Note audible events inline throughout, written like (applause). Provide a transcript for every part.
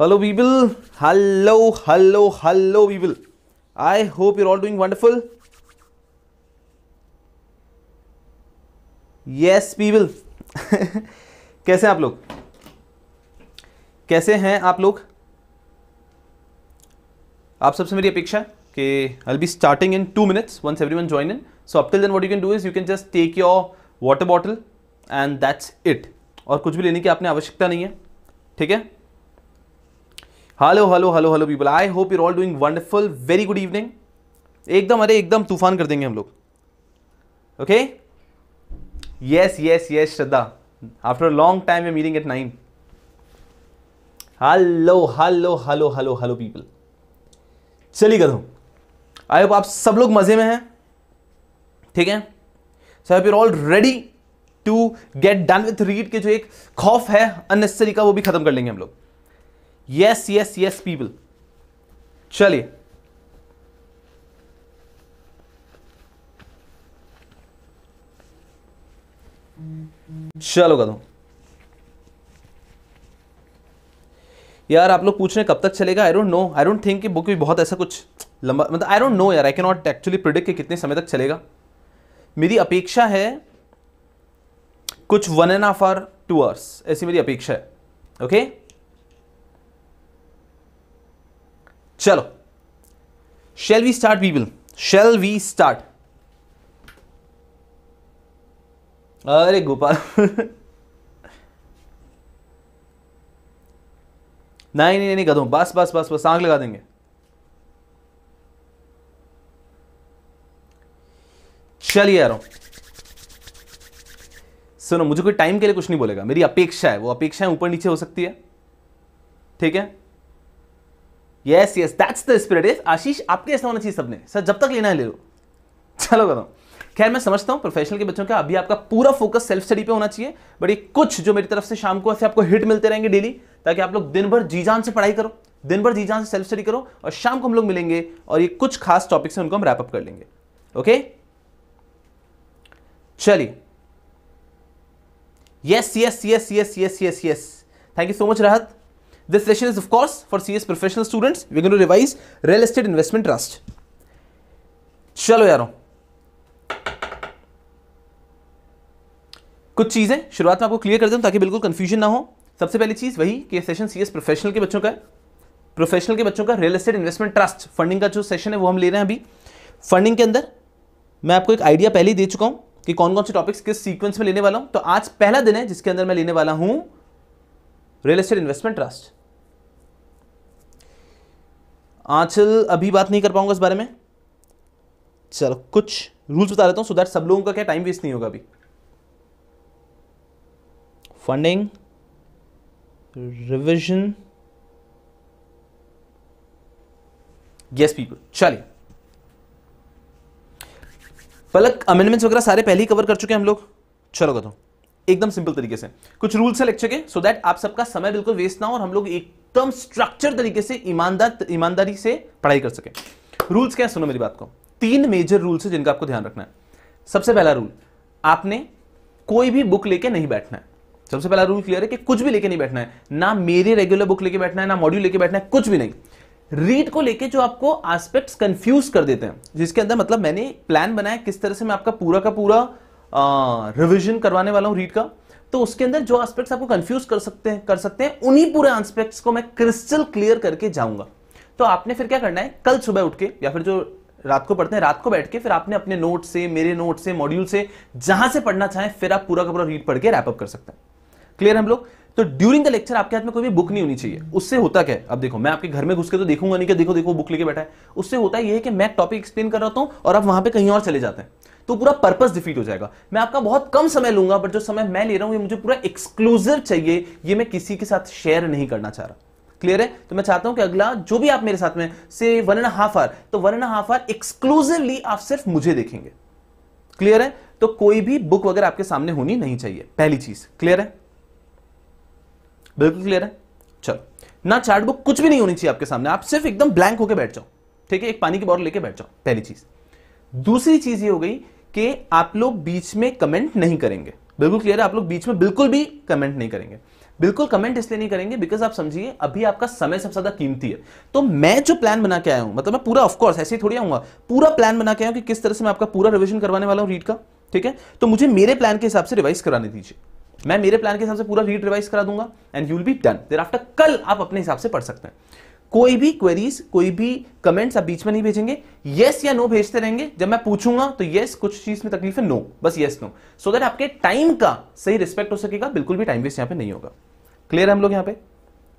Hello people hello hello hello people I hope you're all doing wonderful yes people (laughs) कैसे हैं आप लोग कैसे हैं आप लोग आप सबसे मेरी अपेक्षा कि I be starting in two minutes once everyone join in so up till then what you can do is you can just take your water bottle and that's it और कुछ भी लेने की आपने आवश्यकता नहीं है ठीक है hello hello hello hello people I hope you're all doing wonderful very good evening एकदम अरे एकदम तूफान कर देंगे हम लोग okay yes yes yes Shraddha after long time we meeting at nine hello hello hello hello hello people चलिए कदम आई होप आप सब लोग मज़े में हैं ठीक है so hope you're all ready to get done with REIT के जो एक खौफ है अननेसेसरी का वो भी खत्म कर लेंगे हम लोग यस यस यस पीपल चलिए चलो कदम यार आप लोग पूछ रहे हैं कब तक चलेगा I don't know I don't think कि बुक भी बहुत ऐसा कुछ लंबा मतलब आई डोंट नो यार I can not actually predict कि कितने समय तक चलेगा मेरी अपेक्षा है कुछ one and half or two hours ऐसी मेरी अपेक्षा है ओके okay? चलो shall we start people shall we start अरे गोपाल नहीं नहीं नहीं कदम बस बस बस बस आंख लगा देंगे चलिए यार सुनो मुझे कोई टाइम के लिए कुछ नहीं बोलेगा मेरी अपेक्षा है वो अपेक्षाएं ऊपर नीचे हो सकती है ठीक है yes yes that's the spirit Ashish आपके ऐसा होना चाहिए सबने सर जब तक लेना है ले लो चलो बताओ खैर मैं समझता हूँ प्रोफेशनल के बच्चों का अभी आपका पूरा फोकस सेल्फ स्टडी पे होना चाहिए बट ये कुछ जो मेरी तरफ से शाम को ऐसे आपको हिट मिलते रहेंगे डेली ताकि आप लोग दिन भर जी जान से पढ़ाई करो दिन भर जी जान से सेल्फ स्टडी करो और शाम को हम लोग मिलेंगे और ये कुछ खास टॉपिक्स हैं उनको हम रैपअप कर लेंगे ओके चलिए yes yes yes yes yes yes yes thank you so much Rahat This session is of course for CS professional students. We're going to revise real estate investment trust. चलो यारों कुछ चीज़ें शुरुआत में आपको क्लियर कर दूं ताकि बिल्कुल कंफ्यूजन ना हो सबसे पहली चीज़ वही कि सेशन सीएस प्रोफेशनल के बच्चों का है प्रोफेशनल के बच्चों का real estate investment trust funding का जो सेशन है वो हम ले रहे हैं अभी फंडिंग के अंदर मैं आपको एक आइडिया पहले ही दे चुका हूं कि कौन कौन से टॉपिक्स किस सीक्वेंस में लेने वाला हूं तो आज पहला दिन है जिसके अंदर मैं लेने वाला हूँ real estate investment trust Aanchal अभी बात नहीं कर पाऊंगा इस बारे में चलो कुछ रूल्स बता देता हूं सो दैट सब लोगों का क्या टाइम वेस्ट नहीं होगा अभी फंडिंग रिविजन यस पीपल चलिए पलक अमेंडमेंट्स वगैरह सारे पहले ही कवर कर चुके हैं हम लोग चलो बताओ एकदम सिंपल तरीके से कुछ रूल्स है लेक्चर के सो so दैट आप सबका समय बिल्कुल वेस्ट ना हो और हम लोग एक हम स्ट्रक्चर तरीके से ईमानदार ईमानदारी से पढ़ाई कर सके रूल्स क्या सुनो मेरी बात को तीन मेजर रूल्स है जिनका आपको ध्यान रखना है सबसे पहला रूल आपने कोई भी बुक लेके नहीं बैठना है सबसे पहला रूल क्लियर है कि कुछ भी लेके नहीं बैठना है ना मेरे रेगुलर बुक लेके बैठना है ना मॉड्यूल लेके बैठना है कुछ भी नहीं रीड को लेके जो आपको एस्पेक्ट कंफ्यूज कर देते हैं जिसके अंदर मतलब मैंने प्लान बनाया किस तरह से मैं आपका पूरा का पूरा रिविजन करवाने वाला हूं रीड का तो उसके अंदर जो एस्पेक्ट्स आपको कंफ्यूज कर सकते हैं कर सकते हैं उन्हीं पूरे एस्पेक्ट्स को मैं क्रिस्टल क्लियर करके जाऊंगा तो आपने फिर क्या करना है कल सुबह उठ के या फिर जो रात को पढ़ते हैं रात को बैठ के फिर आपने अपने नोट से मेरे नोट से मॉड्यूल से जहां से पढ़ना चाहें फिर आप पूरा का पूरा रीड पढ़ के रैपअप कर सकते हैं क्लियर हम लोग तो ड्यूरिंग द लेक्चर आपके हाथ में कोई भी बुक नहीं होनी चाहिए उससे होता क्या है अब देखो मैं आपके घर में घुस के तो देखूंगा नहीं क्या देखो देखो बुक लेके बैठा है उससे होता है ये कि मैं टॉपिक एक्सप्लेन कर रहा हूं और आप वहां पे कहीं और चले जाते हैं तो पूरा पर्पस डिफीट हो जाएगा मैं आपका बहुत कम समय लूंगा बट जो समय मैं ले रहा हूं ये मुझे पूरा एक्सक्लूसिव चाहिए ये मैं किसी के साथ शेयर नहीं करना चाह रहा क्लियर है तो मैं चाहता हूं कि अगला जो भी आप मेरे साथ में से वन एंड हाफ आर तो one and half or exclusively आप सिर्फ मुझे देखेंगे क्लियर है तो कोई भी बुक वगैरह आपके सामने होनी नहीं चाहिए पहली चीज क्लियर है बिल्कुल क्लियर है चलो ना चार्ट बुक कुछ भी नहीं होनी चाहिए आपके सामने आप सिर्फ एकदम ब्लैंक होकर बैठ जाओ ठीक है एक पानी की बॉटल लेके बैठ जाओ पहली चीज दूसरी चीज ये हो गई कि आप लोग बीच में कमेंट नहीं करेंगे बिल्कुल क्लियर है आप लोग बीच में बिल्कुल भी कमेंट नहीं करेंगे बिल्कुल कमेंट इसलिए नहीं करेंगे बिकॉज आप समझिए अभी आपका समय सबसे ज्यादा कीमती है तो मैं जो प्लान बना के आया हूं मतलब मैं पूरा ऑफकोर्स ऐसे ही थोड़ी आऊंगा पूरा प्लान बना के आया हूं कि किस तरह से मैं आपका पूरा रिविजन करवाने वाला हूं रीड का ठीक है तो मुझे मेरे प्लान के हिसाब से रिवाइज कराने दीजिए मैं मेरे प्लान के हिसाब से पूरा रीड रिवाइज करा दूंगा and you will be done thereafter कल आप अपने हिसाब से पढ़ सकते हैं कोई भी क्वेरीज कोई भी कमेंट्स आप बीच में नहीं भेजेंगे येस या नो भेजते रहेंगे जब मैं पूछूंगा तो येस कुछ चीज में तकलीफ है नो बस येस नो सो दैट आपके टाइम का सही रिस्पेक्ट हो सकेगा बिल्कुल भी टाइम वेस्ट यहां पे नहीं होगा क्लियर है हम लोग यहां पे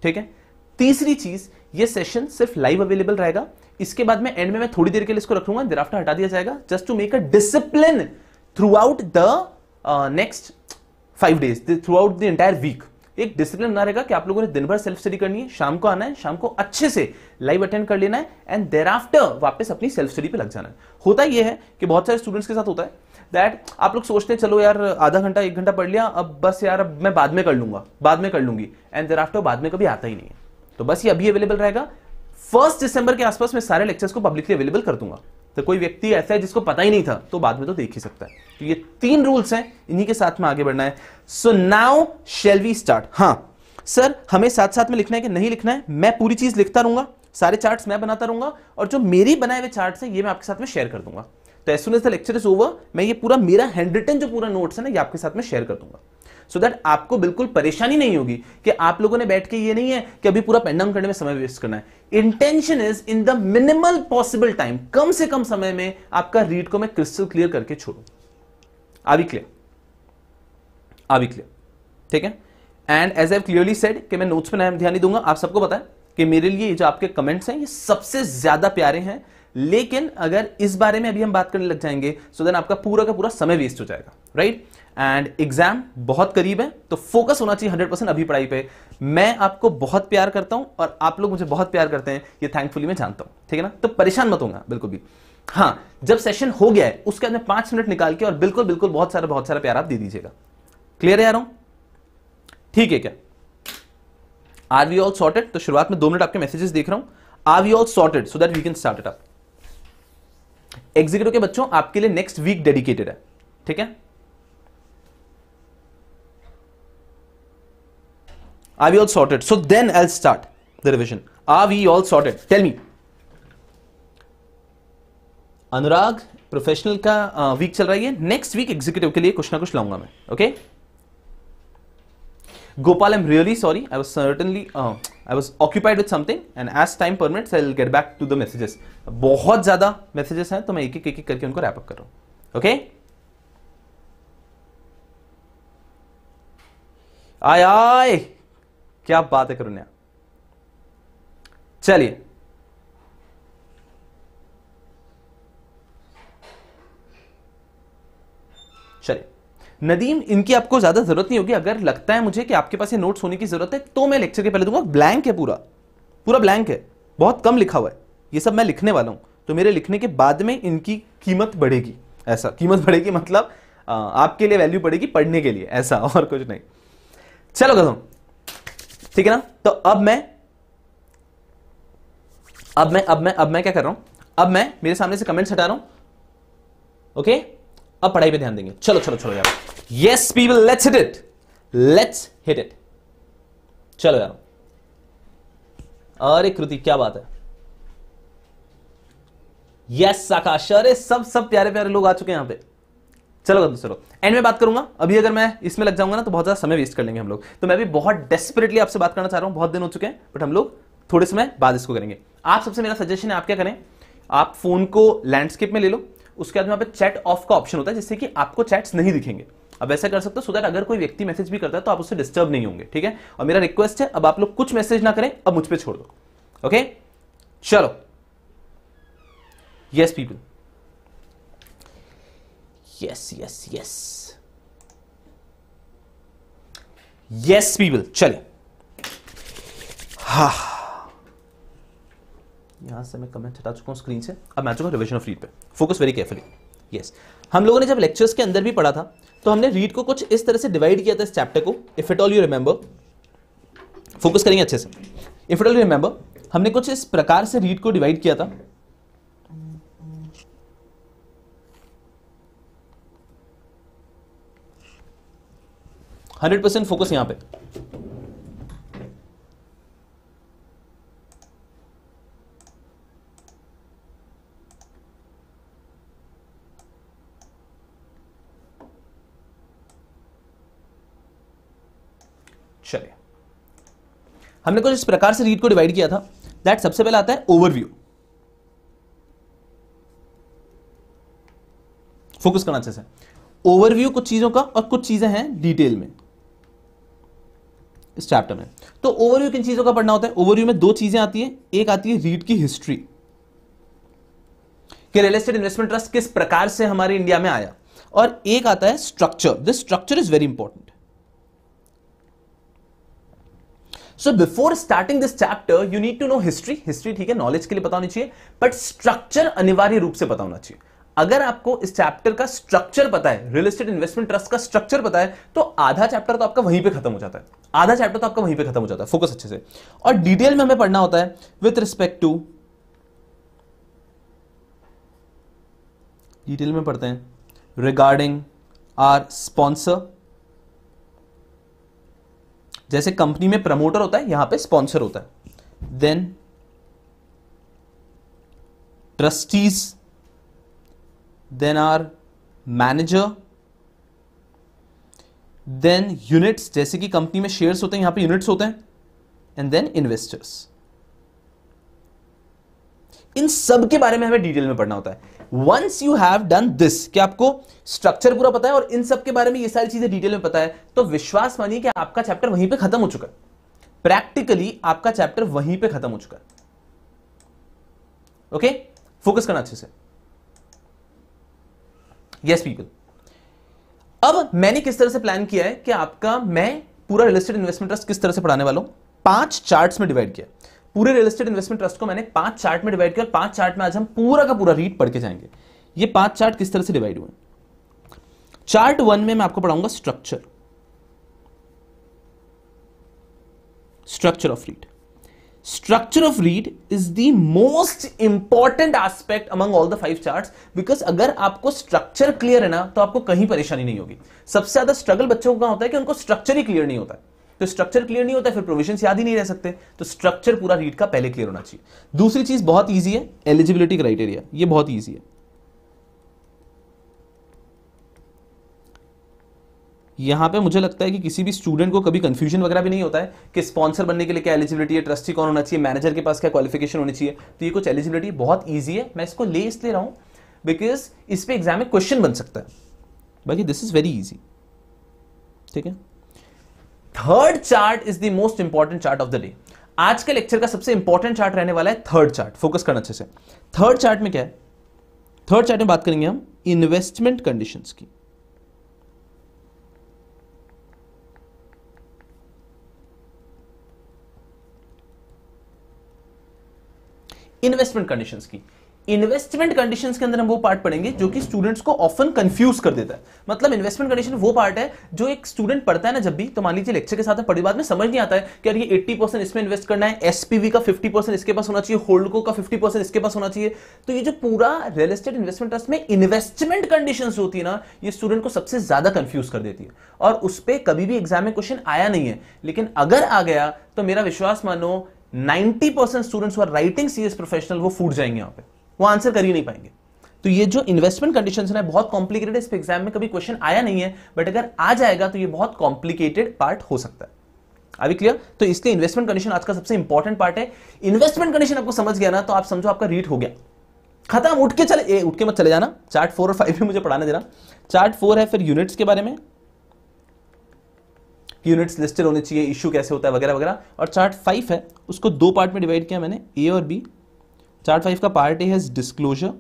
ठीक है तीसरी चीज ये सेशन सिर्फ लाइव अवेलेबल रहेगा इसके बाद में एंड में मैं थोड़ी देर के लिए इसको रखूंगा देर आफ्टर हटा दिया जाएगा just to make a discipline throughout the next five days throughout the entire week एक डिसिप्लिन बना रहेगा कि आप लोगों ने दिन भर सेल्फ स्टडी करनी है शाम को आना है शाम को अच्छे से लाइव अटेंड कर लेना है एंड देर आफ्टर वापस अपनी सेल्फ स्टडी पे लग जाना है होता यह है कि बहुत सारे स्टूडेंट्स के साथ होता है दैट आप लोग सोचते हैं चलो यार आधा घंटा एक घंटा पढ़ लिया अब बस यार अब मैं बाद में कर लूंगा बाद में कर लूंगी एंड देर आफ्टर बाद में कभी आता ही नहीं है तो बस ये अभी अवेलेबल रहेगा फर्स्ट दिसंबर के आसपास मैं सारे लेक्चर्स को पब्लिकली अवेलेबल कर दूंगा तो कोई व्यक्ति ऐसा है जिसको पता ही नहीं था तो बाद में तो देख ही सकता है तो ये तीन रूल्स हैं इन्हीं के साथ में आगे बढ़ना है so now shall we start हाँ सर हमें साथ साथ में लिखना है कि नहीं लिखना है मैं पूरी चीज लिखता रहूंगा सारे चार्ट्स मैं बनाता रहूंगा और जो मेरी बनाए हुए चार्ट्स हैं ये मैं आपके साथ में शेयर कर दूंगा तो as soon the lecture is over मैं ये पूरा मेरा हैंड रिटन जो पूरा नोट्स है ना ये आपके साथ में शेयर कर दूंगा सो so दैट आपको बिल्कुल परेशानी नहीं होगी कि आप लोगों ने बैठ के ये नहीं है कि अभी पूरा पेंडम करने में समय वेस्ट करना है intention is in the minimal possible time कम से कम समय में आपका रीड को मैं क्रिस्टल क्लियर करके छोड़ू आवी क्लियर आवी क्लियर ठीक है and as I've clearly said कि मैं नोट्स पे ध्यान नहीं दूंगा आप सबको पता है कि मेरे लिए जो आपके कमेंट्स हैं ये सबसे ज्यादा प्यारे हैं लेकिन अगर इस बारे में अभी हम बात करने लग जाएंगे सो so देन आपका पूरा का पूरा समय वेस्ट हो जाएगा राइट right? एंड एग्जाम बहुत करीब है तो फोकस होना चाहिए हंड्रेड परसेंट अभी पढ़ाई पे मैं आपको बहुत प्यार करता हूं और आप लोग मुझे बहुत प्यार करते हैं ये थैंकफुली मैं जानता हूं ठीक है ना तो परेशान मत होगा बिल्कुल भी हाँ जब सेशन हो गया है उसके अंदर पांच मिनट निकाल के और बिल्कुल बिल्कुल बहुत सारा बहुत सारा प्यार आप दे दीजिएगा क्लियर है यार ठीक है क्या आर वी ऑल सॉर्टेड तो शुरुआत में दो मिनट आपके मैसेजेस देख रहा हूं are we all sorted so that we can start it up executive के बच्चों आपके लिए नेक्स्ट वीक डेडिकेटेड है ठीक है Are we all sorted? So then I'll start the revision. Are we all sorted? Tell me. Anurag professional का week चल रहा है नेक्स्ट वीक एग्जीक्यूटिव के लिए कुछ ना कुछ लाऊंगा मैं okay Gopal I am really sorry I was certainly I was occupied with something and as time permits I will get back to the messages बहुत ज्यादा मैसेजेस हैं तो मैं एक एक एक करके उनको रैपअप कर रहा हूं ओके okay? आय क्या बात है करुण्या चलिए चलिए नदीम इनकी आपको ज्यादा जरूरत नहीं होगी अगर लगता है मुझे कि आपके पास ये नोट्स होने की जरूरत है तो मैं लेक्चर के पहले दूंगा ब्लैंक है पूरा पूरा ब्लैंक है बहुत कम लिखा हुआ है ये सब मैं लिखने वाला हूं तो मेरे लिखने के बाद में इनकी कीमत बढ़ेगी ऐसा कीमत बढ़ेगी मतलब आपके लिए वैल्यू बढ़ेगी पढ़ने के लिए ऐसा और कुछ नहीं चलो कदम ठीक है ना तो अब मैं अब मैं अब मैं अब मैं क्या कर रहा हूं अब मैं मेरे सामने से कमेंट्स हटा रहा हूं ओके अब पढ़ाई पे ध्यान देंगे चलो चलो चलो यार yes people let's hit it let's hit it चलो यार अरे कृति क्या बात है यस yes, आकाश अरे सब सब प्यारे प्यारे लोग आ चुके हैं यहां पे चलो दोस्तों एंड में बात करूंगा अभी अगर मैं इसमें लग जाऊंगा ना तो बहुत ज्यादा समय वेस्ट कर लेंगे हम लोग तो मैं भी बहुत डेस्परेटली आपसे बात करना चाह रहा हूँ बहुत दिन हो चुके हैं बट हम लोग थोड़े समय बाद इसको करेंगे आप सबसे मेरा सजेशन है आप क्या करें आप फोन को लैंडस्केप में ले लो उसके बाद वहां पर चैट ऑफ का ऑप्शन होता है जिससे कि आपको चैट्स नहीं दिखेंगे अब ऐसा कर सकते हो सो दैट अगर कोई व्यक्ति मैसेज भी करता है तो आप उससे डिस्टर्ब नहीं होंगे ठीक है और मेरा रिक्वेस्ट है अब आप लोग कुछ मैसेज ना करें अब मुझ पर छोड़ दो ओके चलो yes people yes yes yes yes people चलिए हा यहां से मैं कमेंट हटा चुका हूं स्क्रीन से अब मैं चुका रिविजन ऑफ रीड पे फोकस वेरी केयरफुली यस हम लोगों ने जब लेक्चर्स के अंदर भी पढ़ा था तो हमने रीड को कुछ इस तरह से डिवाइड किया था इस चैप्टर को if at all you remember focus करेंगे अच्छे से if at all you remember हमने कुछ इस प्रकार से रीड को डिवाइड किया था हंड्रेड परसेंट फोकस यहां पे चलिए हमने कुछ इस प्रकार से रीड को डिवाइड किया था दैट सबसे पहले आता है ओवरव्यू फोकस करना अच्छे से ओवरव्यू कुछ चीजों का और कुछ चीजें हैं डिटेल में इस चैप्टर में तो ओवरव्यू किन चीज़ों का पढ़ना होता है ओवरव्यू में दो चीज़ें आती हैं एक आती है रीड की हिस्ट्री कि रियल एस्टेट इन्वेस्टमेंट ट्रस्ट किस प्रकार से हमारे इंडिया में आया और एक आता है structure this structure is very important so before starting this chapter you need to know history history ठीक है नॉलेज के लिए पता होनी चाहिए बट स्ट्रक्चर अनिवार्य रूप से पता होना चाहिए अगर आपको इस चैप्टर का स्ट्रक्चर पता है रियल एस्टेट इन्वेस्टमेंट ट्रस्ट का स्ट्रक्चर पता है तो आधा चैप्टर तो आपका वहीं पे खत्म हो जाता है आधा चैप्टर तो आपका वहीं पे खत्म हो जाता है फोकस अच्छे से और डिटेल में हमें पढ़ना होता है विथ रिस्पेक्ट टू डिटेल में पढ़ते हैं रिगार्डिंग आर स्पॉन्सर जैसे कंपनी में प्रमोटर होता है यहां पे स्पॉन्सर होता है then trustees then our manager then units जैसे कि कंपनी में शेयर्स होते हैं यहां पे यूनिट्स होते हैं एंड देन इन्वेस्टर्स इन सब के बारे में हमें डिटेल में पढ़ना होता है once you have done this कि आपको स्ट्रक्चर पूरा पता है और इन सब के बारे में ये सारी चीजें डिटेल में पता है तो विश्वास मानिए कि आपका चैप्टर वहीं पे खत्म हो चुका है प्रैक्टिकली आपका चैप्टर वहीं पे खत्म हो चुका है ओके फोकस करना अच्छे से यस पीपल अब मैंने किस तरह से प्लान किया है कि आपका मैं पूरा रियल एस्टेट इन्वेस्टमेंट ट्रस्ट किस तरह से पढ़ाने वाला हूं पांच चार्ट्स में डिवाइड किया पूरे रियल एस्टेट इन्वेस्टमेंट ट्रस्ट को मैंने पांच चार्ट में डिवाइड किया पांच चार्ट में आज हम पूरा का पूरा रीड पढ़ के जाएंगे ये पांच चार्ट किस तरह से डिवाइड हुए चार्ट वन में मैं आपको पढ़ाऊंगा structure structure of REIT structure of REIT is the most important aspect among all the five chart because अगर आपको स्ट्रक्चर क्लियर है ना तो आपको कहीं परेशानी नहीं होगी सबसे ज्यादा स्ट्रगल बच्चों का होता है कि उनको स्ट्रक्चर ही क्लियर नहीं होता है तो स्ट्रक्चर क्लियर नहीं होता है, फिर प्रोविजन याद ही नहीं रह सकते तो स्ट्रक्चर पूरा रीड का पहले क्लियर होना चाहिए दूसरी चीज बहुत ईजी है एलिजिबिलिटी क्राइटेरिया ये बहुत ईजी है यहाँ पे मुझे लगता है कि किसी भी स्टूडेंट को कभी कंफ्यूजन वगैरह भी नहीं होता है कि स्पॉन्सर बनने के लिए क्या एलिजिबिलिटी है ट्रस्टी कौन होना चाहिए मैनेजर के पास क्या क्वालिफिकेशन होनी चाहिए तो ये कुछ एलिजिबिलिटी बहुत ईजी है मैं इसको ले इसलिए रहा हूँ बिकॉज इस पर एग्जाम में क्वेश्चन बन सकता है बाकी दिस इज वेरी ईजी ठीक है third chart is the most important chart of the day आज के लेक्चर का सबसे इंपॉर्टेंट चार्ट रहने वाला है थर्ड चार्ट फोकस करना अच्छे से थर्ड चार्ट में क्या है थर्ड चार्ट में बात करेंगे हम इन्वेस्टमेंट कंडीशंस की इन्वेस्टमेंट कंडीशन की इन्वेस्टमेंट कंडीशन के अंदर हम वो पार्ट पढ़ेंगे जो कि स्टूडेंट्स को ऑफन कंफ्यूज कर देता है मतलब इन्वेस्टमेंट कंडीशन वो पार्ट है जो एक स्टूडेंट पढ़ता है ना जब भी तो मान लीजिए लेक्चर के साथ पढ़ी बाद में समझ नहीं आता है कि ये 80 परसेंट इसमें इन्वेस्ट करना है एसपीवी का 50 परसेंट इसके पास होना चाहिए होल्डको का 50 परसेंट इसके पास होना चाहिए तो ये जो पूरा रियल एस्टेट इन्वेस्टमेंट ट्रस्ट में इन्वेस्टमेंट कंडीशन होती है ना ये स्टूडेंट को सबसे ज्यादा कंफ्यूज कर देती है और उस पर कभी भी एग्जाम में क्वेश्चन आया नहीं है लेकिन अगर आ गया तो मेरा विश्वास मानो ninety percent students are writing as professional वो फूट जाएंगे यहां पे वो आंसर कर ही नहीं पाएंगे तो ये जो इन्वेस्टमेंट कंडीशन है बहुत कॉम्प्लिकेटेड इस एग्जाम में कभी क्वेश्चन आया नहीं है बट अगर आ जाएगा तो ये बहुत कॉम्प्लिकेटेड पार्ट हो सकता है अभी क्लियर तो इसके इन्वेस्टमेंट कंडीशन आज का सबसे इंपॉर्टेंट पार्ट है इन्वेस्टमेंट कंडीशन आपको समझ गया ना तो आप समझो आपका रीट हो गया खत्म उठ के चले ए, उठ के मत चले जाना चार्ट फोर और फाइव में मुझे पढ़ाने देना चार्ट फोर है फिर यूनिट्स के बारे में कि यूनिट्स लिस्टेड होने चाहिए इशू कैसे होता है वगैरह वगैरह और चार्ट फाइव है उसको दो पार्ट में डिवाइड किया मैंने ए और बी चार्ट फाइव का पार्ट ए है डिस्क्लोजर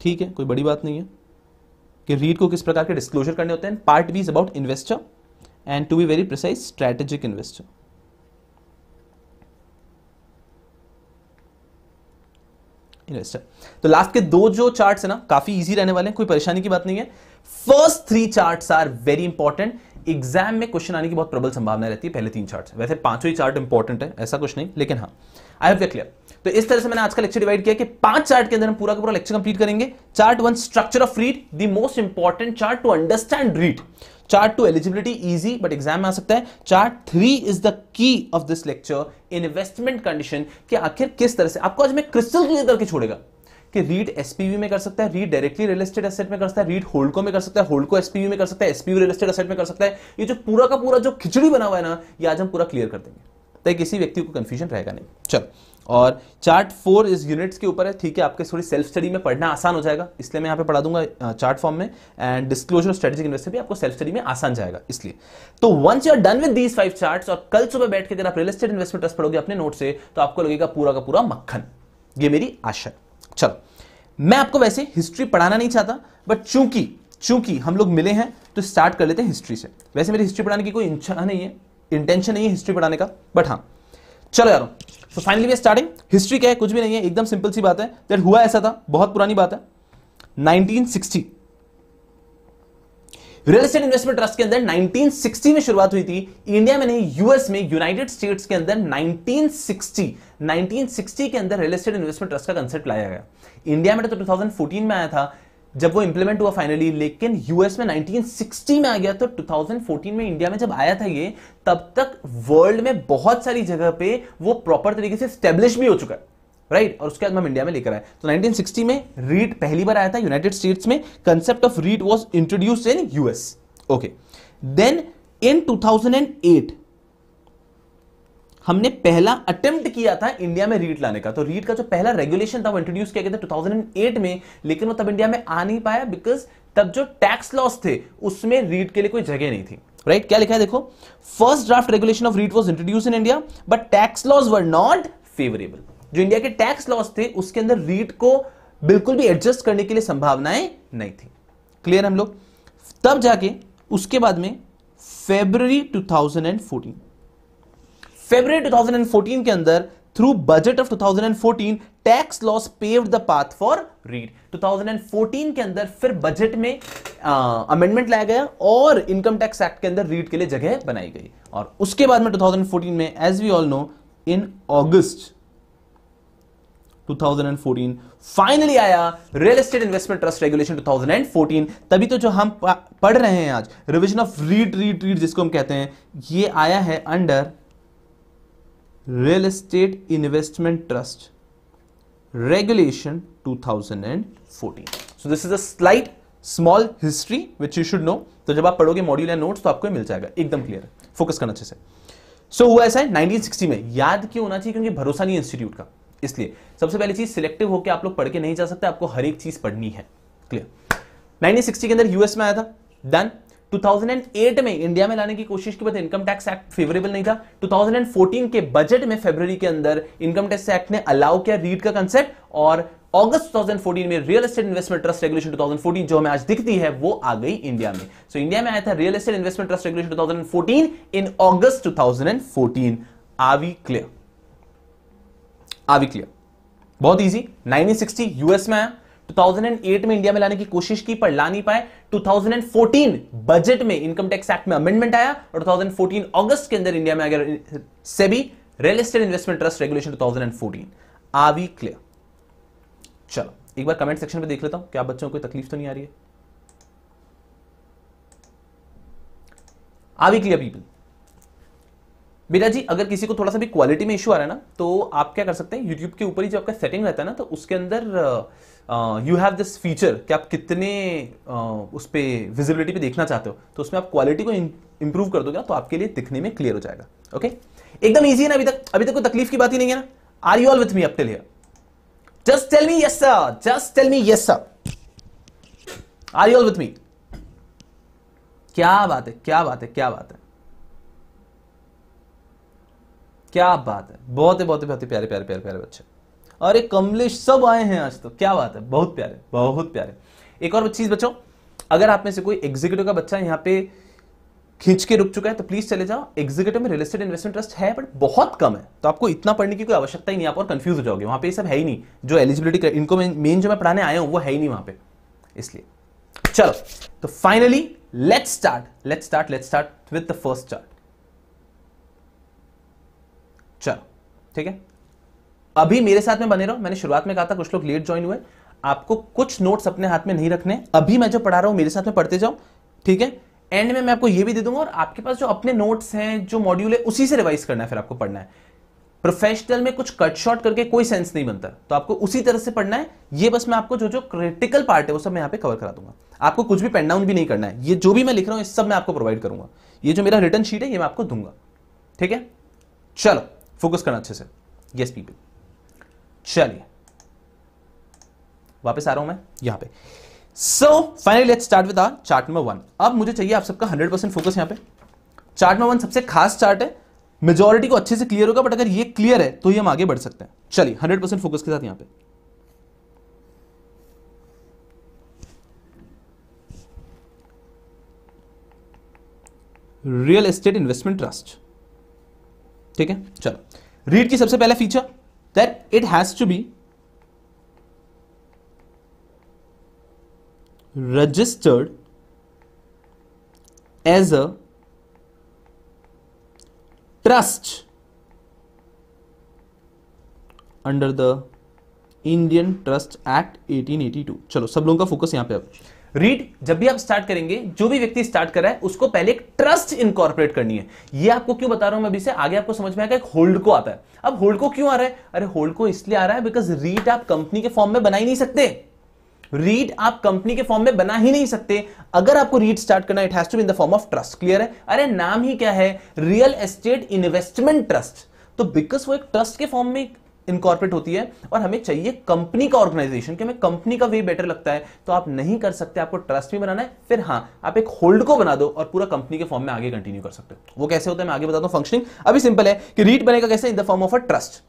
ठीक है कोई बड़ी बात नहीं है कि रीड को किस प्रकार के डिस्क्लोजर करने होते हैं part B is about investor and to be very precise strategic investor investor तो लास्ट के दो जो चार्ट्स है ना काफी इजी रहने वाले हैं कोई परेशानी की बात नहीं है first three charts are very important exam में क्वेश्चन आने की बहुत प्रबल संभावना रहती है पहले तीन चार्ट वैसे पांचवी चार्ट इंपॉर्टेंट है ऐसा कुछ नहीं लेकिन हाँ आई हैव क्लियर तो इस तरह से मैंने आज का लेक्चर डिवाइड किया कि पांच चार्ट के अंदर हम पूरा का पूरा लेक्चर कंप्लीट करेंगे chart one structure of REIT the most important chart to understand REIT chart two eligibility easy but exam में आ सकता है chart three is the key of this lecture investment condition कि आखिर किस तरह से आपको आज मैं क्रिस्टल क्लियर करके छोड़ेगा कि रीड एसपीवी में कर सकता है REIT directly real estate asset में कर सकता है रीड होल्डको में कर सकता है होल्डको एसपीवी में कर सकता है एसपीवी रियल एस्टेट एसेट में कर सकता है ये जो पूरा का पूरा जो खिचड़ी बना हुआ है ना ये आज हम पूरा क्लियर कर देंगे तो किसी व्यक्ति को कंफ्यूजन रहेगा नहीं चल और चार्ट फोर इस यूनिट्स के ऊपर है ठीक है आपके थोड़ी सेल्फ स्टडी में पढ़ना आसान हो जाएगा इसलिए मैं यहाँ पे पढ़ा दूंगा चार्ट फॉर्म में एंड डिस्क्लोजर स्ट्रेटेजिक इन्वेस्टर भी आपको सेल्फ स्टडी में आसान जाएगा इसलिए तो once you are done with these five charts और कल सुबह बैठ के अगर आप रियल एस्टेट इन्वेस्टमेंट ट्रस्ट पढ़ोगे अपने नोट से तो आपको लगेगा पूरा का पूरा मक्खन ये मेरी आशा है चलो मैं आपको वैसे हिस्ट्री पढ़ाना नहीं चाहता बट चूंकि चूंकि हम लोग मिले हैं तो स्टार्ट कर लेते हैं हिस्ट्री से वैसे मेरी हिस्ट्री पढ़ाने की कोई इच्छा नहीं है इंटेंशन नहीं है हिस्ट्री पढ़ाने का बट हाँ चलो यारो तो फाइनली वी स्टार्टिंग हिस्ट्री क्या है कुछ भी नहीं है एकदम सिंपल सी बात है दैट हुआ ऐसा था बहुत पुरानी बात है 1960 रियल एस्टेट इन्वेस्टमेंट ट्रस्ट के अंदर 1960 में शुरुआत हुई थी इंडिया में नहीं यूएस में यूनाइटेड स्टेट्स के अंदर 1960 1960 के अंदर रियल एस्टेट इन्वेस्टमेंट ट्रस्ट का कंसेप्ट लाया गया इंडिया में तो 2014 में आया था जब वो इंप्लीमेंट हुआ फाइनली लेकिन यूएस में 1960 में आ गया तो 2014 में इंडिया में जब आया था ये तब तक वर्ल्ड में बहुत सारी जगह पे वो प्रॉपर तरीके से स्टेब्लिश भी हो चुका है राइट और उसके बाद हम इंडिया में लेकर आए तो 1960 में रीट पहली बार आया था यूनाइटेड स्टेट्स में concept of REIT was introduce in US okay then in 2008 हमने पहला अटेम्प्ट किया था इंडिया में रीट लाने का तो रीट का जो पहला रेगुलेशन था वो इंट्रोड्यूस किया गया था 2008 में लेकिन वो तब इंडिया में आ नहीं पाया बिकॉज तब जो टैक्स लॉस थे उसमें रीट के लिए कोई जगह नहीं थी राइट right? क्या लिखा है देखो first draft regulation of REIT was introduce in India but tax laws were not favourable जो इंडिया के टैक्स लॉस थे उसके अंदर रीट को बिल्कुल भी एडजस्ट करने के लिए संभावनाएं नहीं थी क्लियर हम लोग तब जाके उसके बाद में फेब्रवरी 2014 फेब्रवरी 2014 के अंदर through budget of 2014 tax laws paved the path for REIT 2014 के अंदर फिर बजट में अमेंडमेंट लाया गया और इनकम टैक्स एक्ट के अंदर रीड के लिए जगह बनाई गई और उसके बाद में 2014 में as we all know in August 2014 finally आया real estate investment trust regulation 2014 तभी तो जो हम पढ़ रहे हैं आज revision of REIT REIT REIT जिसको हम कहते हैं ये आया है under real estate investment trust regulation 2014 so this is a slight small history which you should know तो जब आप पढ़ोगे मॉड्यूल या नोट्स तो आपको मिल जाएगा एकदम क्लियर फोकस करना अच्छे से सो so, हुआ ऐसा है 1960 में याद क्यों होना चाहिए क्योंकि भरोसा नहीं इंस्टीट्यूट का इसलिए सबसे पहली चीज सिलेक्टिव होकर आप लोग पढ़ के नहीं जा सकते आपको हर एक चीज पढ़नी है क्लियर 1960 के अंदर यूएस में आया था देन 2008 में इंडिया में लाने की कोशिश की but income tax act favourable नहीं था 2014 के बजट में फेब्रवरी के अंदर इनकम टैक्स एक्ट ने अलाउ किया रीड का कंसेप्ट और अगस्त 2014 में real estate investment trust regulation 2014 जो हमें आज दिखती है वो आ गई इंडिया में सो so, इंडिया में आया था real estate investment trust regulation 2014 in August 2014 are clear आ भी क्लियर बहुत इजी 1960 यूएस में आया 2008 में इंडिया में लाने की कोशिश की पर ला नहीं पाए 2014 बजट में इनकम टैक्स एक्ट में अमेंडमेंट आया और 2014 अगस्त के अंदर इंडिया में अगर SEBI real estate investment trust regulation 2014 आ भी क्लियर चलो एक बार कमेंट सेक्शन में देख लेता हूं क्या बच्चों को कोई तकलीफ तो नहीं आ रही है आ भी क्लियर पीपल बेटा जी अगर किसी को थोड़ा सा भी क्वालिटी में इशू आ रहा है ना तो आप क्या कर सकते हैं यूट्यूब के ऊपर ही जो आपका सेटिंग रहता है ना तो उसके अंदर यू हैव दिस फीचर कि आप कितने uh, उस पर विजिबिलिटी पे देखना चाहते हो तो उसमें आप क्वालिटी को इंप्रूव कर दोगे तो आपके लिए दिखने में क्लियर हो जाएगा ओके एकदम ईजी है ना अभी तक अभी तक कोई तकलीफ की बात ही नहीं है ना are you all with me up till here just tell me yes sir just tell me yes sir are you all with me क्या बात है क्या बात है क्या बात है क्या बात है बहुत ही बहुत ही बहुत ही प्यारे प्यारे प्यारे प्यारे बच्चे अरे कमलेश सब आए हैं आज तो क्या बात है बहुत प्यारे बहुत प्यारे एक और चीज बच्चों अगर आप में से कोई एग्जीक्यूटिव का बच्चा यहाँ पे खींच के रुक चुका है तो प्लीज चले जाओ एग्जीक्यूटिव में रियल एस्टेट इन्वेस्टमेंट ट्रस्ट है बट बहुत कम है तो आपको इतना पढ़ने की कोई आवश्यकता ही नहीं आप और कंफ्यूज हो जाओगे वहां पे ये सब है ही नहीं जो एलिजिबिलिटी इनको मेन जो मैं पढ़ाने आया हूं वो है ही नहीं वहां पे इसलिए चलो तो finally let's start let's start let's start with the first chart ठीक है अभी मेरे साथ में बने रहो मैंने शुरुआत में कहा था कुछ लोग लेट ज्वाइन हुए आपको कुछ नोट्स अपने हाथ में नहीं रखने अभी मैं जो पढ़ा रहा हूं मेरे साथ में पढ़ते जाओ ठीक है एंड में मैं आपको ये भी दे दूंगा और आपके पास जो अपने नोट्स हैं जो मॉड्यूल है उसी से रिवाइज करना है फिर आपको पढ़ना है प्रोफेशनल में कुछ कट शॉर्ट करके कोई सेंस नहीं बनता तो आपको उसी तरह से पढ़ना है ये बस मैं आपको जो जो क्रिटिकल पार्ट है वो सब मैं यहाँ पे कवर करा दूंगा आपको कुछ भी पेन डाउन भी नहीं करना है ये जो भी मैं लिख रहा हूं इस सब मैं आपको प्रोवाइड करूंगा ये जो मेरा रिटर्न शीट है ये मैं आपको दूंगा ठीक है चलो फोकस करना अच्छे से यस पीपल चलिए वापस आ रहा हूं मैं यहां पे so finally let's start with our chart number one अब मुझे चाहिए आप सबका हंड्रेड परसेंट फोकस यहां पे चार्ट नंबर वन सबसे खास चार्ट है मेजोरिटी को अच्छे से क्लियर होगा बट अगर ये क्लियर है तो ये हम आगे बढ़ सकते हैं चलिए हंड्रेड परसेंट फोकस के साथ यहां पे रियल एस्टेट इन्वेस्टमेंट ट्रस्ट ठीक है चलो रीड की सबसे पहला feature that it has to be registered as a trust under the Indian trust act 1882 चलो सब लोगों का फोकस यहां पे अब रीड जब भी आप स्टार्ट करेंगे जो भी व्यक्ति स्टार्ट कर रहा है उसको पहले एक ट्रस्ट इनकॉर्पोरेट करनी है ये आपको क्यों बता रहा हूं मैं अभी से आगे आपको समझ में आएगा एक होल्ड को आता है अब होल्ड को क्यों आ रहा है अरे होल्ड को इसलिए आ रहा है बिकॉज रीड आप कंपनी के फॉर्म में बना ही नहीं सकते रीड आप कंपनी के फॉर्म में बना ही नहीं सकते अगर आपको रीड स्टार्ट करना it has to in the form of trust clear है अरे नाम ही क्या है रियल एस्टेट इन्वेस्टमेंट ट्रस्ट तो बिकॉज वो एक ट्रस्ट के फॉर्म में इनकॉर्पोरेट होती है और हमें चाहिए कंपनी का ऑर्गेनाइजेशन कि हमें कंपनी का वे बेटर लगता है तो आप नहीं कर सकते आपको ट्रस्ट भी बनाना है फिर हाँ आप एक होल्ड को बना दो और पूरा कंपनी के फॉर्म में आगे कंटिन्यू कर सकते हो वो कैसे होता है मैं आगे बताता हूँ फंक्शनिंग अभी सिंपल है कि रीट बनेगा कैसे in the form of a trust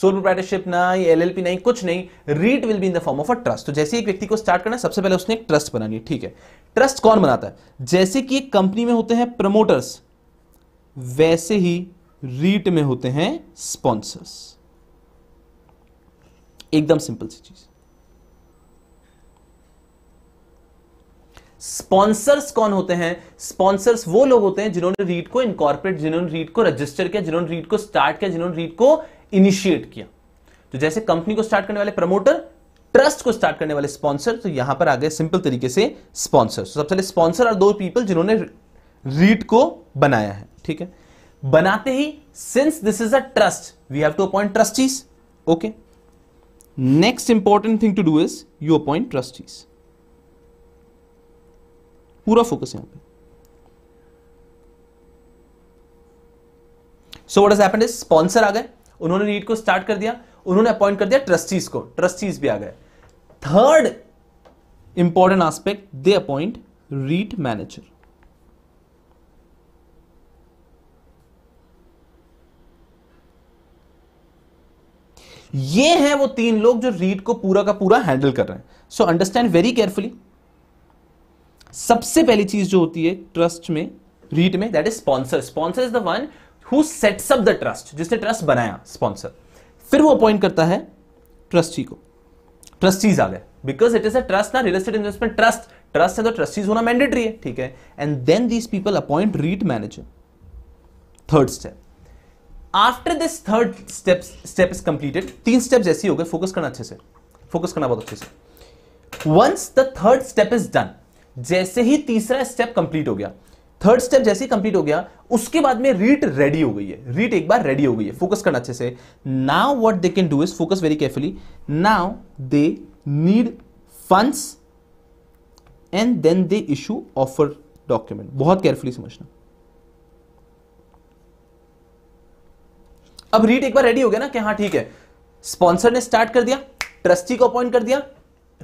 sole proprietorship L LLP नहीं कुछ नहीं REIT will be in the form of a trust तो जैसे एक व्यक्ति को स्टार्ट करना है सबसे पहले उसने एक ट्रस्ट बनानी है ठीक है ट्रस्ट कौन बनाता है जैसे कि एक कंपनी में होते हैं प्रमोटर्स वैसे ही रीट में होते हैं स्पॉन्सर्स एकदम सिंपल सी चीज स्पॉन्सर्स कौन होते हैं स्पॉन्सर्स वो लोग होते हैं जिन्होंने रीड को इनकॉर्पोरेट जिन्होंने रीड को रजिस्टर किया जिन्होंने रीड को स्टार्ट किया जिन्होंने रीड को इनिशिएट किया तो जैसे कंपनी को स्टार्ट करने वाले प्रमोटर ट्रस्ट को स्टार्ट करने वाले स्पॉन्सर तो यहां पर आ गए सिंपल तरीके से स्पॉन्सर तो सबसे पहले स्पॉन्सर और दो पीपल जिन्होंने रीट को बनाया है ठीक है बनाते ही since this is a trust we have to appoint trustees okay next important thing to do is you appoint trustees पूरा फोकस यहां पे so what is happened is sponsor आ गए उन्होंने नीट को स्टार्ट कर दिया उन्होंने अपॉइंट कर दिया ट्रस्टीज को ट्रस्टीज भी आ गए third important aspect they appoint REIT manager ये हैं वो तीन लोग जो रीड को पूरा का पूरा हैंडल कर रहे हैं सो अंडरस्टैंड वेरी केयरफुली सबसे पहली चीज जो होती है ट्रस्ट में रीट में that is sponsor sponsor is the one who sets up the trust जिसने ट्रस्ट बनाया स्पॉन्सर फिर वो अपॉइंट करता है ट्रस्टी को ट्रस्टीज आ गए because it is a trust ना real estate investment trust trust है तो ट्रस्टीज होना मैंडेटरी है ठीक है and then these people appoint REIT manager third step after this third step step is completed तीन स्टेप जैसे हो गए फोकस करना अच्छे से फोकस करना बहुत अच्छे से once the third step is done जैसे ही तीसरा स्टेप कंप्लीट हो गया थर्ड स्टेप जैसे ही कंप्लीट हो गया उसके बाद में रीट रेडी हो गई है रीट एक बार रेडी हो गई है फोकस करना अच्छे से now what they can do is focus very carefully now they need funds and then they issue offer document बहुत केयरफुली समझना अब रीट एक बार रेडी हो गया ना कि हाँ ठीक है स्पॉन्सर ने स्टार्ट कर दिया ट्रस्टी को अपॉइंट कर दिया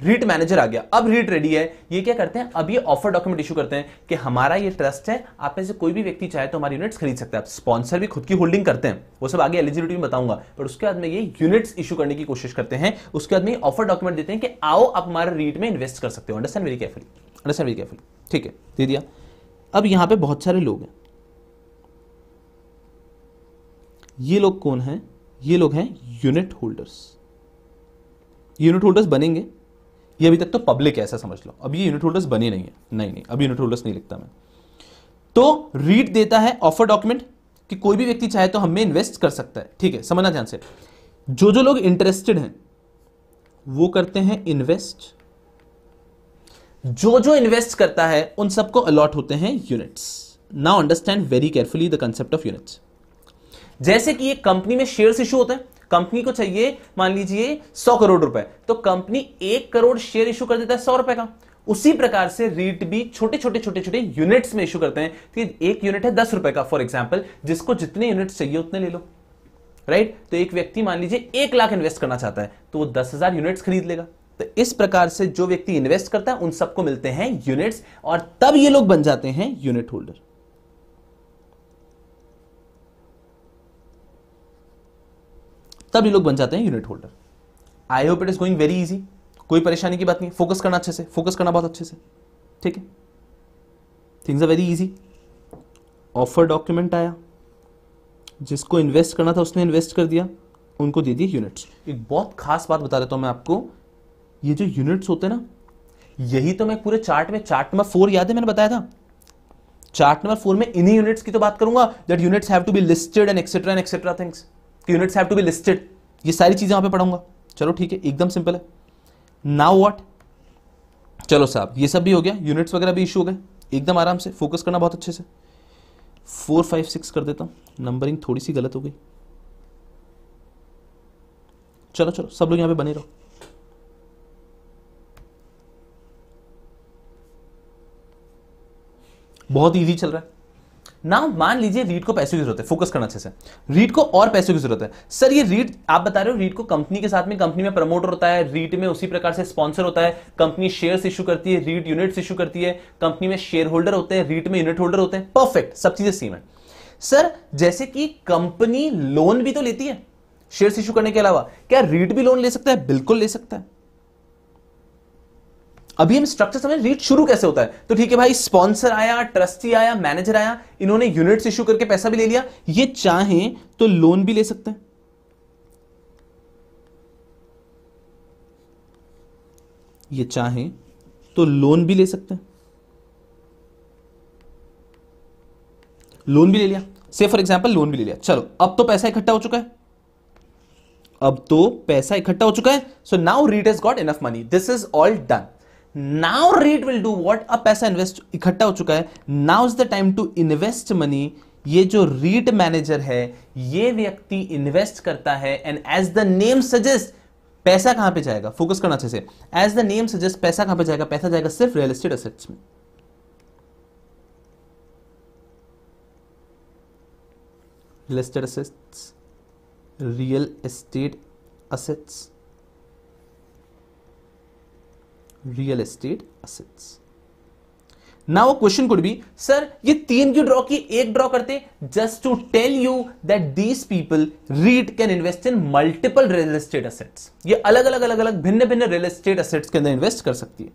रीट मैनेजर आ गया अब रीट रेडी है ये क्या करते हैं अब ये ऑफर डॉक्यूमेंट इशू करते हैं कि हमारा ये ट्रस्ट है आप में से कोई भी व्यक्ति चाहे तो हमारी यूनिट्स खरीद सकते हैं स्पॉन्सर भी खुद की होल्डिंग करते हैं वो सब आगे एलिजिबिलिटी में बताऊंगा पर उसके बाद में ये यूनिट्स इशू करने की कोशिश करते हैं उसके बाद में ऑफर डॉक्यूमेंट देते हैं कि आओ आप हमारे रीट में इन्वेस्ट कर सकते हो understand very careful understand very careful ठीक है दे दिया अब यहां पर बहुत सारे लोग हैं ये लोग कौन हैं ये लोग हैं यूनिट होल्डर्स यूनिट होल्डर्स बनेंगे ये अभी तक तो पब्लिक है ऐसा समझ लो अब ये यूनिट होल्डर्स बने नहीं है नहीं नहीं अभी यूनिट होल्डर्स नहीं लिखता मैं तो रीड देता है ऑफर डॉक्यूमेंट कि कोई भी व्यक्ति चाहे तो हमें इन्वेस्ट कर सकता है ठीक है समझना ध्यान से जो जो लोग इंटरेस्टेड हैं वो करते हैं इन्वेस्ट जो जो इन्वेस्ट करता है उन सबको अलॉट होते हैं units now understand very carefully the concept of units जैसे कि एक कंपनी में शेयर इशू होता है कंपनी को चाहिए मान लीजिए सौ करोड़ रुपए तो कंपनी एक करोड़ शेयर इशू कर देता है सौ रुपए का उसी प्रकार से रीट भी छोटे छोटे छोटे छोटे यूनिट्स में इशू करते हैं कि तो एक यूनिट है दस रुपए का फॉर एग्जाम्पल जिसको जितने यूनिट चाहिए उतने ले लो राइट तो एक व्यक्ति मान लीजिए एक लाख इन्वेस्ट करना चाहता है तो वो दस हजार यूनिट्स खरीद लेगा तो इस प्रकार से जो व्यक्ति इन्वेस्ट करता है उन सबको मिलते हैं यूनिट्स और तब ये लोग बन जाते हैं यूनिट होल्डर तब ये लोग बन जाते हैं unit holder I hope it is going very easy कोई परेशानी की बात नहीं फोकस करना अच्छे से फोकस करना बहुत अच्छे से ठीक है things are very easy offer document आया जिसको इन्वेस्ट करना था उसने इन्वेस्ट कर दिया उनको दे दिए यूनिट्स एक बहुत खास बात बता देता हूँ मैं आपको ये जो यूनिट्स होते हैं ना यही तो मैं पूरे चार्ट में चार्ट नंबर फोर याद है मैंने बताया था चार्ट नंबर फोर में इन्हीं यूनिट्स की तो बात करूंगा that units have to be listed and etcetera and etcetera things तो units have to be listed ये सारी चीज़ें यहाँ पे पढ़ूंगा चलो ठीक है एकदम सिंपल है नाउ वॉट चलो साहब ये सब भी हो गया यूनिट्स वगैरह भी इशू हो गए एकदम आराम से फोकस करना बहुत अच्छे से फोर फाइव सिक्स कर देता हूं नंबरिंग थोड़ी सी गलत हो गई चलो चलो सब लोग यहां पे बने रहो बहुत इजी चल रहा है ना मान लीजिए रीड को पैसे की जरूरत है फोकस करना अच्छे से रीड को और पैसों की जरूरत है सर ये रीड आप बता रहे हो रीड को कंपनी के साथ में कंपनी में प्रमोटर होता है रीड में उसी प्रकार से स्पॉन्सर होता है कंपनी शेयर इशू करती है रीड यूनिट्स इशू करती है कंपनी में शेयर होल्डर होते हैं रीट में यूनिट होल्डर होते हैं परफेक्ट सब चीजें सेम है सर जैसे कि कंपनी लोन भी तो लेती है शेयर इशू करने के अलावा क्या रीट भी लोन ले सकता है बिल्कुल ले सकता है अभी हम स्ट्रक्चर समझ रीट शुरू कैसे होता है तो ठीक है भाई स्पॉन्सर आया ट्रस्टी आया मैनेजर आया इन्होंने यूनिट्स इश्यू करके पैसा भी ले लिया ये चाहे तो लोन भी ले सकते हैं ये चाहे तो लोन भी ले सकते हैं लोन भी ले लिया से फॉर एग्जाम्पल लोन भी ले लिया चलो अब तो पैसा इकट्ठा हो चुका है अब तो पैसा इकट्ठा हो चुका है so now REIT is got enough money this is all done now REIT will do what अब पैसा इन्वेस्ट इकट्ठा हो चुका है now is the time to invest money ये जो रीट मैनेजर है ये व्यक्ति इन्वेस्ट करता है and as the name suggest पैसा कहां पे जाएगा फोकस करना अच्छे से एज द नेम सजेस्ट पैसा कहां पे जाएगा पैसा जाएगा सिर्फ रियल एस्टेट असेट्स में real estate assets real estate assets real estate assets. Now question could be sir ये तीन क्यों ड्रॉ की एक ड्रॉ करते just to tell you that these people REIT can invest in multiple real estate assets ये अलग अलग अलग अलग भिन्न भिन्न रियल एस्टेट असेट्स के अंदर इन्वेस्ट कर सकती है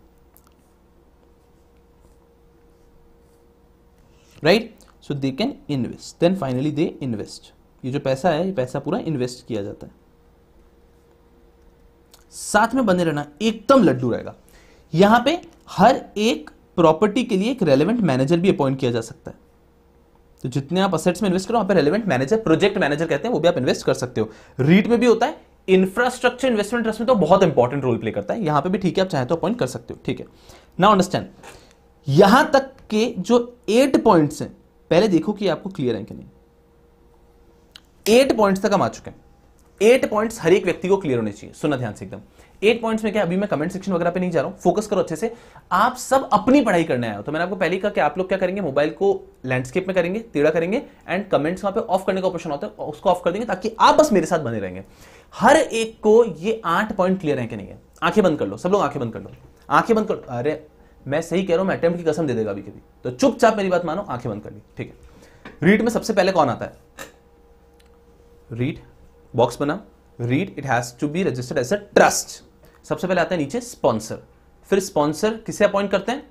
right so they can invest then finally they invest ये जो पैसा है ये पैसा पूरा इन्वेस्ट किया जाता है साथ में बने रहना एकदम लड्डू रहेगा यहां पे हर एक प्रॉपर्टी के लिए एक रेलिवेंट मैनेजर भी अपॉइंट किया जा सकता है तो जितने आप असेट्स में इन्वेस्ट करो वहां पे रेलिवेंट मैनेजर प्रोजेक्ट मैनेजर कहते हैं वो भी आप इन्वेस्ट कर सकते हो रीट में भी होता है इंफ्रास्ट्रक्चर इन्वेस्टमेंट ट्रस्ट में तो बहुत इंपॉर्टेंट रोल प्ले करता है यहां पे भी ठीक है आप चाहे तो अपॉइंट कर सकते हो ठीक है नाउ अंडरस्टैंड यहां तक के जो एट पॉइंट्स हैं पहले देखो कि आपको क्लियर है कि नहीं एट पॉइंट्स तक हम आ चुके हैं एट पॉइंट्स हर एक व्यक्ति को क्लियर होने चाहिए सुना ध्यान से एकदम एट पॉइंट्स में क्या अभी मैं कमेंट सेक्शन वगैरह पे नहीं जा रहा हूँ फोकस करो अच्छे से आप सब अपनी पढ़ाई करने आए हो तो मैंने आपको पहले कहा कि आप लोग क्या करेंगे मोबाइल को लैंडस्केप में करेंगे टेढ़ा करेंगे एंड कमेंट्स वहां पे ऑफ करने का ऑप्शन होता है उसको ऑफ कर देंगे ताकि आप बस मेरे साथ बने रहेंगे हर एक को ये आठ पॉइंट क्लियर है कि नहीं है आंखें बंद कर लो सब लोग आंखें बंद कर लो आंखें बंद कर अरे मैं सही कह रहा हूं मैं अटेम्प्ट की कसम दे देगा अभी कभी तो चुपचाप मेरी बात मानो आंखें बंद कर ली ठीक है रीड में सबसे पहले कौन आता है रीड बॉक्स बना REIT it has to be registered as a trust सबसे पहले आते हैं नीचे स्पॉन्सर फिर स्पॉन्सर किसे अपॉइंट करते हैं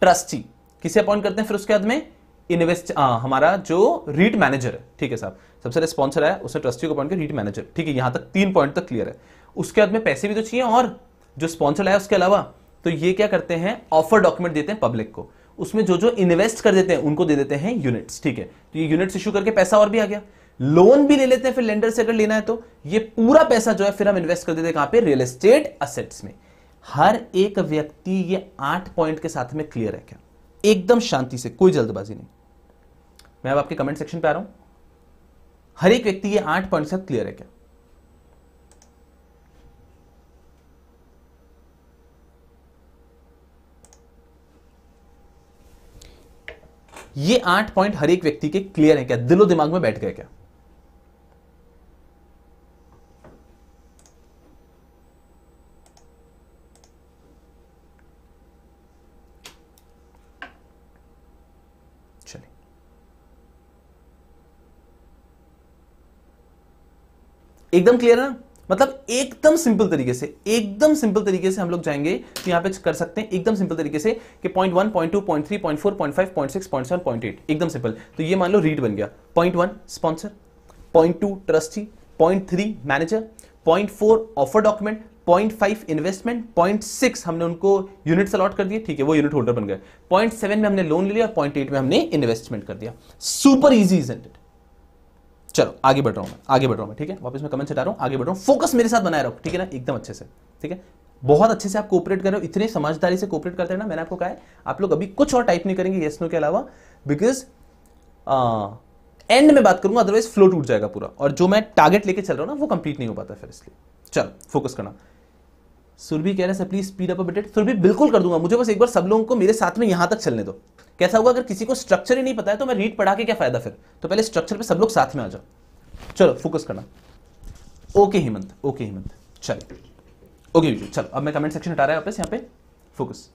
ट्रस्टी किसे अपॉइंट करते हैं फिर उसके बाद में इन्वेस्ट हमारा जो रीट मैनेजर है ठीक है साहब सबसे पहले स्पॉन्सर है उसने ट्रस्टी को अपॉइंट किया रीट मैनेजर ठीक है यहां तक तीन पॉइंट तक क्लियर है उसके बाद में पैसे भी तो चाहिए और जो स्पॉन्सर है उसके अलावा तो ये क्या करते हैं ऑफर डॉक्यूमेंट देते हैं पब्लिक को उसमें जो जो इन्वेस्ट कर देते हैं उनको दे देते हैं यूनिट्स ठीक है तो ये यूनिट्स इशू करके पैसा और भी आ गया लोन भी ले लेते हैं फिर लेंडर से अगर लेना है तो ये पूरा पैसा जो है फिर हम इन्वेस्ट कर देते हैं कहां पे रियल एस्टेट असेट्स में हर एक व्यक्ति ये आठ पॉइंट के साथ में क्लियर है क्या एकदम शांति से कोई जल्दबाजी नहीं मैं अब आपके कमेंट सेक्शन पे आ रहा हूं हर एक व्यक्ति ये आठ पॉइंट के साथ क्लियर है क्या ये आठ पॉइंट हर एक व्यक्ति के क्लियर है क्या दिलो दिमाग में बैठ गए क्या एकदम क्लियर है ना मतलब एकदम सिंपल तरीके से एकदम सिंपल तरीके से हम लोग जाएंगे तो यहां पे कर सकते हैं एकदम सिंपल तरीके से कि point one point two point three point four point five point six point seven point eight एकदम सिंपल तो ये मान लो रीड बन गया point one sponsor point two trustee point three manager point four offer document point five investment point six हमने उनको unit allot कर दिए ठीक है वो यूनिट होल्डर बन गए पॉइंट सेवन में हमने लोन ले लिया पॉइंट एट में हमने इन्वेस्टमेंट कर दिया सुपर इजी इज एंड चलो आगे बढ़ रहा हूँ मैं आगे बढ़ रहा हूँ ठीक है वापस मैं कमेंट से हटा रहा हूँ आगे बढ़ रहा हूँ फोकस मेरे साथ बनाए रखो ठीक है ना एकदम अच्छे से ठीक है बहुत अच्छे से आप कोऑपरेट कर रहे हो इतने समझदारी से कोऑपरेट करते हैं ना मैंने आपको कहा है आप लोग अभी कुछ और टाइप नहीं करेंगे यस नो के अलावा बिकॉज एंड में बात करूंगा अदरवाइज फ्लो टूट जाएगा पूरा और जो मैं टारगेट लेके चल रहा हूँ ना वो कंप्लीट नहीं हो पाता फिर इसलिए चलो फोकस करना सुरभि कह रहे सर प्लीज स्पीड अप बेटे सुरभि बिल्कुल कर दूंगा मुझे बस एक बार सब लोगों को मेरे साथ में यहां तक चलने दो कैसा होगा अगर किसी को स्ट्रक्चर ही नहीं पता है तो मैं रीड पढ़ा के क्या फायदा फिर तो पहले स्ट्रक्चर पे सब लोग साथ में आ जाओ चलो फोकस करना ओके हेमंत ओके हेमंत चलो ओके विजू चलो अब मैं कमेंट सेक्शन हटा रहा है यहां पर फोकस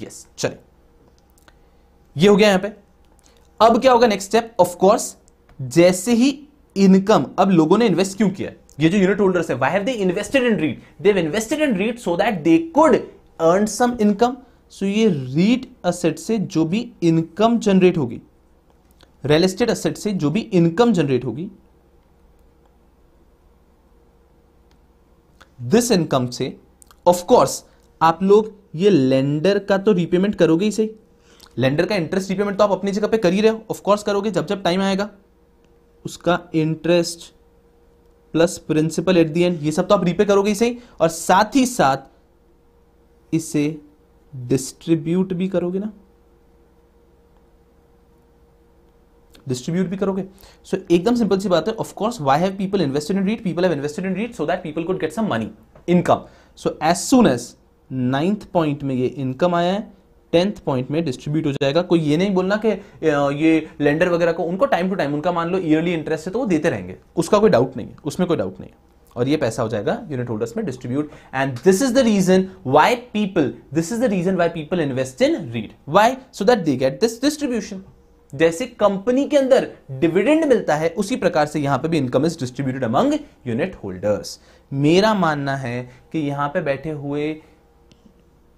यस चले ये हो गया यहां पे अब क्या होगा नेक्स्ट स्टेप ऑफकोर्स जैसे ही इनकम अब लोगों ने इन्वेस्ट क्यों किया ये जो यूनिट होल्डर्स है why have they invested in REIT they've invested in REIT so that they could earn some income so ये रीट असेट से जो भी इनकम जनरेट होगी रियल एस्टेट असेट से जो भी इनकम जनरेट होगी दिस इनकम से ऑफ कोर्स आप लोग ये लेंडर का तो रीपेमेंट करोगे ही सही लेंडर का इंटरेस्ट रीपेमेंट तो आप अपनी जगह पे कर ही रहे हो ऑफ कोर्स करोगे जब जब टाइम आएगा उसका interest plus principal at the end ये सब तो आप रीपे करोगे इसे और साथ ही साथ इसे डिस्ट्रीब्यूट भी करोगे ना डिस्ट्रीब्यूट भी करोगे सो so, एकदम सिंपल सी बात है of course why have people invested in REIT people have invested in REIT so that people could get some money income so as soon as ninth point में ये इनकम आया है टेंथ पॉइंट में distribute हो जाएगा कोई ये नहीं बोलना कि ये लेंडर वगैरह को उनको टाइम टू टाइम उनका मान लो ईयरली इंटरेस्ट है तो वो देते रहेंगे उसका कोई डाउट नहीं है उसमें कोई डाउट नहीं है और ये पैसा हो जाएगा यूनिट होल्डर्स में distribute and this is the reason why people this is the reason why people invest in REIT why so that they get this distribution जैसे कंपनी के अंदर डिविडेंड मिलता है उसी प्रकार से यहां पे भी income is distributed among unit holders मेरा मानना है कि यहां पे बैठे हुए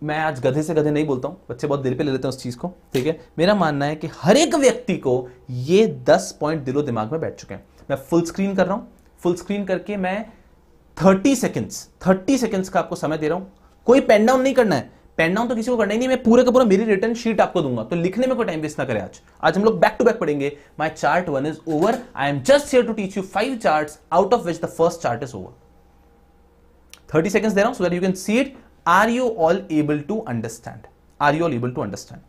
मैं आज गधे से गधे नहीं बोलता हूँ बच्चे बहुत दिल पे ले लेते हैं उस चीज़ को ठीक है मेरा मानना है कि हर एक व्यक्ति को ये दस पॉइंट दिलो दिमाग में बैठ चुके हैं मैं फुल स्क्रीन कर रहा हूँ फुल स्क्रीन करके मैं थर्टी सेकेंड्स थर्टी सेकेंड्स का आपको समय दे रहा हूँ कोई पेन डाउन नहीं करना है पेन डाउन तो किसी को करना ही नहीं मैं पूरे का पूरा मेरी रिटर्न शीट आपको दूंगा तो लिखने में कोई टाइम वेस्ट ना करें आज आज हम लोग बैक टू बैक पढ़ेंगे my chart one is over I am just here to teach you five charts out of which the first chart is over thirty seconds दे रहा हूं so that you can see it Are you all able to understand? Are you all able to understand?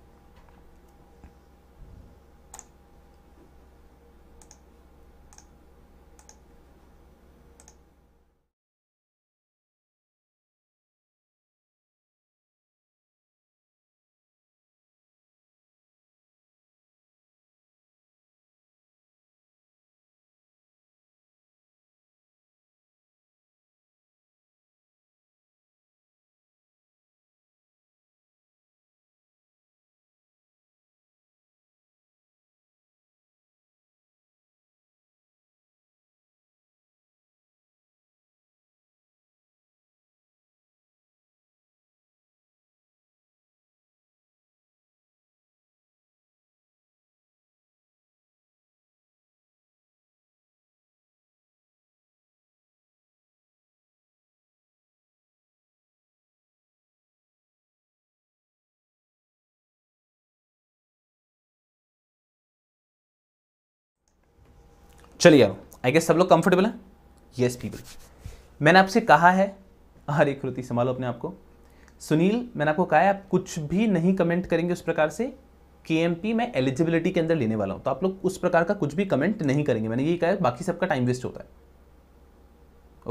चलिए यार I guess सब लोग comfortable हैं yes people मैंने आपसे कहा है एक कृति संभालो अपने आप को सुनील मैंने आपको कहा है आप कुछ भी नहीं कमेंट करेंगे उस प्रकार से के मैं एलिजिबिलिटी के अंदर लेने वाला हूँ तो आप लोग उस प्रकार का कुछ भी कमेंट नहीं करेंगे मैंने यही कहा है बाकी सबका टाइम वेस्ट होता है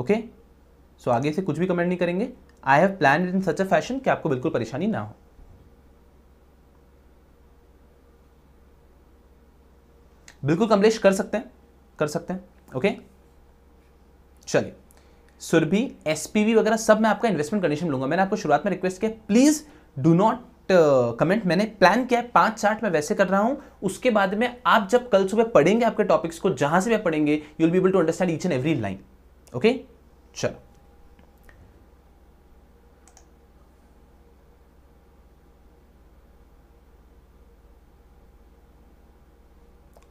ओके सो आगे से कुछ भी कमेंट नहीं करेंगे I have plan in such a fashion कि आपको बिल्कुल परेशानी ना हो बिल्कुल कमलेश कर सकते हैं कर सकते हैं ओके चलिए सुरभि एसपीवी वगैरह सब मैं आपका इन्वेस्टमेंट कंडीशन लूंगा मैंने आपको शुरुआत में रिक्वेस्ट किया प्लीज डू नॉट कमेंट मैंने प्लान किया है पांच चार्ट मैं वैसे कर रहा हूं उसके बाद में आप जब कल सुबह पढ़ेंगे आपके टॉपिक्स को जहां से भी आप पढ़ेंगे you will be able to understand each and every line okay चलो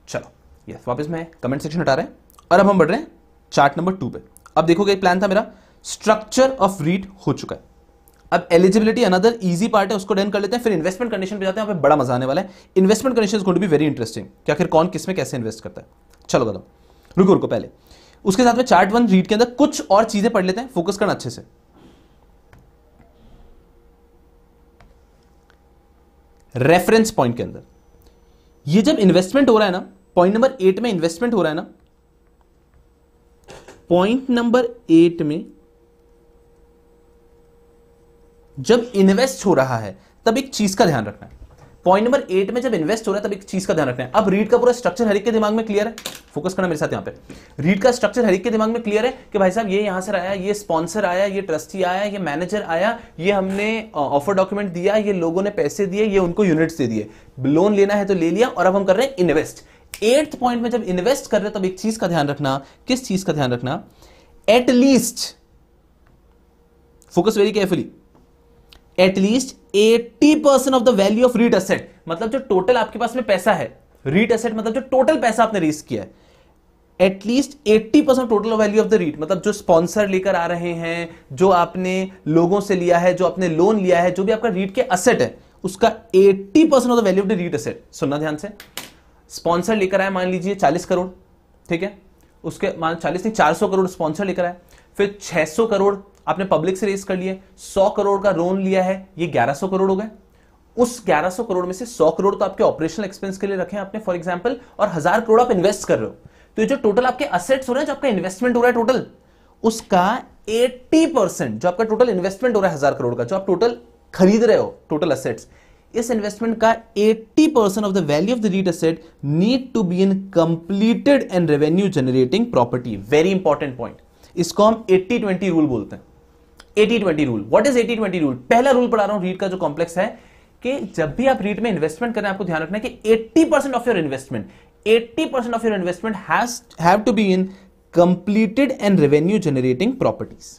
चलो यस वापस मैं कमेंट सेक्शन हटा रहे हैं और अब हम बढ़ रहे हैं चार्ट नंबर टू पे अब देखोगे प्लान था मेरा स्ट्रक्चर ऑफ रीट हो चुका है अब एलिजिबिलिटी अनदर इजी पार्ट है उसको डन कर लेते हैं फिर इन्वेस्टमेंट कंडीशन पे जाते हैं पे बड़ा मजा आने वाला है इन्वेस्टमेंट कंडीशन गुड भी बी वेरी इंटरेस्टिंग क्या फिर कौन किस में कैसे इन्वेस्ट करता है चलो कदम रुको रुको पहले उसके साथ में चार्ट वन रीट के अंदर कुछ और चीजें पढ़ लेते हैं फोकस करना अच्छे से रेफरेंस पॉइंट के अंदर ये जब इन्वेस्टमेंट हो रहा है ना पॉइंट नंबर एट में इन्वेस्टमेंट हो रहा है ना पॉइंट नंबर एट में जब इन्वेस्ट हो रहा है तब एक चीज का ध्यान रखना है पॉइंट नंबर एट में जब इन्वेस्ट हो रहा है तब एक चीज का ध्यान रखना है अब रीड का पूरा स्ट्रक्चर हर एक के दिमाग में क्लियर है फोकस करना मेरे साथ यहां पे रीड का स्ट्रक्चर हर एक के दिमाग में क्लियर है कि भाई साहब ये यहां से आया ये स्पॉन्सर आया ये ट्रस्टी आया ये मैनेजर आया ये हमने ऑफर डॉक्यूमेंट दिया ये लोगों ने पैसे दिए ये उनको यूनिट्स दे दिए लोन लेना है तो ले लिया और अब हम कर रहे हैं इन्वेस्ट एट्थ पॉइंट में जब इन्वेस्ट कर रहे हो तब एक चीज का ध्यान रखना किस चीज का ध्यान रखना at least focus very carefully at least 80 percent of the value of REIT asset मतलब जो टोटल आपके पास में पैसा है रीट असेट मतलब जो टोटल पैसा आपने रेस किया है at least 80 percent total value of the REIT मतलब जो स्पॉन्सर लेकर आ रहे हैं जो आपने लोगों से लिया है जो आपने लोन लिया है जो भी आपका रीट के असेट है उसका 80 percent of the value of the REIT asset सुनना ध्यान से स्पॉन्सर लेकर आए मान लीजिए चालीस करोड़ ठीक है उसके मान चालीस नहीं चार सौ करोड़ स्पॉन्सर लेकर आए फिर छह सौ करोड़ आपने पब्लिक से रेस कर लिए सौ करोड़ का लोन लिया है ये ग्यारह सौ करोड़ हो गए उस 1100 करोड़ में से 100 करोड़ तो आपके ऑपरेशनल एक्सपेंस के लिए रखे हैं आपने फॉर एग्जाम्पल और हजार करोड़ आप इन्वेस्ट कर रहे हो तो ये जो टोटल आपके असेट्स हो रहे हैं जो आपका इन्वेस्टमेंट हो रहा है टोटल उसका एट्टी परसेंट जो आपका टोटल इन्वेस्टमेंट हो रहा है हजार करोड़ का जो आप टोटल खरीद रहे हो टोटल असेट्स इस इन्वेस्टमेंट का 80 percent of the value of the REIT asset need to be in completed and revenue generating property very important point इसको हम 80-20 रूल बोलते हैं 80-20 रूल व्हाट इज 80-20 रूल पहला रूल पढ़ा रहा हूं रीट का जो कॉम्प्लेक्स है कि जब भी आप रीट में इन्वेस्टमेंट करें आपको ध्यान रखना है कि 80 percent of your investment 80 percent of your investment have to be in completed and revenue generating properties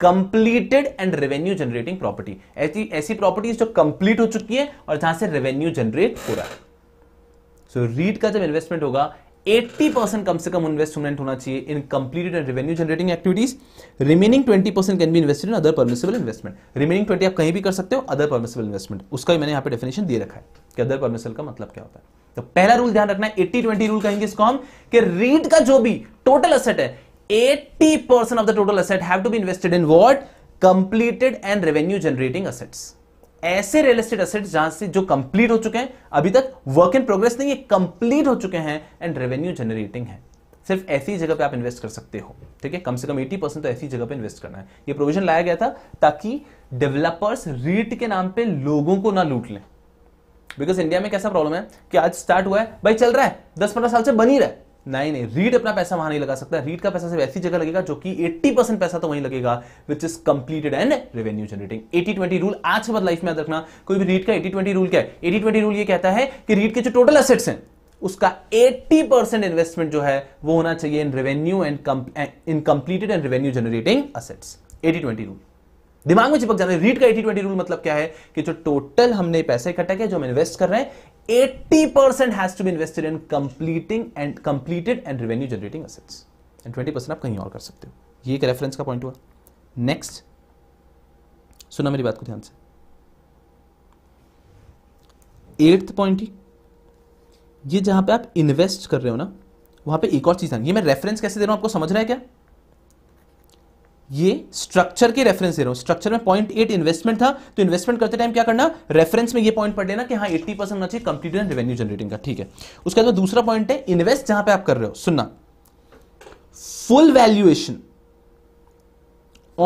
completed and revenue generating property ऐसी ऐसी प्रॉपर्टीज जो कंप्लीट हो चुकी है और जहां से रेवेन्यू जनरेट हो रहा है सो so, रीट का जब इन्वेस्टमेंट होगा 80 परसेंट कम से कम इन्वेस्टमेंट होना चाहिए in completed and revenue generating activities remaining 20 percent can be invested in other permissible investment remaining 20 आप कहीं भी कर सकते हो अदर परमिसेबल इन्वेस्टमेंट उसका भी मैंने यहां पे डेफिनेशन दे रखा है कि अदर परमिसेबल का मतलब क्या होता है तो पहला रूल ध्यान रखना है एट्टी ट्वेंटी रूल कहेंगे इसको हम कि रीट का जो भी टोटल असेट है 80% of the total asset have to be invested in what completed and revenue generating assets ऐसे रियल एस्टेट असेट जहां से जो कंप्लीट हो चुके हैं अभी तक वर्क इन प्रोग्रेस नहीं है कंप्लीट हो चुके हैं एंड रेवेन्यू जनरेटिंग है सिर्फ ऐसी जगह पे आप इन्वेस्ट कर सकते हो ठीक है कम से कम 80 परसेंट तो ऐसी जगह पे इन्वेस्ट करना है ये प्रोविजन लाया गया था ताकि डेवलपर्स रीट के नाम पे लोगों को ना लूट लें बिकॉज इंडिया में कैसा प्रॉब्लम है कि आज स्टार्ट हुआ है भाई चल रहा है दस पंद्रह साल से बनी रहा है नहीं नहीं रीड अपना पैसा वहां नहीं लगा सकता रीड का पैसा सिर्फ ऐसी जगह लगेगा जो कि 80 परसेंट पैसा तो वहीं लगेगा which is completed and revenue generating 80 20 rule आज के बाद लाइफ में याद रखना कोई भी रीड का 80 20 रूल क्या है 80 20 रूल ये कहता है कि रीड के जो टोटल असेट्स हैं उसका 80 परसेंट इन्वेस्टमेंट जो है वो होना चाहिए in revenue and in completed and revenue generating assets eighty twenty rule दिमाग में चिपक जाते हैं रीट का एटी ट्वेंटी रूल मतलब क्या है कि जो टोटल हमने पैसे इकट्ठा किया जो हम इन्वेस्ट कर रहे हैं 80% has to be invested in completing and completed and revenue generating assets and 20% आप कहीं और कर सकते हो ये एक रेफरेंस का पॉइंट हुआ नेक्स्ट सुना मेरी बात को ध्यान से एट्थ पॉइंट ही ये जहां पे आप इन्वेस्ट कर रहे हो ना वहां पे एक और चीज आनी ये मैं रेफरेंस कैसे दे रहा हूं आपको समझ रहा है क्या ये स्ट्रक्चर के रेफरेंस दे रहा हूं स्ट्रक्चर में पॉइंट एट इन्वेस्टमेंट था तो इन्वेस्टमेंट करते टाइम क्या करना रेफरेंस में ये पॉइंट पढ़ लेना कि हाँ एट्टी परसेंट होना चाहिए कंप्लीट एंड रेवेन्यू जनरेटिंग का ठीक है उसके बाद दूसरा पॉइंट है इन्वेस्ट जहां पे आप कर रहे हो सुनना full valuation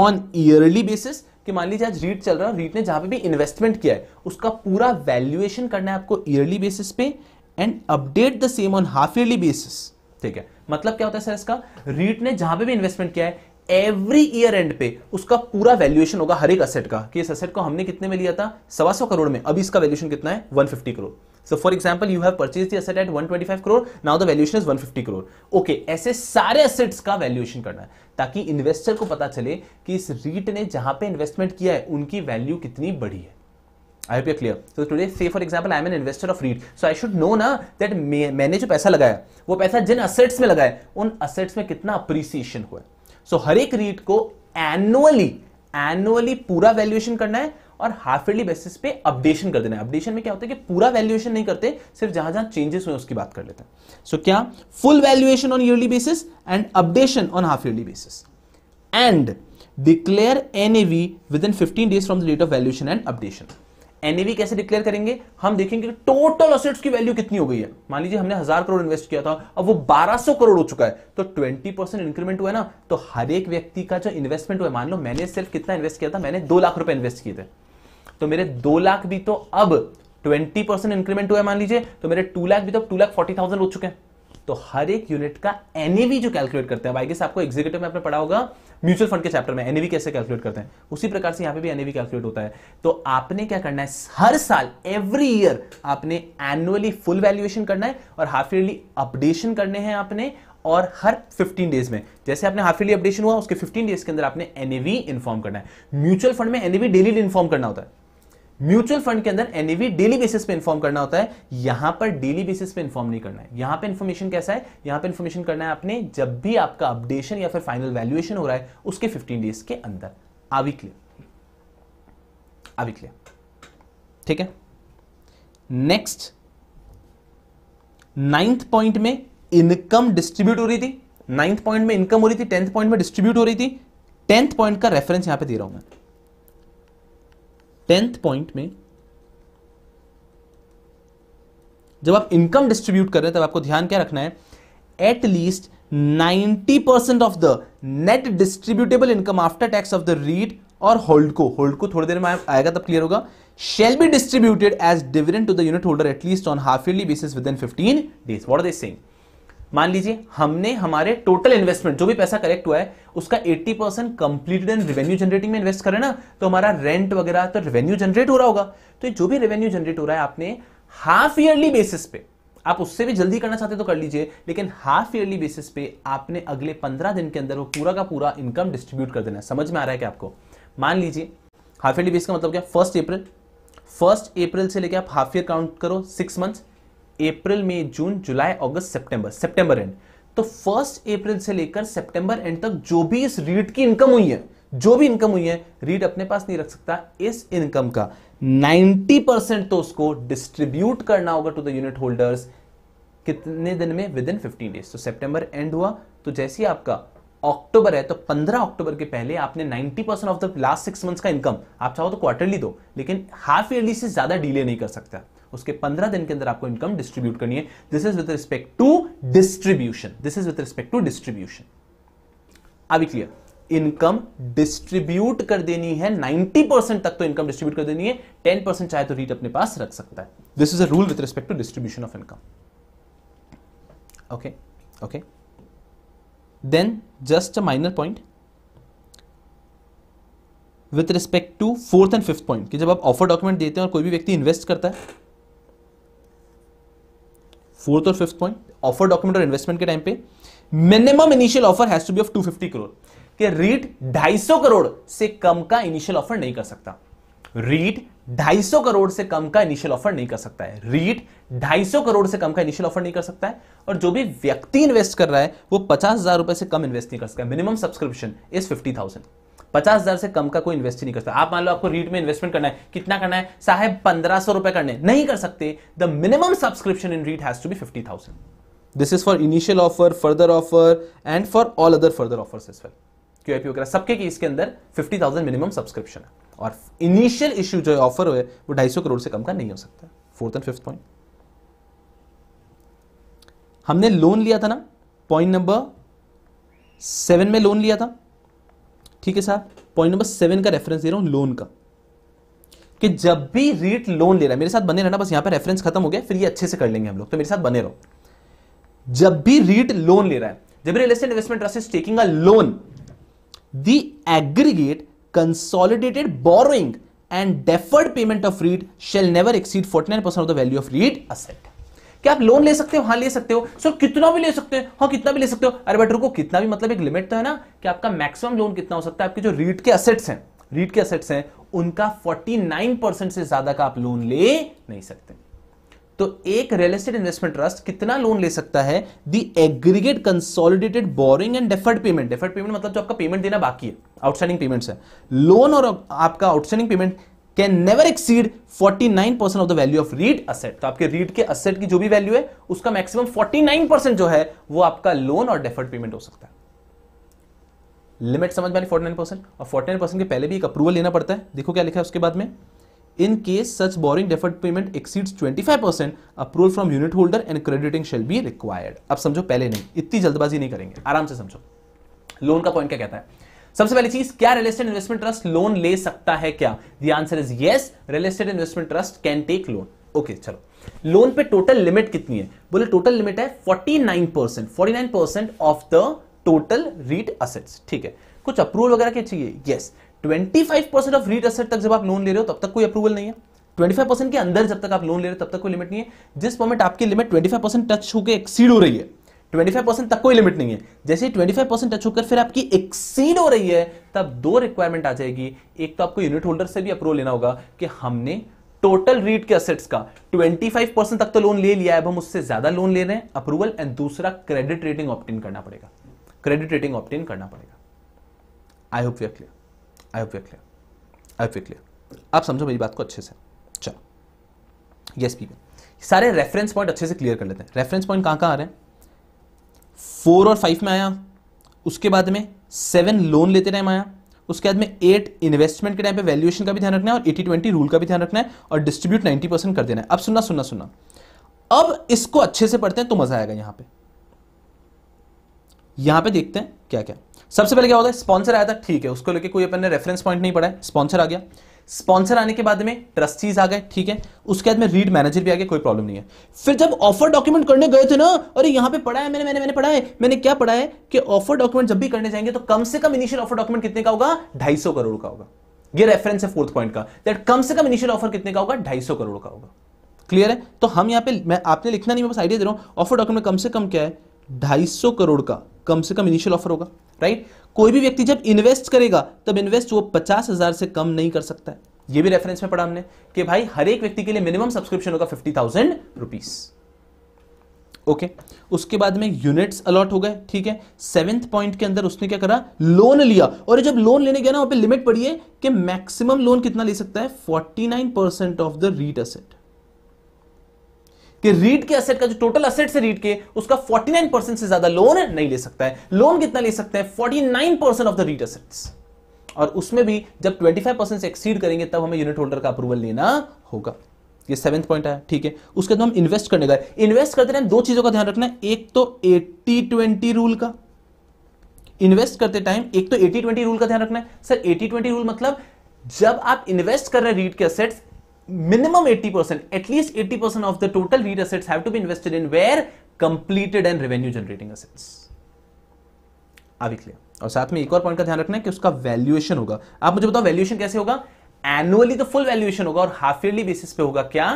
on yearly basis कि मान लीजिए आज रीट चल रहा है रीट ने जहां पे भी इन्वेस्टमेंट किया है उसका पूरा वैल्यूएशन करना है आपको ईयरली बेसिस पे and update the same on half yearly basis ठीक है मतलब क्या होता है सर इसका रीट ने जहां पे भी इन्वेस्टमेंट किया है एवरी ईयर एंड पे उसका पूरा वैल्यूएशन होगा हर एक असेट का कि इस असेट को हमने कितने में लिया था सवा सौ करोड़ में अभी इसका वैल्यूएशन कितना है 150 crore so for example you have purchase the asset at 125 crore now the valuation is 150 crore okay okay, ऐसे सारे असेट्स का वैल्यूएशन करना है ताकि इन्वेस्टर को पता चले कि इस रीट ने जहां पे इन्वेस्टमेंट किया है उनकी वैल्यू कितनी बढ़ी है I hope you clear so today से for example I am an investor of REIT so I should know ना दैट मैंने जो पैसा लगाया वो पैसा जिन असेट्स में लगाया उन असेट्स में कितना अप्रिसिएशन हुआ है सो हर एक रीट को एनुअली एनुअली पूरा वैल्यूएशन करना है और हाफ ईयरली बेसिस पे अपडेशन कर देना है अपडेशन में क्या होता है कि पूरा वैल्यूएशन नहीं करते सिर्फ जहां जहां चेंजेस हुए उसकी बात कर लेते हैं सो क्या full valuation on yearly basis and updation on half yearly basis and declare an within fifteen days from the date of valuation and updation NAV कैसे डिक्लेयर करेंगे हम देखेंगे टोटल असेट्स की वैल्यू कितनी हो गई है मान लीजिए हमने हजार करोड़ इन्वेस्ट किया था अब वो 1200 करोड़ हो चुका है तो 20 परसेंट इंक्रीमेंट हुआ है ना तो हर एक व्यक्ति का जो इन्वेस्टमेंट हुआ मान लो मैंने सिर्फ कितना इन्वेस्ट किया था मैंने दो लाख रुपए इन्वेस्ट किए थे तो मेरे दो लाख भी तो अब ट्वेंटी परसेंट इंक्रीमेंट हुआ है मान लीजिए तो मेरे टू लाख भी तो टू लाख फोर्टी थाउजेंड हो चुके हैं तो हर एक यूनिट का एनएवी जो कैलकुलेट करते हैं आपको एग्जीक्यूटिव में आपने पढ़ा होगा म्यूचुअल फंड के चैप्टर में एनएवी कैसे कैलकुलेट करते हैं उसी प्रकार से यहां पे भी एनएवी कैलकुलेट होता है तो आपने क्या करना है हर साल एवरी ईयर आपने एनुअली फुल वैल्यूएशन करना है और हाफ ईयरली अपडेशन करने हैं आपने और हर 15 डेज में जैसे आपने हाफ ईयरली अपडेशन हुआ उसके 15 डेज के अंदर आपने एनएवी इन्फॉर्म करना है म्यूचुअल फंड में एनएवी डेली इन्फॉर्म करना होता है म्यूचुअल फंड के अंदर एनईवी डेली बेसिस पे इन्फॉर्म करना होता है यहां पर डेली बेसिस पे इन्फॉर्म नहीं करना है यहां पे इन्फॉर्मेशन कैसा है यहां पे इन्फॉर्मेशन करना है आपने जब भी आपका अपडेशन या फिर फाइनल वैल्यूएशन हो रहा है उसके 15 डेज के अंदर आवी क्लियर आवी क्लियर ठीक है नेक्स्ट नाइन्थ पॉइंट में इनकम डिस्ट्रीब्यूट हो रही थी नाइन्थ पॉइंट में इनकम हो रही थी टेंथ पॉइंट में डिस्ट्रीब्यूट हो रही थी टेंथ पॉइंट का रेफरेंस यहां पर दे रहा हूं मैं टेंथ पॉइंट में जब आप इनकम डिस्ट्रीब्यूट कर रहे हैं तब आपको ध्यान क्या रखना है at least percent of the net distributable income after tax of the REIT और होल्ड को होल्ड को थोड़ी देर में आएगा तब क्लियर होगा shall be distributed as dividend to the unit holder at least on half yearly basis within fifteen days what are they मान लीजिए हमने हमारे टोटल इन्वेस्टमेंट जो भी पैसा कलेक्ट हुआ है उसका 80 percent completed and revenue generating में इन्वेस्ट करें ना तो हमारा रेंट वगैरह तो रेवेन्यू जनरेट हो रहा होगा तो जो भी रेवेन्यू जनरेट हो रहा है आपने हाफ ईयरली बेसिस पे आप उससे भी जल्दी करना चाहते तो कर लीजिए लेकिन हाफ ईयरली बेसिस पे आपने अगले पंद्रह दिन के अंदर वो पूरा का पूरा इनकम डिस्ट्रीब्यूट कर देना है समझ में आ रहा है क्या आपको मान लीजिए हाफ ईयरली बेस का मतलब क्या फर्स्ट अप्रैल फर्स्ट अप्रैल से लेकर आप हाफ ईयर काउंट करो सिक्स मंथ्स अप्रैल मई जून जुलाई अगस्त सितंबर सितंबर एंड तो फर्स्ट अप्रैल से लेकर सितंबर एंड तक जो भी इस रीट की इनकम हुई है जो भी इनकम हुई है रीट अपने पास नहीं रख सकता इस इनकम का 90 परसेंट तो उसको डिस्ट्रीब्यूट करना होगा टू द यूनिट होल्डर्स कितने दिन में विद इन फिफ्टीन डेज तो सेप्टेंबर एंड हुआ तो जैसे ही आपका अक्टूबर है तो 15 अक्टूबर के पहले आपने 90 percent of the last six months का इनकम आप चाहो तो क्वार्टरली दो लेकिन हाफ ईयरली से ज्यादा डिले नहीं कर सकता उसके पंद्रह दिन के अंदर आपको इनकम डिस्ट्रीब्यूट करनी है this is with respect to distribution this is with respect to distribution अभी क्लियर इनकम डिस्ट्रीब्यूट कर देनी है 90 परसेंट तक तो इनकम डिस्ट्रीब्यूट कर देनी है 10 परसेंट चाहे तो रीट अपने पास रख सकता है this is a rule with respect to distribution of income okay okay then just a minor point with respect to fourth and fifth point कि जब आप ऑफर डॉक्यूमेंट देते हैं और कोई भी व्यक्ति इन्वेस्ट करता है फोर्थ और फिफ्थ पॉइंट ऑफर डॉक्यूमेंट और इन्वेस्टमेंट के टाइम पे minimum initial offer has to be of 250 crore कि रीट 250 करोड़ से कम का इनिशियल ऑफर नहीं कर सकता रीट 250 करोड़ से कम का इनिशियल ऑफर नहीं कर सकता है रीट 250 करोड़ से कम का इनिशियल ऑफर नहीं कर सकता है और जो भी व्यक्ति इन्वेस्ट कर रहा है वो पचास हजार रुपए से कम इन्वेस्ट नहीं कर सकता minimum subscription is fifty thousand पचास हजार से कम का कोई इन्वेस्ट नहीं कर सकता आप मान लो आपको रीट में इन्वेस्टमेंट करना है कितना करना है साहब पंद्रह सौ रुपए करने नहीं कर सकते the minimum subscription in REIT has to be fifty thousand this is for initial offer further offer and for all other further offer is well Q I वगैरह सबके केस के अंदर फिफ्टी थाउजेंड मिनिमम सब्सक्रिप्शन है और initial issue जो offer हुए वो ढाई सौ करोड़ से कम का नहीं हो सकता फोर्थ एंड फिफ्थ पॉइंट हमने लोन लिया था ना पॉइंट नंबर सेवन में लोन लिया था ठीक है साहब पॉइंट नंबर सेवन का रेफरेंस दे रहा हूं लोन का कि जब भी रीट लोन ले रहा है मेरे साथ बने रहना बस यहां पर रेफरेंस खत्म हो गया फिर ये अच्छे से कर लेंगे हम लोग तो मेरे साथ बने रहो जब भी रीट लोन ले रहा है जब real estate investment trust is taking a loan the aggregate consolidated borrowing and deferred payment of REIT shall never exceed 49% of the value of REIT asset क्या आप लोन ले सकते हो हाँ ले सकते हो सर कितना भी ले सकते हो हाँ कितना भी ले सकते हो अरे बट रुको कितना भी मतलब एक लिमिट तो है ना कि आपका मैक्सिमम लोन कितना हो सकता है आपके जो रीट के असेट्स हैं रीट के असेट्स हैं उनका 49 से ज्यादा का आप लोन ले नहीं सकते तो एक रियल एस्टेट इन्वेस्टमेंट ट्रस्ट कितना लोन ले सकता है the aggregate consolidated borrowing and deferred payment deferred payment मतलब जो आपका पेमेंट देना बाकी है आउटस्टैंडिंग पेमेंट्स है लोन और आपका outstanding payment can never exceed 49 percent of the value of REIT asset तो आपके रीड के असेट की जो भी वैल्यू है उसका मैक्सिमम 49 परसेंट जो है वो आपका लोन और डेफर्ड पेमेंट हो सकता है लिमिट समझ में आई फोर्टी नाइन परसेंट और फोर्टी नाइन परसेंट के पहले भी एक अप्रूवल लेना पड़ता है देखो क्या लिखा है उसके बाद में in case such borrowing deferred payment exceeds 25 percent approval from unit holder and crediting shall be required अब समझो पहले नहीं इतनी जल्दबाजी नहीं करेंगे आराम से समझो लोन का पॉइंट क्या कहता है सबसे पहली चीज क्या real estate investment trust loan ले सकता है क्या the answer is yes real estate investment trust can take loan okay चलो लोन पे टोटल लिमिट कितनी है बोले टोटल लिमिट है 49 percent forty of the total REIT assets ठीक है कुछ अप्रूवल वगैरह क्या चाहिए yes yes. 25 percent of REIT asset तक जब आप लोन ले रहे हो तब तक कोई अप्रूवल नहीं है 25 परसेंट के अंदर जब तक आप लोन ले रहे हो तब तक कोई लिमिट नहीं है जिस मोमेंट आपकी लिमिट 25 परसेंट टच होकर एक्सीड हो रही है 25% तक कोई लिमिट नहीं है जैसे 25% टच होकर फिर आपकी एक्सीड हो रही है तब दो रिक्वायरमेंट आ जाएगी एक तो आपको यूनिट होल्डर से भी अप्रूव लेना होगा कि हमने टोटल रीट के असेट्स का 25% तक तो लोन ले लिया है अब हम उससे ज्यादा लोन ले रहे हैं अप्रूवल एंड दूसरा क्रेडिट रेटिंग ऑप्टेन करना पड़ेगा क्रेडिट रेटिंग ऑप्टेन करना पड़ेगा I hope we clear I hope we clear I hope we clear आप समझो मेरी बात को अच्छे से चलो यस पी सारे रेफरेंस पॉइंट अच्छे से क्लियर कर लेते हैं रेफरेंस पॉइंट कहां कहां आ रहे हैं फोर और फाइव में आया उसके बाद में सेवन लोन लेते टाइम आया उसके बाद में एट इन्वेस्टमेंट के टाइम पे वैल्यूएशन का भी ध्यान रखना है और एटी ट्वेंटी रूल का भी ध्यान रखना है और डिस्ट्रीब्यूट नाइन्टी परसेंट कर देना है अब सुनना सुनना सुनना अब इसको अच्छे से पढ़ते हैं तो मजा आएगा यहां पे यहां पे देखते हैं क्या क्या सबसे पहले क्या होता है स्पॉन्सर आया था ठीक है उसको लेके कोई अपन ने रेफरेंस पॉइंट नहीं पढ़ा है स्पॉन्सर आ गया स्पॉन्सर आने के बाद में ट्रस्टीज आ गए ठीक है उसके बाद में रीड मैनेजर भी आ गया कोई प्रॉब्लम नहीं है फिर जब ऑफर डॉक्यूमेंट करने गए थे ना अरे यहां पे पढ़ा है मैंने मैंने मैंने पढ़ा है मैंने क्या पढ़ा है कि ऑफर डॉक्यूमेंट जब भी करने जाएंगे तो कम से कम इनिशियल ऑफर डॉक्यूमेंट कितने का होगा ढाई करोड़ का होगा ये रेफरेंस है फोर्थ पॉइंट का दैट कम से कम इनिशियल ऑफर कितने का होगा ढाई करोड़ का होगा क्लियर है तो हम यहां पर मैं आपने लिखना नहीं मैं बस आइडिया दे रहा हूं ऑफर डॉक्यूमेंट कम से कम क्या है ढाई करोड़ का कम से कम इनिशियल ऑफर होगा राइट right? कोई भी व्यक्ति जब इन्वेस्ट करेगा तब इन्वेस्ट वो पचास हजार से कम नहीं कर सकता है ये भी रेफरेंस में पढ़ा हमने कि भाई हर एक व्यक्ति के लिए मिनिमम सब्सक्रिप्शन होगा फिफ्टी थाउजेंड रुपीज ओके उसके बाद में यूनिट्स अलॉट हो गए ठीक है सेवेंथ पॉइंट के अंदर उसने क्या करा लोन लिया और जब लोन लेने गया ना वहां पे लिमिट पड़ी है कि मैक्सिमम लोन कितना ले सकता है forty of the REIT asset कि रीड के असेट का जो टोटल असेट से रीड के उसका 49 परसेंट से ज्यादा लोन नहीं ले सकता है लोन कितना ले सकते हैं 49 percent of the REIT assets और उसमें भी जब 25 परसेंट से एक्सीड करेंगे तब हमें यूनिट होल्डर का अप्रूवल लेना होगा ये सेवेंथ पॉइंट है ठीक है उसके बाद हम इन्वेस्ट करने गए इन्वेस्ट करते टाइम दो चीजों का ध्यान रखना एक तो एट्टी ट्वेंटी रूल का इन्वेस्ट करते टाइम एक तो एटी ट्वेंटी रूल का ध्यान रखना है सर एटी ट्वेंटी रूल मतलब जब आप इन्वेस्ट कर रहे हैं रीट के assets minimum 80%, at least 80% of the total REIT assets have to be invested in where completed and revenue generating assets. अभी क्लियर और साथ में एक और पॉइंट का ध्यान रखना है कि उसका वैल्यूएशन होगा आप मुझे बताओ वैल्यूएशन कैसे होगा एनुअली तो फुल वैल्यूएशन होगा और हाफ ईयरली बेसिस पे होगा क्या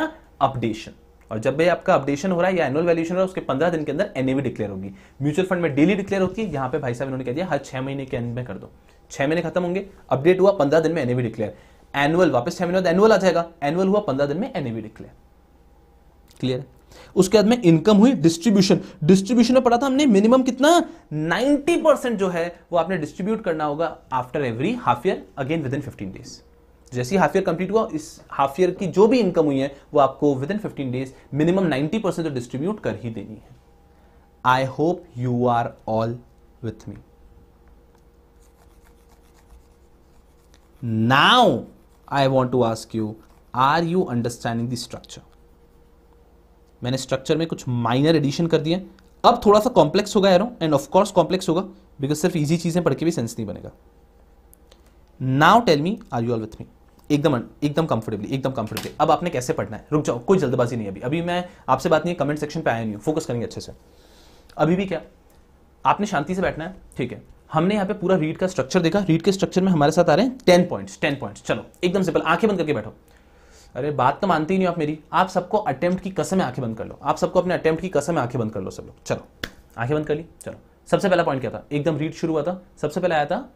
अपडेशन और जब भी आपका अपडेशन हो रहा है या एनुअल वैल्यूएशन हो रहा है उसके पंद्रह दिन के अंदर एनएवी डिक्लेयर होगी म्यूचुअल फंड में डेली डिक्लेयर होती है यहां पे भाई साहब इन्होंने कह दिया हर छह महीने के एंड में कर दो छह महीने खत्म होंगे अपडेट हुआ पंद्रह दिन में एनएवी डिक्लेयर एनुअल वापस छह महीने बाद एनुअल आ जाएगा एनुअल हुआ पंद्रह दिन में एनएवी डिक्लेयर क्लियर उसके बाद में इनकम हुई डिस्ट्रीब्यूशन डिस्ट्रीब्यूशन में पढ़ा था हमने मिनिमम कितना 90 परसेंट जो है वो आपने डिस्ट्रीब्यूट करना होगा after every half year again within fifteen days जैसे हाफ ईयर कंप्लीट हुआ इस हाफ ईयर की जो भी इनकम हुई है वो आपको within fifteen days minimum ninety percent तो डिस्ट्रीब्यूट कर ही देनी है I hope you are all with me now I want to ask you are you understanding the structure मैंने स्ट्रक्चर में कुछ माइनर एडिशन कर दिए अब थोड़ा सा कॉम्प्लेक्स होगा एरो एंड ऑफकोर्स कॉम्प्लेक्स होगा बिकॉज सिर्फ ईजी चीज़ें पढ़ के भी सेंस नहीं बनेगा now tell me are you all with me एकदम एकदम कंफर्टेबली एकदम कंफर्टेबली अब आपने कैसे पढ़ना है रुक जाओ कोई जल्दबाजी नहीं अभी अभी मैं आपसे बात नहीं कमेंट सेक्शन पे आया नहीं हूँ फोकस करेंगे अच्छे से अभी भी क्या आपने शांति से बैठना है ठीक है हमने यहाँ पे पूरा रीड का स्ट्रक्चर देखा रीड के स्ट्रक्चर में हमारे साथ आ रहे हैं टेन पॉइंट्स टेन पॉइंट्स चलो एकदम सिंपल आंखें बंद करके बैठो अरे बात तो मानती ही नहीं आप मेरी आप सबको अटेम्प्ट की कसम में आंखें बंद कर लो आप सबको अपने अटेम्प्ट की कसम में आंखें बंद कर लो सब लोग चलो आंखें बंद कर ली चलो सबसे पहला पॉइंट क्या था एकदम रीड शुरू हुआ था सबसे पहले आया था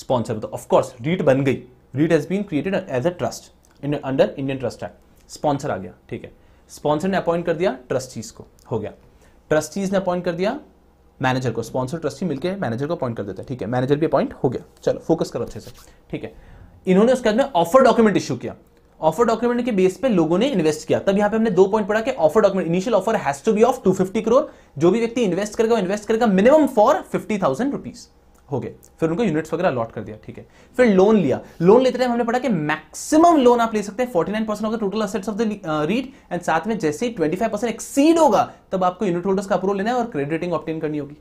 स्पॉन्सर तो ऑफकोर्स रीड बन गई REIT has been created as a trust under Indian trust Act sponsor आ गया ठीक है स्पॉन्सर ने अपॉइंट कर दिया ट्रस्टीज को हो गया ट्रस्टीज ने अपॉइंट कर दिया मैनेजर को स्पॉन्सर ट्रस्टी मिलकर मैनेजर को अपॉइंट कर देता है ठीक है मैनेजर भी अपॉइंट हो गया चलो फोकस करो अच्छे से ठीक है इन्होंने उसके बाद में ऑफर डॉक्यूमेंट इशू किया ऑफर डॉक्यूमेंट के बेस पे लोगों ने इन्वेस्ट किया तब यहाँ पे हमने दो पॉइंट पढ़ा कि offer document initial offer has to be of 250 crore जो भी व्यक्ति इन्वेस्ट करेगा इन्वेस्ट करेगा minimum for fifty thousand rupees हो गए फिर उनको यूनिट्स वगैरह अलॉट कर दिया ठीक है फिर लोन लिया लोन लेते टाइम हमने पढ़ा कि मैक्सिमम लोन आप ले सकते हैं 49 परसेंट होगा total assets of the REIT and साथ में जैसे ही 25 परसेंट एक्सीड होगा तब आपको यूनिट होल्डर्स का अप्रूवल लेना है और क्रेडिटिंग ऑप्टेन करनी होगी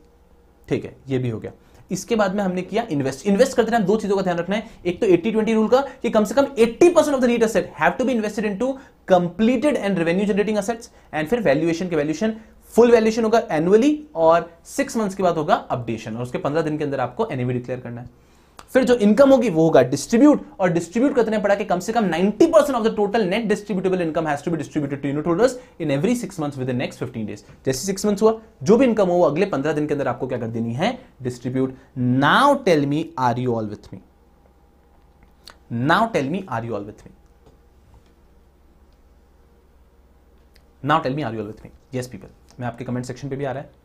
ठीक है ये भी हो गया इसके बाद में हमने किया इन्वेस्ट इन्वेस्ट करते हैं दो चीजों का ध्यान रखना है एक तो 80 20 रूल का कि कम से कम 80 percent of the REIT asset have to be invested into completed and revenue generating assets and फिर वैल्यूएशन के वैल्यूएशन फुल वैल्यूशन होगा एनुअली और सिक्स मंथ्स के बाद होगा अपडेशन और उसके पंद्रह दिन के अंदर आपको एनएवी डिक्लेयर करना है फिर जो इनकम होगी वो होगा डिस्ट्रीब्यूट और डिस्ट्रीब्यूट करते पड़ा कि कम से कम 90 percent of the total net distributable income has to be distributed to unit holders in every six months within next fifteen days जैसे सिक्स मंथ्स हुआ जो भी इनकम हो वो अगले पंद्रह दिन के अंदर आपको क्या कर देनी है distribute now tell me are you all with me now tell me are you all with me now tell me are you all with me yes people मैं आपके कमेंट सेक्शन पे भी आ रहा है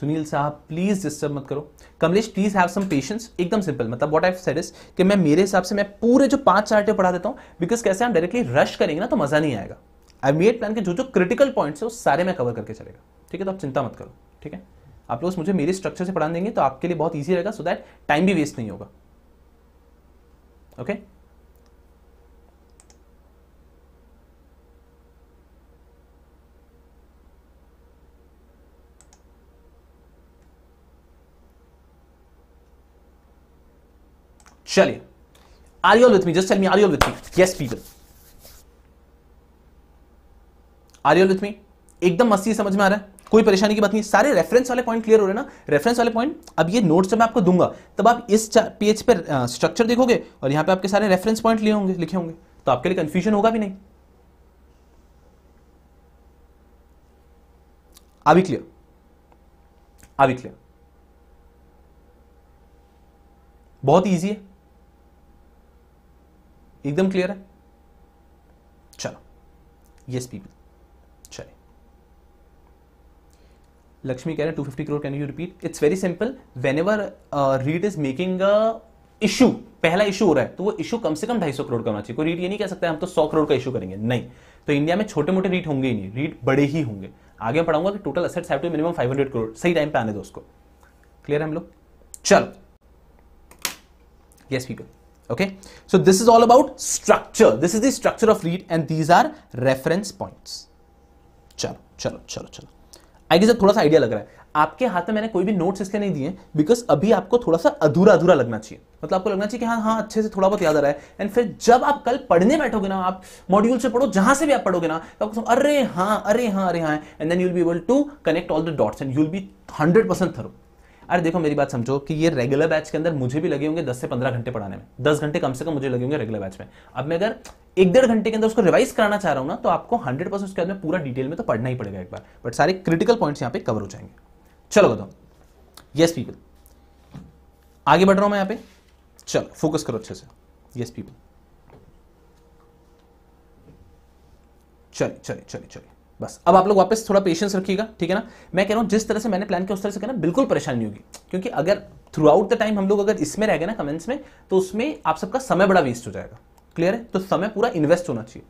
सुनील साहब प्लीज डिस्टर्ब मत करो Kamlesh please have some patience एकदम सिंपल मतलब व्हाट आई सेड इज कि मैं मेरे हिसाब से मैं पूरे जो पांच चार्टे पढ़ा देता हूं बिकॉज कैसे हम डायरेक्टली रश करेंगे ना तो मजा नहीं आएगा आई मेड प्लान के जो जो क्रिटिकल पॉइंट्स है वो सारे मैं कवर करके चलेगा ठीक है तो आप चिंता मत करो ठीक है आप लोग मुझे मेरे स्ट्रक्चर से पढ़ा देंगे तो आपके लिए बहुत ईजी रहेगा सो दैट टाइम भी वेस्ट नहीं होगा ओके okay? चलिए are you with me just me are you with me yes people are you with me एकदम मस्ती समझ में आ रहा है कोई परेशानी की बात नहीं सारे रेफरेंस वाले पॉइंट क्लियर हो रहे ना रेफरेंस वाले पॉइंट अब ये नोट्स जब मैं आपको दूंगा तब आप इस पेज पर स्ट्रक्चर देखोगे और यहां पे आपके सारे रेफरेंस पॉइंट लिए होंगे लिखे होंगे तो आपके लिए कंफ्यूजन होगा भी नहीं अभी क्लियर अभी क्लियर बहुत ईजी है एकदम क्लियर है चलो यस पीपल चले लक्ष्मी कह रहे हैं two fifty crore can you repeat it's very simple whenever REIT is making issue पहला इशू हो रहा है तो वो इशू कम से कम ढाई सौ करोड़ का होना चाहिए कोई रीट ये नहीं कह सकता है, हम तो सौ करोड़ का इशू करेंगे नहीं तो इंडिया में छोटे मोटे रीट होंगे ही नहीं रीट बड़े ही होंगे आगे पढ़ाऊंगा कि total assets have to minimum 500 crore सही टाइम पे आने दो उसको क्लियर है हम लोग चलो yes people okay so this is all about structure this is the structure of read and these are reference points chalo chalo chalo chalo i guess a thoda sa idea lag raha hai आपके हाथ में मैंने कोई भी notes इसलिए नहीं दिए because अभी आपको थोड़ा सा अधूरा अधूरा लगना चाहिए मतलब आपको लगना चाहिए कि हाँ हाँ अच्छे से थोड़ा बहुत याद आ रहा है एंड फिर जब आप कल पढ़ने बैठोगे ना आप मॉड्यूल से पढ़ो जहां से भी आप पढ़ोगे ना तो आपको अरे हाँ अरे हाँ अरे हाँ and then you'll be able to connect all the dots and you'll be hundred percent through अरे देखो मेरी बात समझो कि ये रेगुलर बैच के अंदर मुझे भी लगे होंगे दस से पंद्रह घंटे पढ़ाने में दस घंटे कम से कम मुझे लगे होंगे रेगुलर बैच में अब मैं अगर एक डेढ़ घंटे के अंदर उसको रिवाइज कराना चाह रहा हूँ ना तो आपको हंड्रेड परसेंट उसके अंदर पूरा डिटेल में तो पढ़ना ही पड़ेगा एक बार बट सारे क्रिटिकल पॉइंट्स यहाँ पे कवर हो जाएंगे चलो बताओ यस पीपल आगे बढ़ रहा हूं मैं यहाँ पे चलो फोकस करो अच्छे से यस पीपल चलिए चलिए चलिए चलिए बस अब आप लोग वापस थोड़ा पेशेंस रखिएगा ठीक है ना मैं कह रहा हूँ जिस तरह से मैंने प्लान किया उस तरह से कहना बिल्कुल परेशानी नहीं होगी क्योंकि अगर थ्रू आउट द टाइम हम लोग अगर इसमें रह गए ना कमेंट्स में तो उसमें आप सबका समय बड़ा वेस्ट हो जाएगा क्लियर है तो समय पूरा इन्वेस्ट होना चाहिए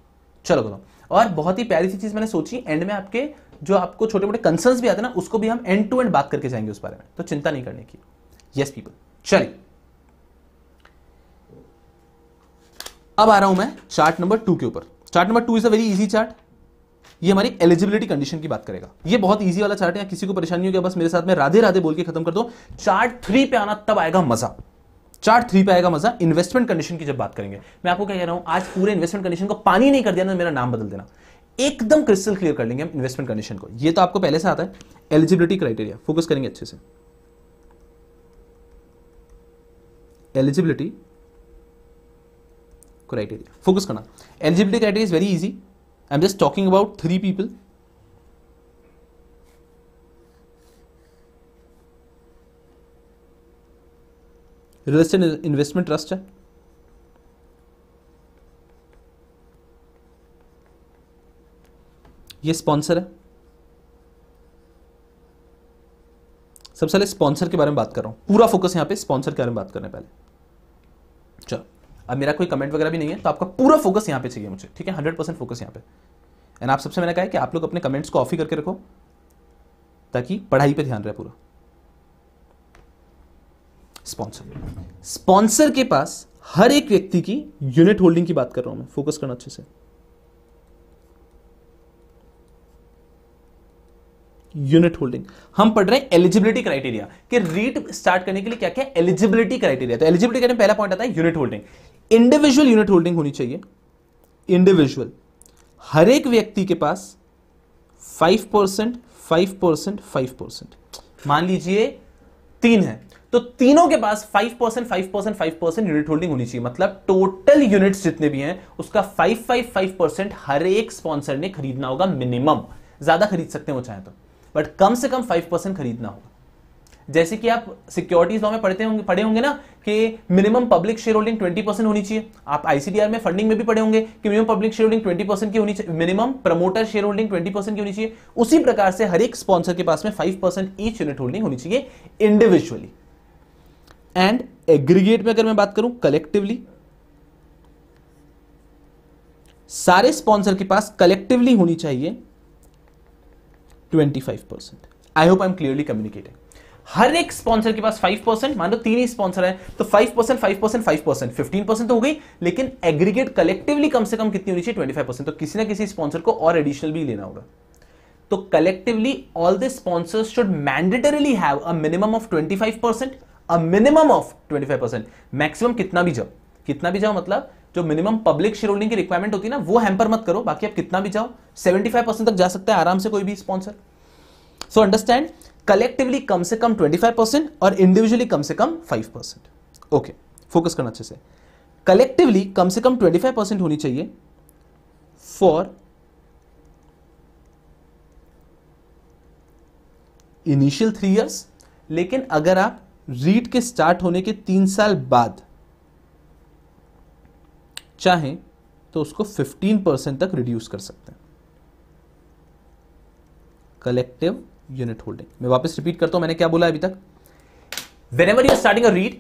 चलो बताओ और बहुत ही प्यारी सी चीज़ मैंने सोची एंड में आपके जो आपको छोटे मोटे कंसर्न भी आते ना उसको भी हम एंड टू एंड बात करके जाएंगे उस बारे में तो चिंता नहीं करने की यस पीपल चलिए अब आ रहा हूं मैं चार्ट नंबर टू के ऊपर chart number two is a very easy chart ये हमारी एलिजिबिलिटी कंडीशन की बात करेगा ये बहुत इजी वाला चार्ट है किसी को परेशानी हो गया बस मेरे साथ में राधे राधे बोल के खत्म कर दो चार्ट थ्री पे आना तब आएगा मजा चार्ट थ्री पे आएगा मजा इन्वेस्टमेंट कंडीशन की जब बात करेंगे मैं आपको क्या कह रहा हूं आज पूरे इन्वेस्टमेंट कंडीशन को पानी नहीं कर दिया ना मेरा नाम बदल देना एकदम क्रिस्टल क्लियर कर लेंगे हम इन्वेस्टमेंट कंडीशन को ये तो आपको पहले से आता है एलिजिबिलिटी क्राइटेरिया फोकस करेंगे अच्छे से एलिजिबिलिटी क्राइटेरिया फोकस करना eligibility criteria is very easy am just talking about three people real estate investment trust है ये स्पॉन्सर है सबसे पहले स्पॉन्सर के बारे में बात कर रहा हूं पूरा फोकस यहां पे स्पॉन्सर के बारे में बात करने पहले चलो अब मेरा कोई कमेंट वगैरह भी नहीं है तो आपका पूरा फोकस यहाँ पे चाहिए मुझे ठीक है हंड्रेड परसेंट फोकस यहाँ पे एंड आप सबसे मैंने कहा है कि आप लोग अपने कमेंट्स को ऑफ ही करके रखो ताकि पढ़ाई पे ध्यान रहे पूरा स्पॉन्सर स्पॉन्सर के पास हर एक व्यक्ति की यूनिट होल्डिंग की बात कर रहा हूं मैं फोकस करना अच्छे से यूनिट होल्डिंग हम पढ़ रहे हैं एलिजिबिलिटी क्राइटेरिया कि रीट स्टार्ट करने के लिए क्या क्या एलिजिबिलिटी क्राइटेरिया तो एलिजिबिलिटी पहला पॉइंट आता है unit holding individual unit holding होनी चाहिए इंडिविजुअल हर एक व्यक्ति के पास five percent five percent five percent मान लीजिए तीन है तो तीनों के पास five percent five percent five percent unit holding होनी चाहिए मतलब टोटल यूनिट्स जितने भी हैं उसका फाइव फाइव फाइव परसेंट हर एक स्पॉन्सर ने खरीदना होगा मिनिमम ज्यादा खरीद सकते हैं वो चाहे तो बट कम से कम फाइव परसेंट खरीदना होगा जैसे कि आप सिक्योरिटीज लॉ में पढ़ते होंगे पढ़े होंगे ना कि minimum public share holding twenty percent होनी चाहिए आप आईसीडीआर में फंडिंग में भी पढ़े होंगे कि minimum public share holding twenty percent की होनी चाहिए minimum promoter share holding twenty percent की होनी चाहिए उसी प्रकार से हर एक स्पॉन्सर के पास में five percent each unit holding होनी चाहिए इंडिविजुअली एंड एग्रीगेट में अगर मैं बात करूं कलेक्टिवली सारे स्पॉन्सर के पास कलेक्टिवली होनी चाहिए five percent I hope I am clearly communicating हर एक स्पॉन्सर के पास फाइव परसेंट मान लो तीन ही स्पॉन्सर है तो five percent five percent five percent fifteen percent तो हो गई लेकिन एग्रीगेट कलेक्टिवली कम से कम कितनी होनी चाहिए ट्वेंटी फाइव परसेंट तो किसी ना किसी स्पॉन्सर को और एडिशनल भी लेना होगा तो collectively all the sponsors should mandatorily have a minimum of five percent a minimum of five percent maximum कितना भी जाओ कितना भी जाओ मतलब जो मिनिमम पब्लिक शेयर होल्डिंग की रिक्वायरमेंट होती है ना वो हैम्पर मत करो बाकी आप कितना भी जाओ सेवेंटी फाइव परसेंट तक जा सकता है आराम से कोई भी स्पॉन्सर सो अंडरस्टैंड कलेक्टिवली कम से कम 25 परसेंट और इंडिविजुअली कम से कम 5 परसेंट ओके फोकस करना अच्छे से कलेक्टिवली कम से कम 25 परसेंट होनी चाहिए फॉर इनिशियल थ्री इयर्स लेकिन अगर आप रीड के स्टार्ट होने के तीन साल बाद चाहें तो उसको 15 परसेंट तक रिड्यूस कर सकते हैं कलेक्टिव यूनिट होल्डिंग मैं वापस रिपीट करता हूं मैंने क्या बोला अभी तक whenever you're starting REIT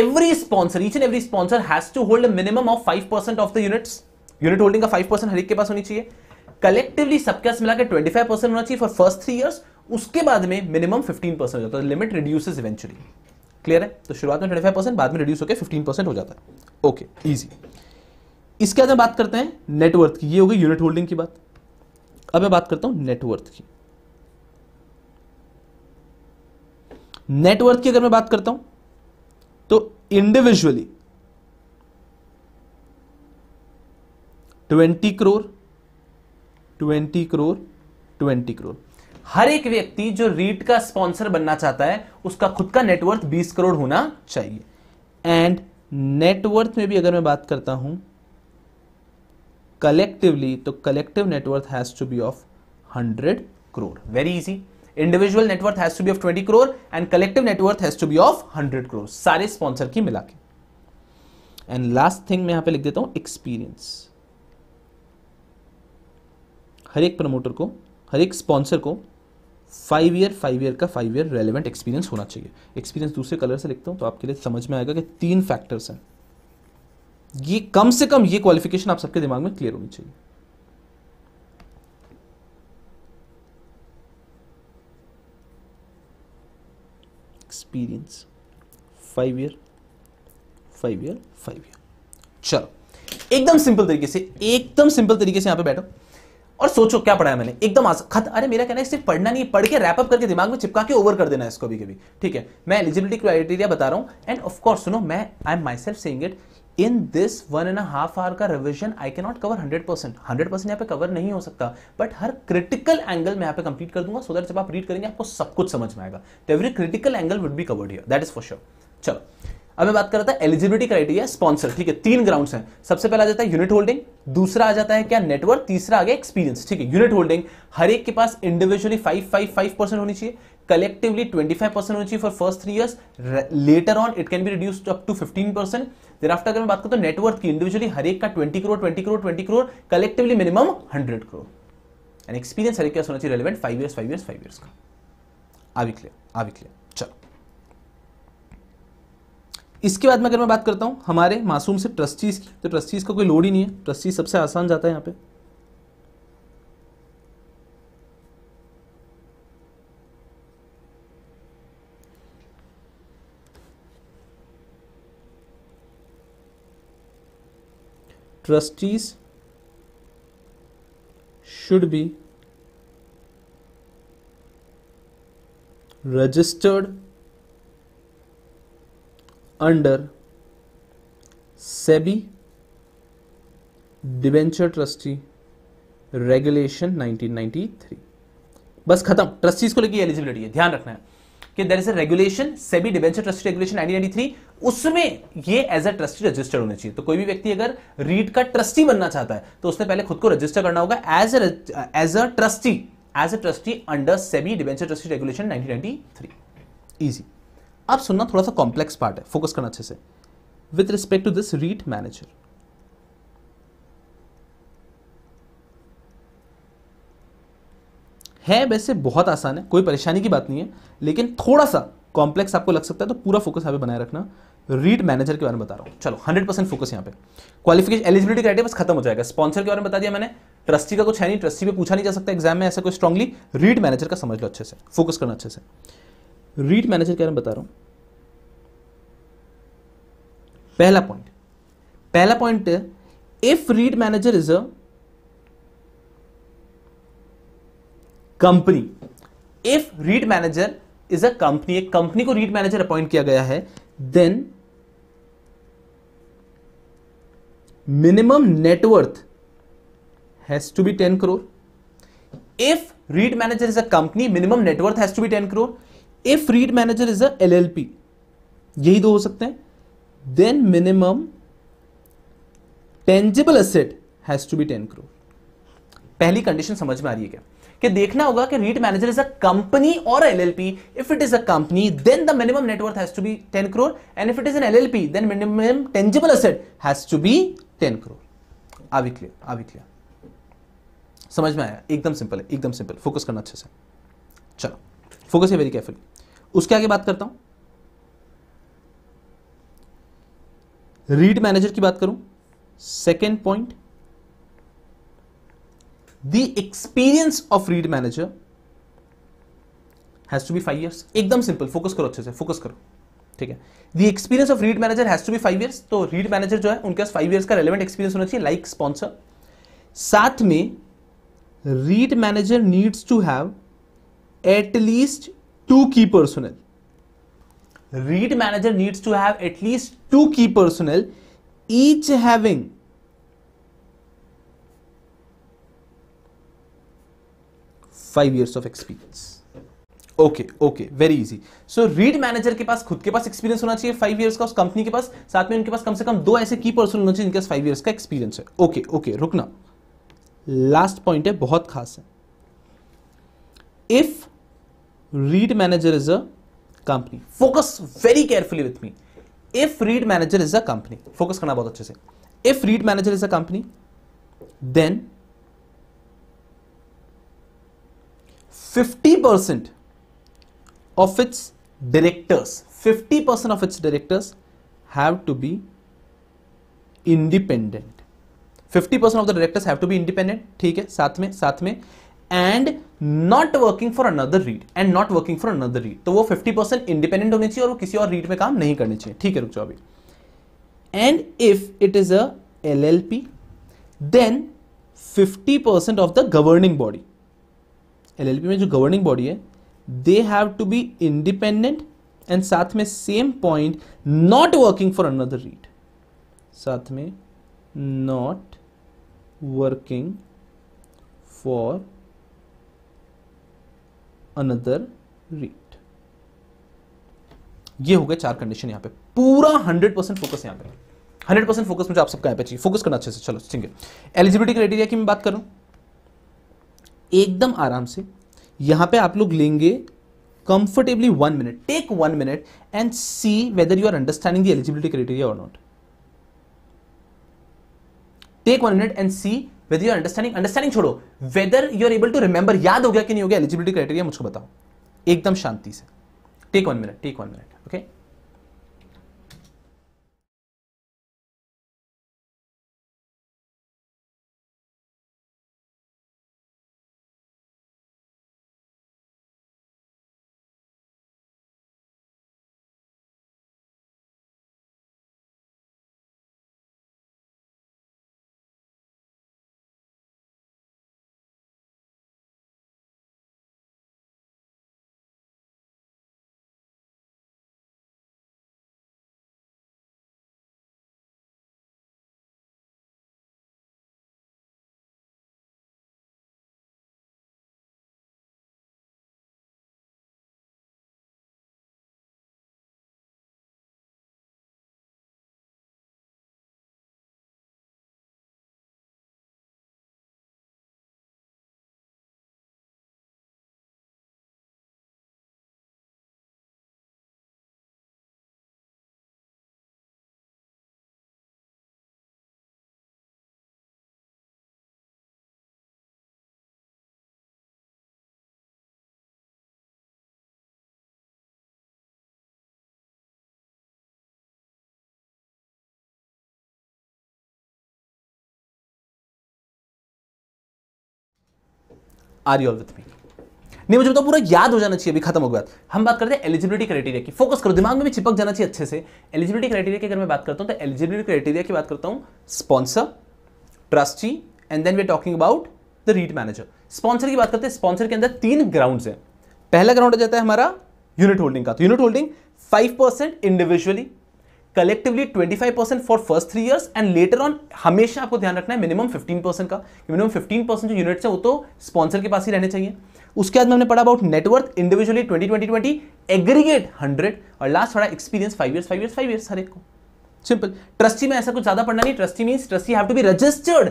every sponsor each and every sponsor has to hold minimum of five percent of the units unit holding का फाइव परसेंट हर एक के पास होनी चाहिए कलेक्टिवली सबके पास मिला के ट्वेंटी फाइव परसेंट होना चाहिए फॉर फर्स्ट थ्री ईयर्स उसके बाद में मिनिमम फिफ्टीन परसेंट हो जाता है लिमिट रिड्यूस इवेंचुअली क्लियर है तो शुरुआत में ट्वेंटी फाइव परसेंट बाद में रिड्यूस होकर फिफ्टीन परसेंट हो जाता है ओके okay, ईजी इसके बाद बात करते हैं नेटवर्थ की ये होगी यूनिट होल्डिंग की बात अब मैं बात करता हूं नेटवर्थ की नेटवर्थ की अगर मैं बात करता हूं तो individually twenty crore twenty crore twenty crore हर एक व्यक्ति जो रीट का स्पॉन्सर बनना चाहता है उसका खुद का नेटवर्थ बीस करोड़ होना चाहिए एंड नेटवर्थ में भी अगर मैं बात करता हूं कलेक्टिवली तो collective net worth has to be of hundred crore very easy individual net worth has to be of 20 crore and collective net worth has to be of 100 crore सारे स्पॉन्सर की मिला के एंड लास्ट थिंग मैं यहां पे लिख देता हूं एक्सपीरियंस हर एक प्रमोटर को हर एक स्पॉन्सर को फाइव ईयर फाइव ईयर का फाइव ईयर रेलिवेंट एक्सपीरियंस होना चाहिए एक्सपीरियंस दूसरे कलर से लिखता हूं तो आपके लिए समझ में आएगा कि तीन फैक्टर्स हैं ये कम से कम ये क्वालिफिकेशन आप सबके दिमाग में क्लियर होनी चाहिए experience five year five year five year चलो एकदम सिंपल तरीके से एकदम सिंपल तरीके से यहां पे बैठो और सोचो क्या पढ़ाया मैंने एकदम खत अरे मेरा कहना है सिर्फ पढ़ना नहीं पढ़ के रैपअप करके दिमाग में चिपका के ओवर कर देना है इसको भी कभी ठीक है मैं एलिजिबिलिटी क्राइटेरिया बता रहा हूं एंड ऑफकोर्स सुनो मैं I am myself saying it in this one and half hour का revision I cannot cover hundred percent hundred percent यहाँ पे कवर नहीं हो सकता बट हर क्रिटिकल एंगल मैं यहाँ पे कंप्लीट कर दूंगा सो दैट जब आप रीड करेंगे आपको सब कुछ समझ में आएगा तो every critical angle would be covered here that is for sure चलो अब मैं बात कर रहा था एलिजिबिलिटी क्राइटेरिया स्पॉन्सर ठीक है तीन ग्राउंड हैं सबसे पहला आ जाता है यूनिट होल्डिंग दूसरा आ जाता है क्या नेटवर्क तीसरा आ गया एक्सपीरियंस ठीक है यूनिट होल्डिंग हर एक के पास individually five five five percent होनी चाहिए कलेक्टिवली ट्वेंटी फाइव परसेंट होनी चाहिए for first three years later on it can be reduce up to fifteen percent after अगर मैं बात करता हूँ नेटवर्थ की इंडिविजुअली हर एक का twenty crore twenty crore twenty crore collectively minimum hundred crore and experience हर एक होना चाहिए relevant five year five years five years का आ भी क्लियर आ क्लियर चलो इसके बाद में अगर मैं बात करता हूँ हमारे मासूम से ट्रस्टीज की तो ट्रस्टीज का कोई लोड ही नहीं है ट्रस्टीज सबसे आसान जाता है यहाँ पे trustees should be registered under SEBI debenture trustee regulation 1993 बस खत्म ट्रस्टीज को लेकर एलिजिबिलिटी है ध्यान रखना है कि there is a regulation SEBI debenture trustee regulation 1993 उसमें ये एज ए ट्रस्टी रजिस्टर होने चाहिए तो कोई भी व्यक्ति अगर रीड का ट्रस्टी बनना चाहता है तो उसने पहले खुद को रजिस्टर करना होगा as as a trustee as a trustee under SEBI debenture trustee regulation 1993 easy अब सुनना थोड़ा सा कॉम्प्लेक्स पार्ट है फोकस करना अच्छे से with respect to this REIT manager है वैसे बहुत आसान है कोई परेशानी की बात नहीं है लेकिन थोड़ा सा कॉम्प्लेक्स आपको लग सकता है तो पूरा फोकस आप बनाए रखना रीड मैनेजर के बारे में बता रहा हूँ चलो 100 परसेंट फोकस यहाँ पे क्वालिफिकेशन एलिजिबिलिटी क्राइटेरिया बस खत्म हो जाएगा स्पॉन्सर के बारे में बता दिया मैंने ट्रस्टी का कुछ है नहीं ट्रस्टी पे पूछा नहीं जा सकता एग्जाम में ऐसा कोई स्ट्रॉन्गली रीड मैनेजर का समझ लो अच्छे से फोकस करना अच्छे से रीड मैनेजर के बारे में बता रहा हूँ पहला पॉइंट पहला point if REIT manager is a company if REIT manager is a company एक कंपनी को रीड मैनेजर अपॉइंट किया गया है then minimum net worth has to be ten crore if REIT manager is a company minimum net worth has to be ten crore if REIT manager is a L L P यही दो हो सकते हैं then minimum tangible asset has to be ten crore पहली condition समझ में आ रही है क्या कि देखना होगा कि REIT manager is a company और L L P if it is a company then the minimum net worth has to be ten crore and if it is an P then minimum tangible asset has to be ten crore आ clear आ clear समझ में आया एकदम simple है एकदम simple focus करना अच्छे से चलो फोकस है वेरी केयरफुल उसके आगे बात करता हूं रीट मैनेजर की बात करूं second point the experience of REIT manager has to be five years एकदम सिंपल फोकस करो अच्छे से फोकस करो ठीक है the experience of REIT manager has to be five years तो रीड मैनेजर जो है उनके पास फाइव ईयर्स का रेलिवेंट एक्सपीरियंस होना चाहिए लाइक स्पॉन्सर साथ में REIT manager needs to have at least two key personnel REIT manager needs to have at least two key personnel each having five years of experience okay okay very easy so REIT manager के पास खुद के पास experience होना चाहिए five years का उस company के पास साथ में उनके पास कम से कम दो ऐसे की पर्सन होना चाहिए जिनके पास फाइव ईयर्स का एक्सपीरियंस है ओके okay, ओके okay, रुकना लास्ट पॉइंट है बहुत खास है if REIT manager is a company focus very carefully with me if REIT manager is a company focus करना बहुत अच्छे से if REIT manager is a company then 50% of its directors 50% of its directors have to be independent 50% of the directors have to be independent ठीक है साथ में साथ में and not working for another REIT and not working for another REIT तो वो 50% independent होने चाहिए और वो किसी और रीड में काम नहीं करने चाहिए ठीक है रुक जाओ अभी and if it is a L L P then 50% of the governing body L में जो गवर्निंग बॉडी है they have to be independent and साथ में same point not working for another REIT साथ में not working for another REIT ये हो गया चार कंडीशन यहां पे पूरा हंड्रेड परसेंट फोकस यहां पे हंड्रेड परसेंट फोकस मुझे आप सबका यहां पे चाहिए फोकस करना अच्छे से चलो ठीक है एलिजिबिलिटी क्राइटेरिया की मैं बात करूं एकदम आराम से यहां पे आप लोग लेंगे comfortably one minute take one minute and see whether you are understanding the eligibility criteria और not take one minute and see whether you understanding understanding छोड़ो whether you are able to remember याद हो गया कि नहीं हो गया eligibility criteria मुझको बताओ एकदम शांति से take one minute take one minute okay are you all with me नहीं मुझे बताओ तो पूरा याद हो जाना चाहिए अभी खत्म हो गया हम बात करते हैं एलिजिबिलिटी क्राइटेरिया की फोकस करो दिमाग में भी चिपक जाना चाहिए अच्छे से एलिजिबिलिटी क्राइटेरिया की अगर मैं बात करता हूँ तो एलिजिबिलिटी क्राइटेरिया की बात करता हूँ sponsor trustee and then we talking about the REIT manager sponsor की बात करते हैं स्पॉन्सर के अंदर तीन ग्राउंड है पहला ग्राउंड आ जाता है हमारा यूनिट होल्डिंग का तो unit holding five percent individually collectively 25 percent for first three years and later on हमेशा आपको ध्यान रखना है मिनिमम 15 परसेंट का मिनिमम 15 परसेंट जो यूनिट्स है वो तो स्पॉन्सर के पास ही रहने चाहिए उसके बाद में हमने पढ़ा about net worth individually twenty twenty twenty aggregate hundred और लास्ट थोड़ा experience five years five years five years हर एक को सिंपल ट्रस्टी में ऐसा कुछ ज्यादा पढ़ना नहीं trustee means trustee have to be registered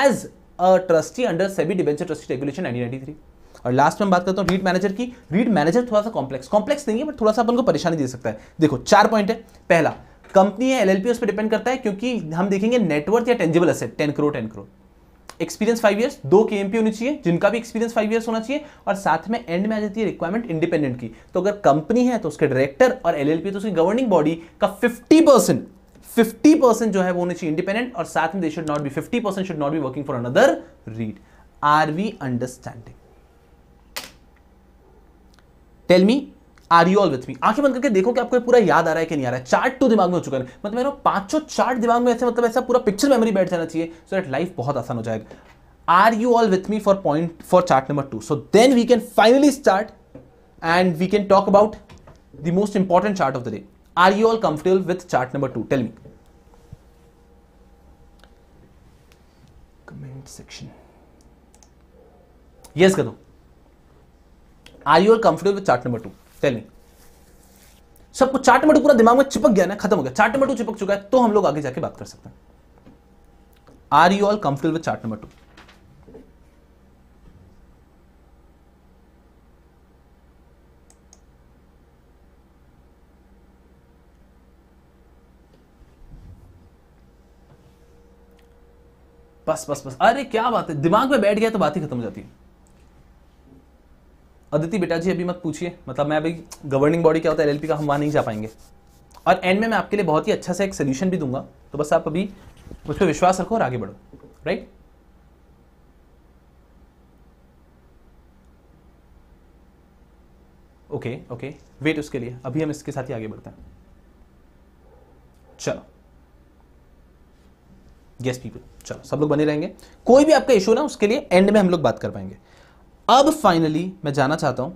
as a trustee under SEBI debenture trustee regulation 1993 और लास्ट में बात करता हूँ रीड मैनेजर की रीड मैनेजर थोड़ा सा कॉम्प्लेक्स कॉम्प्लेक्स नहीं है बट थोड़ा सा अपन को परेशानी दे सकता है देखो चार पॉइंट है पहला कंपनी है एलएलपी उस पर डिपेंड करता है क्योंकि हम देखेंगे नेटवर्थ या tangible asset ten crore ten crore experience five years दो के एम होनी चाहिए जिनका भी एक्सपीरियंस फाइव ईयर्स होना चाहिए और साथ में एंड में आ जाती है रिक्वायरमेंट इंडिपेंडेंट की तो अगर कंपनी है तो उसके डायरेक्टर और एलएलपी तो उसकी गवर्निंग बॉडी का फिफ्टी परसेंट फिफ्टी परसेंट जो है वो होनी चाहिए इंडिपेंडेंट और साथ में they should not be fifty percent should not be working for another REIT are we understanding tell me are you all with me आंखें बंद करके देखो कि आपको पूरा याद आ रहा है कि नहीं आ रहा है चार्ट टू तो दिमाग में हो चुका है मतलब मेरा पांचों चार्ट दिमाग में ऐसे मतलब ऐसा पूरा पिक्चर मेमोरी बैठ जाना चाहिए सो दैट लाइफ बहुत आसान हो जाएगा are you all with me for point for chart number two so then we can finally start and we can talk about the most important chart of the day are you all comfortable with chart number two tell me comment section yes कर दो are you all comfortable with chart number two spelling सब कुछ chart मेटू पूरा दिमाग में चिपक गया ना खत्म हो गया चार्ट मेटू चिपक चुका है तो हम लोग आगे जाके बात कर सकते हैं are you all comfortable with chart number two बस बस बस अरे क्या बात है दिमाग में बैठ गया तो बात ही खत्म हो जाती है अदिति बेटा जी अभी मत पूछिए मतलब मैं अभी गवर्निंग बॉडी क्या होता है एल का हम वहाँ नहीं जा पाएंगे और एंड में मैं आपके लिए बहुत ही अच्छा सा एक सोल्यूशन भी दूंगा तो बस आप अभी उस पर विश्वास रखो और आगे बढ़ो राइट ओके ओके वेट उसके लिए अभी हम इसके साथ ही आगे बढ़ते हैं चलो यस पीपल चलो सब लोग बने रहेंगे कोई भी आपका इशू ना उसके लिए एंड में हम लोग बात कर पाएंगे अब फाइनली मैं जाना चाहता हूं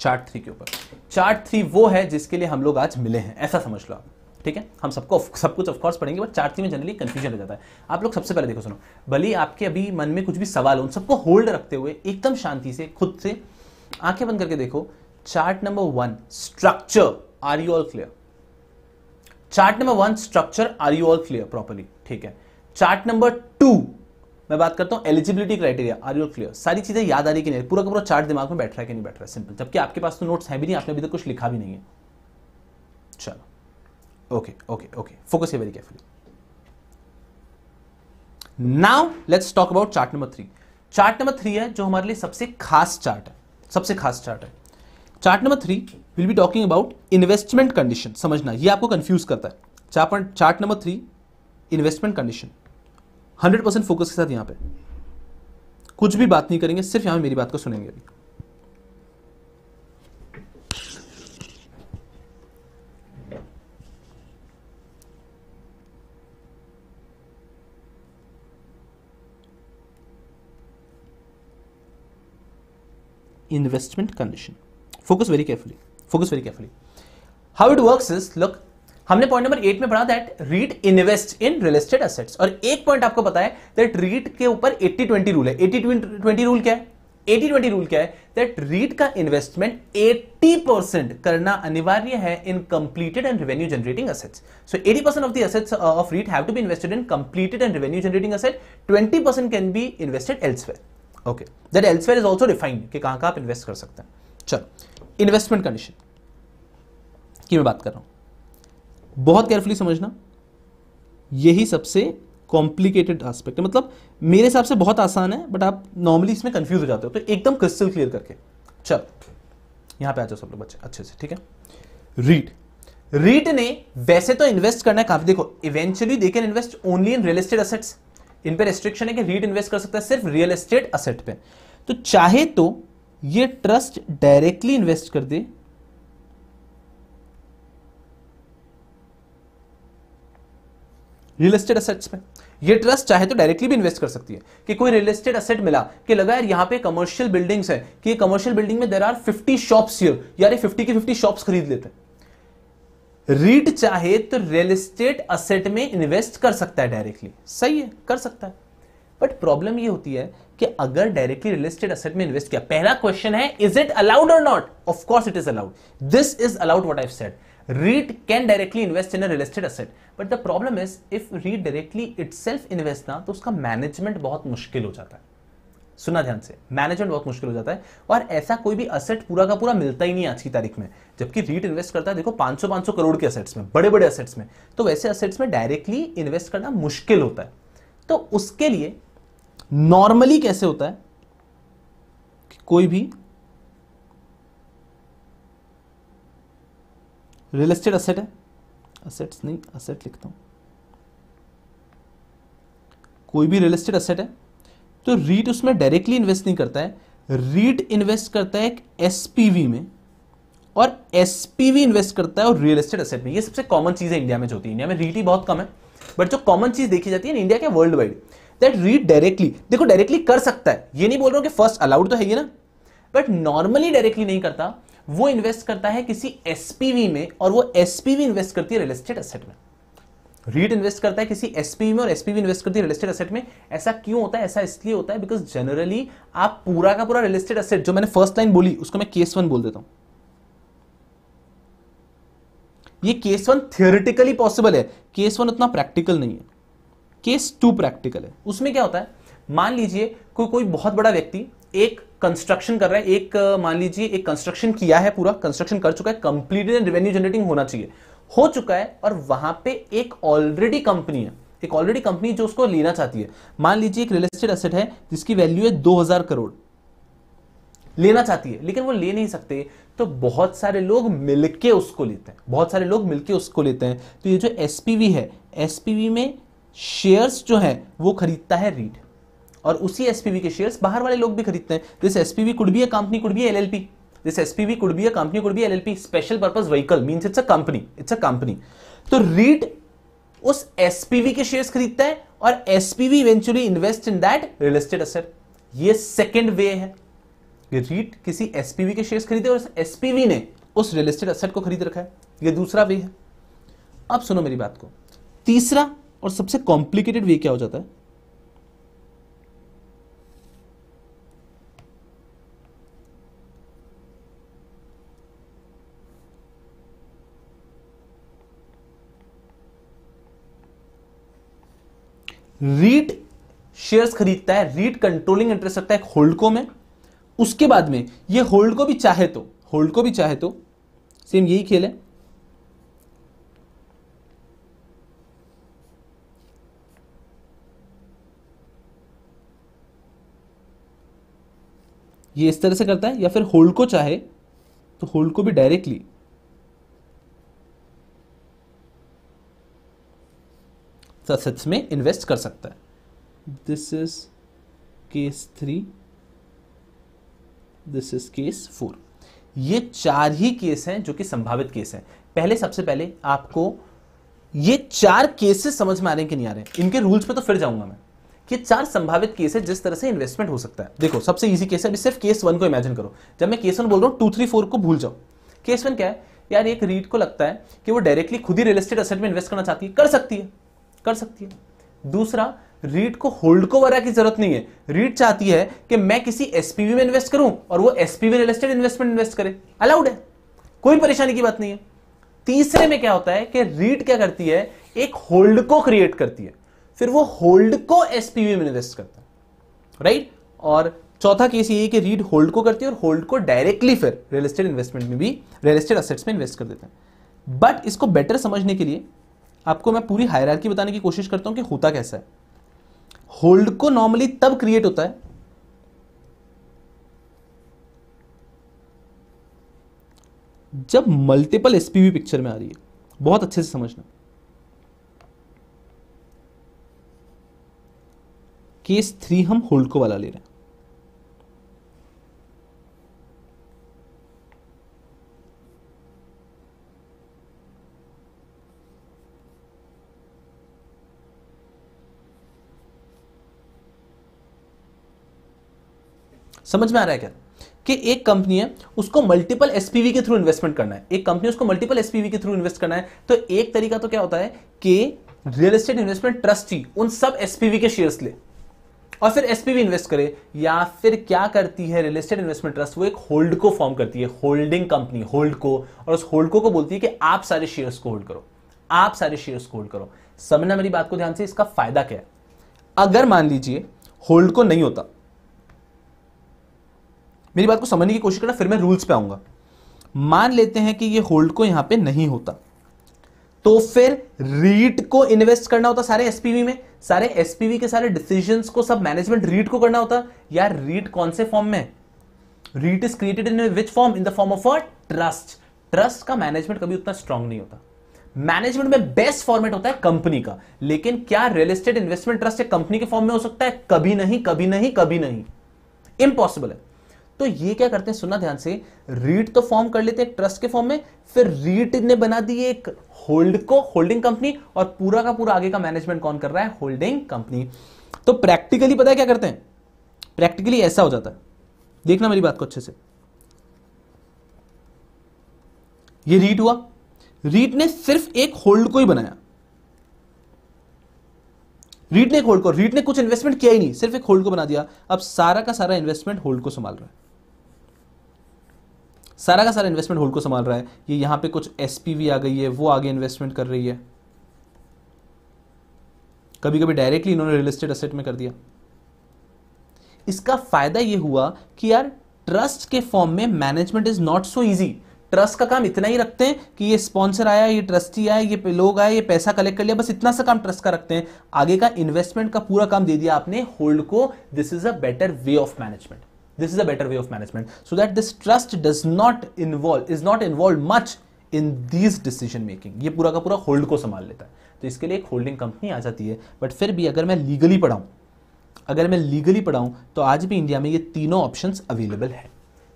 चार्ट थ्री के ऊपर चार्ट थ्री वो है जिसके लिए हम लोग आज मिले हैं ऐसा समझ लो आप ठीक है हम सबको सब कुछ ऑफकोर्स पढ़ेंगे बट चार्ट थ्री में जनरली कंफ्यूजन हो जाता है आप लोग सबसे पहले देखो सुनो भले आपके अभी मन में कुछ भी सवाल हो उन सबको होल्ड रखते हुए एकदम शांति से खुद से आंखें बंद करके देखो chart number one structure are you all clear chart number one structure are you all clear properly ठीक है चार्ट नंबर टू मैं बात करता हूँ eligibility criteria are your clear सारी चीज़ें याद आ रही कि नहीं पूरा का पूरा चार्ट दिमाग में बैठ रहा है कि नहीं बैठ रहा है सिंपल जबकि आपके पास तो नोट्स है भी नहीं आपने अभी तक कुछ लिखा भी नहीं है चलो ओके ओके ओके फोकस है very carefully now let's talk about chart number three chart number three है जो हमारे लिए सबसे खास चार्ट है सबसे खास चार्ट है chart number three will be talking about investment condition समझना ये आपको कंफ्यूज करता है chart number three investment condition hundred percent focus के साथ यहां पे कुछ भी बात नहीं करेंगे सिर्फ यहां मेरी बात को सुनेंगे अभी investment condition focus very carefully focus very carefully how it work is look हमने पॉइंट नंबर एट में पढ़ा that REIT invest in real estate assets और एक पॉइंट आपको पता है दैट रीट के ऊपर 80 20 रूल है 80 20 रूल क्या है 80 20 रूल क्या है दैट रीट का इन्वेस्टमेंट 80 परसेंट करना अनिवार्य है in completed and revenue generating assets so 80 percent of the assets of REIT have to be invested in completed and revenue generating asset 20 percent can be invested elsewhere okay that elsewhere is also defined कि कहां कहां आप invest कर सकते हैं चलो investment condition की मैं बात कर रहा हूं बहुत केयरफुली समझना यही सबसे कॉम्प्लिकेटेड एस्पेक्ट है मतलब मेरे हिसाब से बहुत आसान है बट आप नॉर्मली इसमें कंफ्यूज हो जाते हो तो एकदम क्रिस्टल क्लियर करके चल यहां पे आ जाओ सब लोग बच्चे अच्छे से ठीक है रीट रीट ने वैसे तो इन्वेस्ट करना है काफी देखो eventually they can invest only in real estate assets इन पर रेस्ट्रिक्शन है कि रीट इन्वेस्ट कर सकता है सिर्फ रियल एस्टेट असेट पे तो चाहे तो ये ट्रस्ट डायरेक्टली इन्वेस्ट कर दे रियल एस्टेट असेट्स में ये ट्रस्ट चाहे तो डायरेक्टली भी इन्वेस्ट कर सकती है कि कोई रियल एस्टेट असेट मिला कि लगा यार यहाँ पे कमर्शियल बिल्डिंग्स है कि कमर्शियल बिल्डिंग में देर आर 50 शॉप्स हियर यार ये 50 की 50 शॉप्स खरीद लेते हैं रीट चाहे तो रियल एस्टेट असेट में इन्वेस्ट कर सकता है डायरेक्टली सही है कर सकता है बट प्रॉब्लम ये होती है कि अगर डायरेक्टली रियल एस्टेट असेट में इन्वेस्ट किया पहला क्वेश्चन है इज इट अलाउड और not of course it is allowed this is allowed what I said REIT can directly invest in a real estate asset. But the problem is if REIT directly itself invests ना तो उसका management बहुत मुश्किल हो जाता है सुना ध्यान से मैनेजमेंट बहुत मुश्किल हो जाता है और ऐसा कोई भी असेट पूरा का पूरा मिलता ही नहीं आज की तारीख में जबकि रीट इन्वेस्ट करता है देखो 500 500 करोड़ के असेट्स में बड़े बड़े असेट्स में तो वैसे असेट्स में डायरेक्टली इन्वेस्ट करना मुश्किल होता है तो उसके लिए नॉर्मली कैसे होता है कि कोई भी रियल एस्टेट असेट है असेट्स नहीं असेट लिखता हूं कोई भी रियल एस्टेट असेट है तो रीट उसमें डायरेक्टली इन्वेस्ट नहीं करता है रीट इन्वेस्ट करता है एक एसपीवी में और एसपीवी इन्वेस्ट करता है और रियल एस्टेट असेट में ये सबसे कॉमन चीज है इंडिया में जो होती है इंडिया में रीट ही बहुत कम है बट जो कॉमन चीज देखी जाती है ना इंडिया के worldwide that REIT directly देखो डायरेक्टली कर सकता है ये नहीं बोल रहा हूं कि फर्स्ट अलाउड तो है ये ना बट नॉर्मली डायरेक्टली नहीं करता वो इन्वेस्ट करता है किसी एसपीवी में और वो एसपीवी इन्वेस्ट करती है रियल एस्टेट असेट में रीट इन्वेस्ट करता है किसी एसपीवी में और एसपीवी इन्वेस्ट करती है रियल एस्टेट असेट में ऐसा क्यों होता है ऐसा इसलिए होता है बिकॉज जनरली आप पूरा का पूरा रियल एस्टेट असेट जो मैंने फर्स्ट लाइन बोली उसको मैं केस वन बोल देता हूं ये केस वन थियोरिटिकली पॉसिबल है केस वन उतना प्रैक्टिकल नहीं है केस टू प्रैक्टिकल है उसमें क्या होता है मान लीजिए कोई कोई बहुत बड़ा व्यक्ति एक कंस्ट्रक्शन कर रहा है एक मान लीजिए एक कंस्ट्रक्शन किया है पूरा कंस्ट्रक्शन कर चुका है कंप्लीटेड रेवेन्यू जनरेटिंग होना चाहिए हो चुका है और वहां पे एक ऑलरेडी कंपनी है एक ऑलरेडी कंपनी जो उसको लेना चाहती है मान लीजिए एक रियल एस्टेट असेट है जिसकी वैल्यू है 2000 करोड़ लेना चाहती है लेकिन वो ले नहीं सकते तो बहुत सारे लोग मिलके उसको लेते हैं बहुत सारे लोग मिलके उसको लेते हैं तो ये जो एसपीवी है एसपीवी में शेयर्स जो है वो खरीदता है रीट और उसी एसपीवी के शेयर्स बाहर वाले लोग भी खरीदते हैं this SPV could be a company could be LLP this SPV could be a company could be LLP special purpose vehicle means it's a company it's a company तो रीट तो तो उस एसपीवी के शेयर्स खरीदता है और SPV eventually invest in that real estate asset ये second way है ये रीट किसी एसपीवी के शेयर्स खरीदे और एसपीवी ने उस रियल एस्टेट असेट को खरीद रखा है ये दूसरा वे है अब सुनो मेरी बात को तीसरा और सबसे कॉम्प्लिकेटेड वे क्या हो जाता है रीट शेयर्स खरीदता है रीट कंट्रोलिंग इंटरेस्ट रखता है होल्ड को में उसके बाद में ये को भी चाहे तो होल्ड को भी चाहे तो सेम यही खेल है ये इस तरह से करता है या फिर होल्ड को चाहे तो होल्ड को भी डायरेक्टली असेट्स में इन्वेस्ट कर सकता है this is case three this is case four ये चार ही केस हैं जो कि संभावित केस हैं पहले सबसे पहले आपको ये चार केसेस समझ में आ रहे हैं कि नहीं आ रहे इनके रूल्स पे तो फिर जाऊंगा मैं कि चार संभावित केस है जिस तरह से इन्वेस्टमेंट हो सकता है देखो सबसे इजी केस है अभी सिर्फ केस वन को इमेजिन करो जब मैं केस वन बोल रहा हूं टू थ्री फोर को भूल जाओ केस वन क्या है यार एक रीड को लगता है कि वो डायरेक्टली खुद ही रियल एस्टेट असेट में इन्वेस्ट करना चाहती है कर सकती है कर सकती है दूसरा रीट को होल्ड को वगैरह की जरूरत नहीं है रीट चाहती है कि मैं किसी एसपीवी में इन्वेस्ट करूं और वो SPV real estate investment invest करे अलाउड है कोई परेशानी की बात नहीं है तीसरे में क्या होता है कि रीट क्या करती है एक होल्ड को क्रिएट करती है फिर वो होल्ड को एसपीवी में इन्वेस्ट करता है राइट और चौथा केस ये कि रीट होल्ड को करती है और होल्ड को डायरेक्टली फिर रियल एस्टेट इन्वेस्टमेंट में भी रियल एस्टेट असेट्स में इन्वेस्ट कर देते हैं बट इसको बेटर समझने के लिए आपको मैं पूरी की बताने की कोशिश करता हूं कि होता कैसा है होल्ड को नॉर्मली तब क्रिएट होता है जब मल्टीपल एसपीवी पिक्चर में आ रही है बहुत अच्छे से समझना केस थ्री हम होल्ड को वाला ले रहे हैं समझ में आ रहा है क्या कि एक कंपनी है उसको मल्टीपल एसपीवी के थ्रू इन्वेस्टमेंट करना है एक कंपनी उसको मल्टीपल एसपीवी के थ्रू इन्वेस्ट करना है तो एक तरीका तो क्या होता है कि रियल एस्टेट इन्वेस्टमेंट ट्रस्टी उन सब एसपीवी के शेयर्स ले और फिर एसपीवी इन्वेस्ट करे या फिर क्या करती है रियल एस्टेट इन्वेस्टमेंट ट्रस्ट वो एक होल्ड को फॉर्म करती है होल्डिंग कंपनी होल्ड को और उस होल्ड को को बोलती है कि आप सारे शेयर्स को होल्ड करो आप सारे शेयर्स को होल्ड करो समझना मेरी बात को ध्यान से इसका फायदा क्या है अगर मान लीजिए होल्ड को नहीं होता मेरी बात को समझने की कोशिश करना फिर मैं रूल्स पे आऊंगा मान लेते हैं कि ये होल्ड को यहां पे नहीं होता तो फिर रीट को इन्वेस्ट करना होता सारे एसपीवी में सारे एसपीवी के सारे डिसीजन को सब मैनेजमेंट रीट को करना होता यार रीट कौन से फॉर्म में REIT is created in which form in the form of a trust trust का मैनेजमेंट कभी उतना स्ट्रांग नहीं होता मैनेजमेंट में बेस्ट फॉर्मेट होता है कंपनी का लेकिन क्या real estate investment trust company के फॉर्म में हो सकता है कभी नहीं कभी नहीं कभी नहीं इंपॉसिबल है तो ये क्या करते हैं सुनना ध्यान से रीट तो फॉर्म कर लेते हैं ट्रस्ट के फॉर्म में फिर रीट ने बना दी एक होल्ड को होल्डिंग कंपनी और पूरा का पूरा आगे का मैनेजमेंट कौन कर रहा है होल्डिंग कंपनी तो प्रैक्टिकली पता है क्या करते हैं प्रैक्टिकली ऐसा हो जाता है देखना मेरी बात को अच्छे से ये रीट हुआ रीट ने सिर्फ एक होल्ड को ही बनाया रीट ने एक होल्ड को रीट ने कुछ इन्वेस्टमेंट किया ही नहीं सिर्फ एक होल्ड को बना दिया अब सारा का सारा इन्वेस्टमेंट होल्ड को संभाल रहा है सारा का सारा इन्वेस्टमेंट होल्ड को संभाल रहा है ये यहां पे कुछ एसपीवी आ गई है वो आगे इन्वेस्टमेंट कर रही है कभी कभी डायरेक्टली इन्होंने रियल एस्टेट असेट में कर दिया इसका फायदा ये हुआ कि यार ट्रस्ट के फॉर्म में management is not so easy trust का काम इतना ही रखते हैं कि ये स्पॉन्सर आया ये ट्रस्टी आया ये लोग आए ये पैसा कलेक्ट कर लिया बस इतना सा काम ट्रस्ट का रखते हैं आगे का इन्वेस्टमेंट का पूरा काम दे दिया आपने होल्ड को this is a better way of management this is a better way of management so that this trust does not involve is not involved much in these decision making ये पूरा का पूरा होल्ड को संभाल लेता है तो इसके लिए एक होल्डिंग कंपनी आ जाती है बट फिर भी अगर मैं लीगली पढ़ाऊं अगर मैं लीगली पढ़ाऊं तो आज भी इंडिया में ये तीनों ऑप्शन अवेलेबल है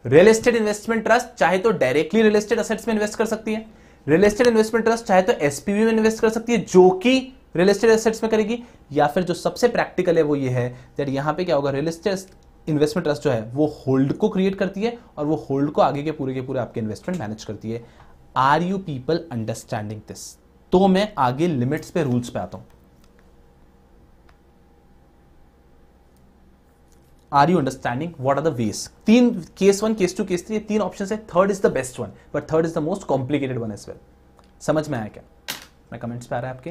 रियल एस्टेट इन्वेस्टमेंट ट्रस्ट चाहे तो डायरेक्टली रियल एस्टेट असेट्स में इन्वेस्ट कर सकती है रियल एस्टेट इन्वेस्टमेंट ट्रस्ट चाहे तो एसपीवी में इन्वेस्ट कर सकती है जो कि रियल एस्टेट एसेट्स में करेगी या फिर जो सबसे प्रैक्टिकल है वो ये है दैट यहाँ पे क्या होगा रियल एस्टेट इन्वेस्टमेंट ट्रस्ट जो है वो होल्ड को क्रिएट करती है और वो होल्ड को आगे के पूरे के पूरे आपके इन्वेस्टमेंट मैनेज करती है are you people understanding this तो मैं आगे लिमिट्स पे रूल्स पे आता हूं are you understanding what are the ways तीन case one case two case three तीन ऑप्शन है third is the best one but third is the most complicated one as well समझ में आया क्या मैं कमेंट्स पे आ रहा है आपके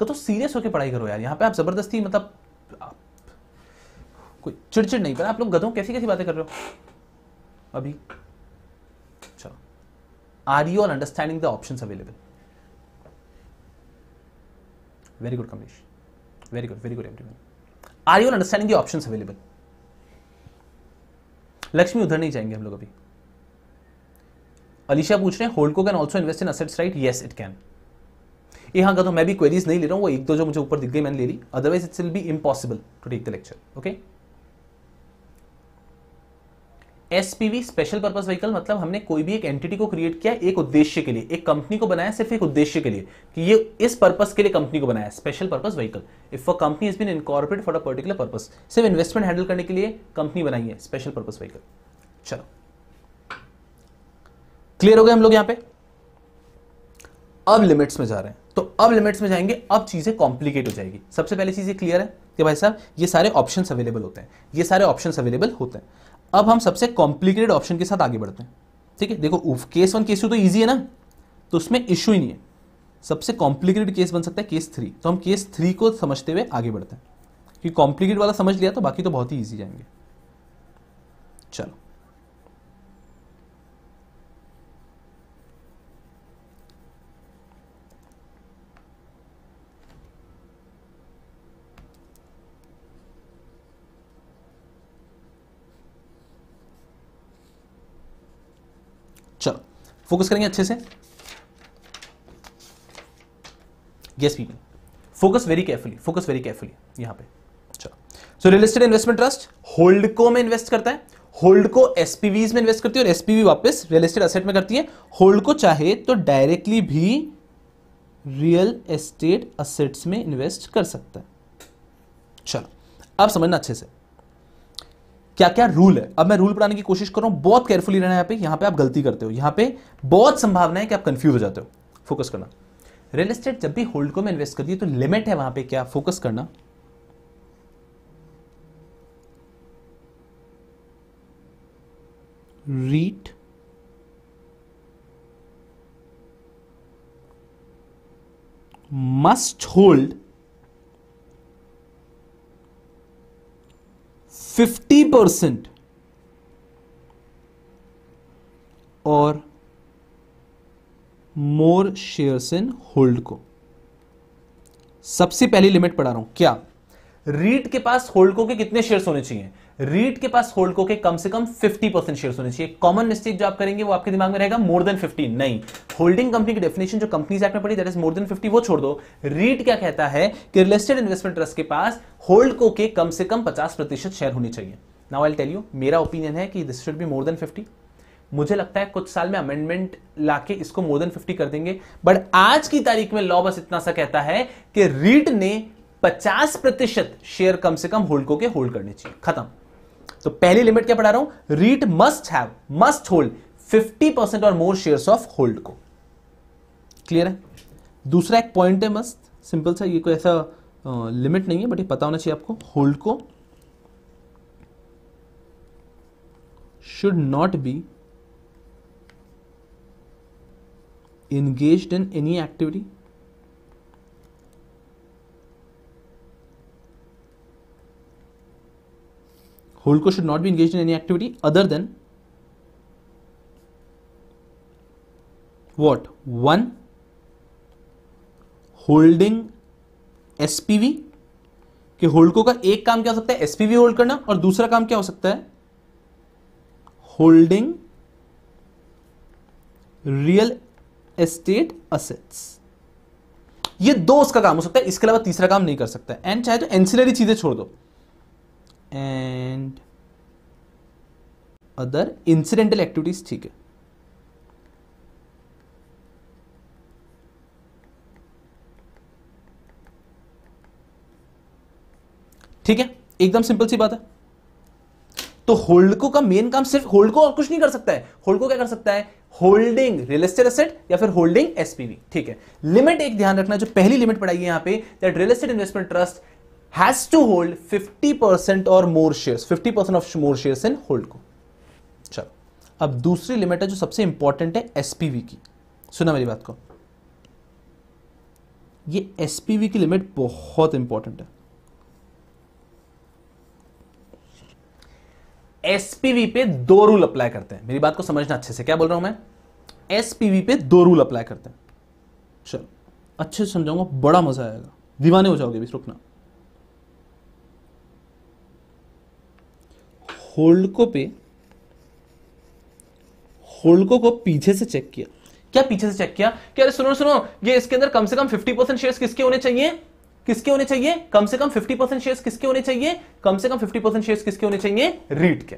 का तो सीरियस होकर पढ़ाई करो यार यहाँ पे आप ज़बरदस्ती मतलब कोई चिड़चिड़ नहीं कर आप लोग गधों कैसी कैसी बातें कर रहे हो अभी चलो are you all understanding the option available very good Kamlesh very good very good every are you understanding the option available Lakshmi उधर नहीं जाएंगे हम लोग अभी अलीशा पूछ रहे हैं holdco can also invest in assets right yes it can यहाँ का तो मैं भी क्वेरीज नहीं ले रहा हूँ वो एक दो जो मुझे ऊपर दिख गई मैंने ले ली otherwise it's will be impossible to take the lecture okay SPV special purpose vehicle मतलब हमने कोई भी एक एंटिटी को क्रिएट किया एक उद्देश्य के लिए एक कंपनी को बनाया सिर्फ एक उद्देश्य के लिए कि ये इस पर्पज के लिए कंपनी को बनाया special purpose vehicle if a company is been incorporate for a particular purpose सिर्फ इन्वेस्टमेंट हैंडल करने के लिए कंपनी बनाई है स्पेशल पर्पज व्हीकल चलो क्लियर हो गए हम लोग यहाँ पे अब लिमिट्स में जा रहे हैं तो अब लिमिट्स में जाएंगे अब चीज़ें कॉम्प्लिकेट हो जाएगी सबसे पहले चीज़ ये क्लियर है कि भाई साहब ये सारे ऑप्शन अवेलेबल होते हैं ये सारे ऑप्शन अवेलेबल होते हैं अब हम सबसे कॉम्प्लिकेटेड ऑप्शन के साथ आगे बढ़ते हैं ठीक है देखो केस वन केस टू तो ईजी है ना तो उसमें इश्यू ही नहीं है सबसे कॉम्प्लिकेटेड केस बन सकता है केस थ्री तो हम केस थ्री को समझते हुए आगे बढ़ते हैं कि कॉम्प्लिकेट वाला समझ लिया तो बाकी तो बहुत ही ईजी जाएंगे चलो फोकस करेंगे अच्छे से yes people focus very carefully focus very carefully यहां पे अच्छा so real estate investment trust holdco में इन्वेस्ट करता है होल्ड को एसपीवीज में इन्वेस्ट करती है और एसपीवी वापस रियल एस्टेट असेट में करती है होल्ड को चाहे तो डायरेक्टली भी रियल एस्टेट असेट्स में इन्वेस्ट कर सकता है चलो अब समझना अच्छे से क्या क्या रूल है अब मैं रूल पढ़ाने की कोशिश कर रहा हूं बहुत केयरफुली रहना यहां पे यहां पे आप गलती करते हो यहां पे बहुत संभावना है कि आप कंफ्यूज हो जाते हो फोकस करना रियल एस्टेट जब भी होल्ड को में इन्वेस्ट करती तो है तो लिमिट है वहां पे क्या फोकस करना REIT must hold fifty percent और मोर शेयर्स इन होल्ड को सबसे पहली लिमिट पढ़ा रहा हूं क्या रीट के पास होल्डको के कितने शेयर्स होने चाहिए रीट के पास होल्डको के कम से कम 50 परसेंट शेयर होने चाहिए कॉमन मिस्टेक जो आप करेंगे वो आपके दिमाग में रहेगा मोर देन 50 नहीं होल्डिंग कंपनी की डेफिनेशन जो कंपनीज एक्ट में पड़ी दैट इज मोर देन 50 वो छोड़ दो रीट क्या कहता है कि रिलेस्टेड इन्वेस्टमेंट ट्रस्ट के पास होल्डको के कम से कम पचास प्रतिशत शेयर होने चाहिए नाउ आई टेल यू मेरा ओपिनियन है कि this should be more than fifty मुझे लगता है कुछ साल में अमेंडमेंट लाके इसको मोर देन 50 कर देंगे बट आज की तारीख में लॉ बस इतना सा कहता है कि रीट ने पचास प्रतिशत शेयर कम से कम होल्ड को के होल्ड करने चाहिए खत्म तो पहली लिमिट क्या पढ़ा रहा हूं REIT must have must hold 50 percent और more share of holdco clear है दूसरा एक पॉइंट है मस्त सिंपल सा ये कोई ऐसा लिमिट नहीं है बट ये पता होना चाहिए आपको holdco should not be engage in any activity Holco should not be engaged in any activity other than what one holding SPV के होल्डको का एक काम क्या हो सकता है एसपीवी होल्ड करना और दूसरा काम क्या हो सकता है होल्डिंग रियल एस्टेट असेट्स ये दो उसका काम हो सकता है इसके अलावा तीसरा काम नहीं कर सकता है एंड चाहे तो एंसिलरी चीजें छोड़ दो एंड अदर इंसिडेंटल एक्टिविटीज ठीक है ठीक है एकदम सिंपल सी बात है तो होल्डको का मेन काम सिर्फ होल्डको और कुछ नहीं कर सकता है होल्डको क्या कर सकता है होल्डिंग रियल एस्टेट एसेट या फिर होल्डिंग एसपीवी ठीक है लिमिट एक ध्यान रखना जो पहली लिमिट पड़ाई है यहां पे that real estate investment trust has to hold 50% और more shares 50% of more shares in holdco चलो अब दूसरी लिमिट है जो सबसे इंपॉर्टेंट है एसपीवी की सुना मेरी बात को ये एसपीवी की लिमिट बहुत इंपॉर्टेंट है एसपीवी पे दो रूल अप्लाई करते हैं मेरी बात को समझना अच्छे से क्या बोल रहा हूं मैं एसपीवी पे दो रूल अप्लाई करते हैं चलो अच्छे से समझाऊंगा बड़ा मजा आएगा दीवाने हो जाओगे भी रुकना को पे होल्ड को पीछे से चेक किया क्या पीछे से चेक किया कि अरे सुनो सुनो ये इसके अंदर कम से कम 50 परसेंट शेयर किसके होने चाहिए किसके होने चाहिए कम से कम 50 परसेंट शेयर किसके होने चाहिए कम से कम 50 परसेंट शेयर किसके होने चाहिए रीट के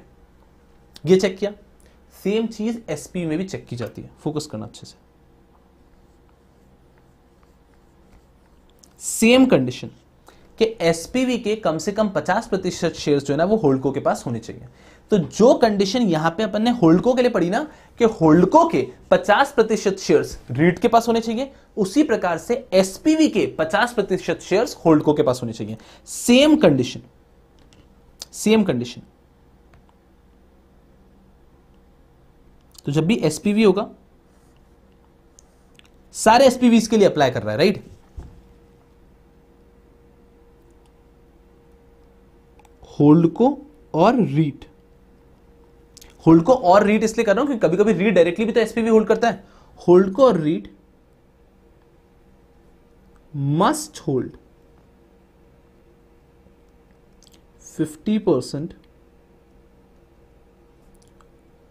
ये चेक किया सेम चीज एसपी में भी चेक की जाती है फोकस करना अच्छे से सेम कंडीशन कि एसपीवी के कम से कम 50 प्रतिशत शेयर जो है ना वो होल्डको के पास होने चाहिए तो जो कंडीशन यहां पे अपन ने होल्डको के लिए पड़ी ना कि होल्डको के 50 प्रतिशत शेयर रीट के पास होने चाहिए उसी प्रकार से एसपीवी के 50 प्रतिशत शेयर होल्डको के पास होने चाहिए सेम कंडीशन सेम कंडीशन तो जब भी एसपीवी होगा सारे एसपीवी के लिए अप्लाई कर रहा है राइट होल्ड को और रीट होल्ड को और रीट इसलिए कर रहा हूं क्योंकि कभी कभी रीट डायरेक्टली भी तो एसपीवी होल्ड करता है होल्ड को और रीट मस्ट होल्ड 50 परसेंट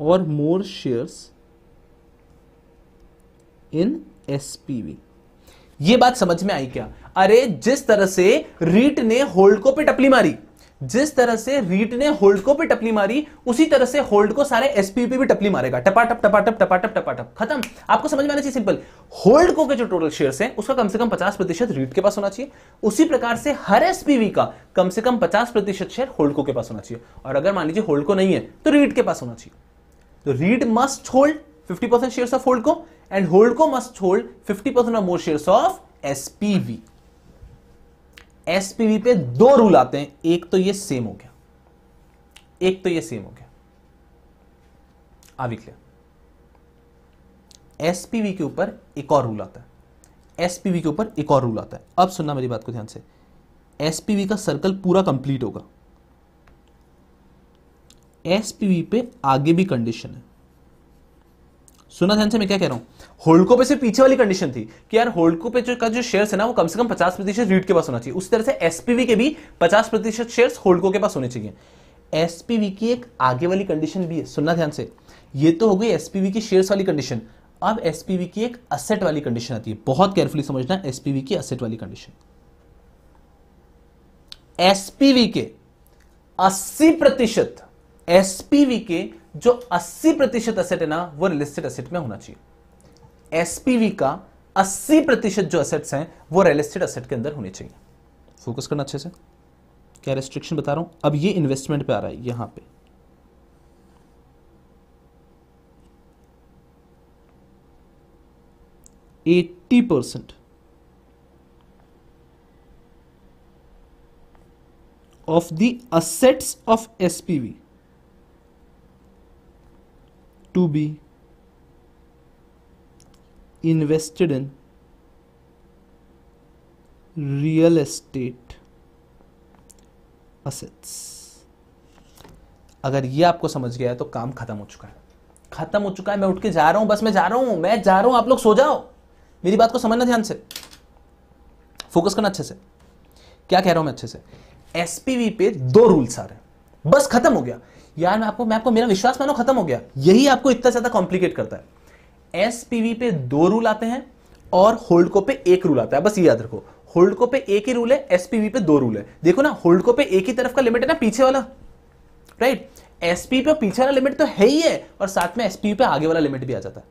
और मोर शेयर्स इन एसपीवी ये बात समझ में आई क्या अरे जिस तरह से रीट ने होल्ड को पे टपली मारी जिस तरह से रीट ने होल्ड को भी टपली मारी उसी तरह से होल्ड को सारे एसपी भी टपली मारेगा टपाटप टपाटप टपाटप टपाटप खत्म आपको समझ में आना चाहिए सिंपल होल्ड को के जो टोटल शेयर्स हैं उसका कम से कम 50 प्रतिशत रीट के पास होना चाहिए उसी प्रकार से हर एसपीवी का कम से कम 50 प्रतिशत शेयर होल्ड को के पास होना चाहिए और अगर मान लीजिए होल्ड को नहीं है तो रीट के पास होना चाहिए तो REIT must hold fifty percent share of holdco and holdco must hold fifty percent more share of SPV SPV पे दो रूल आते हैं एक तो ये सेम हो गया एक तो ये सेम हो गया आविक एसपीवी के ऊपर एक और रूल आता है एसपीवी के ऊपर एक और रूल आता है अब सुनना मेरी बात को ध्यान से एसपीवी का सर्कल पूरा कंप्लीट होगा एसपीवी पे आगे भी कंडीशन है सुना ध्यान से मैं क्या कह रहा हूं होल्डको पे से पीछे वाली कंडीशन थी कि यार होल्डको पे जो का जो शेयर है ना वो कम से कम 50 प्रतिशत रीट के पास होना चाहिए उस तरह से एसपीवी के भी 50 प्रतिशत शेयर्स होल्डको के पास होने चाहिए एसपीवी की एक आगे वाली कंडीशन भी है सुनना ध्यान से ये तो हो गई एसपीवी की शेयर्स वाली कंडीशन अब एसपीवी की एक असेट वाली कंडीशन आती है बहुत केयरफुली समझना एसपीवी की असेट वाली कंडीशन एसपीवी के 80 प्रतिशत एसपीवी के जो 80 प्रतिशत असेट है ना वो रिलिस्टेड असेट में होना चाहिए एसपीवी का 80 प्रतिशत जो असेट्स हैं वो रियल एस्टेट असेट के अंदर होने चाहिए फोकस करना अच्छे से क्या रेस्ट्रिक्शन बता रहा हूं अब ये इन्वेस्टमेंट पे आ रहा है यहां पे eighty percent of the assets of SPV to be invested in real estate assets अगर ये आपको समझ गया है तो काम खत्म हो चुका है खत्म हो चुका है मैं उठ के जा रहा हूं बस मैं जा रहा हूं मैं जा रहा हूं आप लोग सो जाओ मेरी बात को समझना ध्यान से फोकस करना अच्छे से क्या कह रहा हूं मैं अच्छे से एसपीवी पे दो रूल्स आ रहे हैं बस खत्म हो गया यार मैं आपको मैं आपको मेरा विश्वास मानो खत्म हो गया यही आपको इतना ज्यादा कॉम्प्लिकेट करता है एस पे दो रूल आते हैं और होल्डको पे एक रूल आता है बस ये याद रखो होल्डको पे एक ही रूल है एसपीवी पे दो रूल है देखो ना होल्डको पे एक ही तरफ का लिमिट है ना पीछे वाला राइट एसपी पे पीछे वाला लिमिट तो है ही है और साथ में एसपी पे आगे वाला लिमिट भी आ जाता है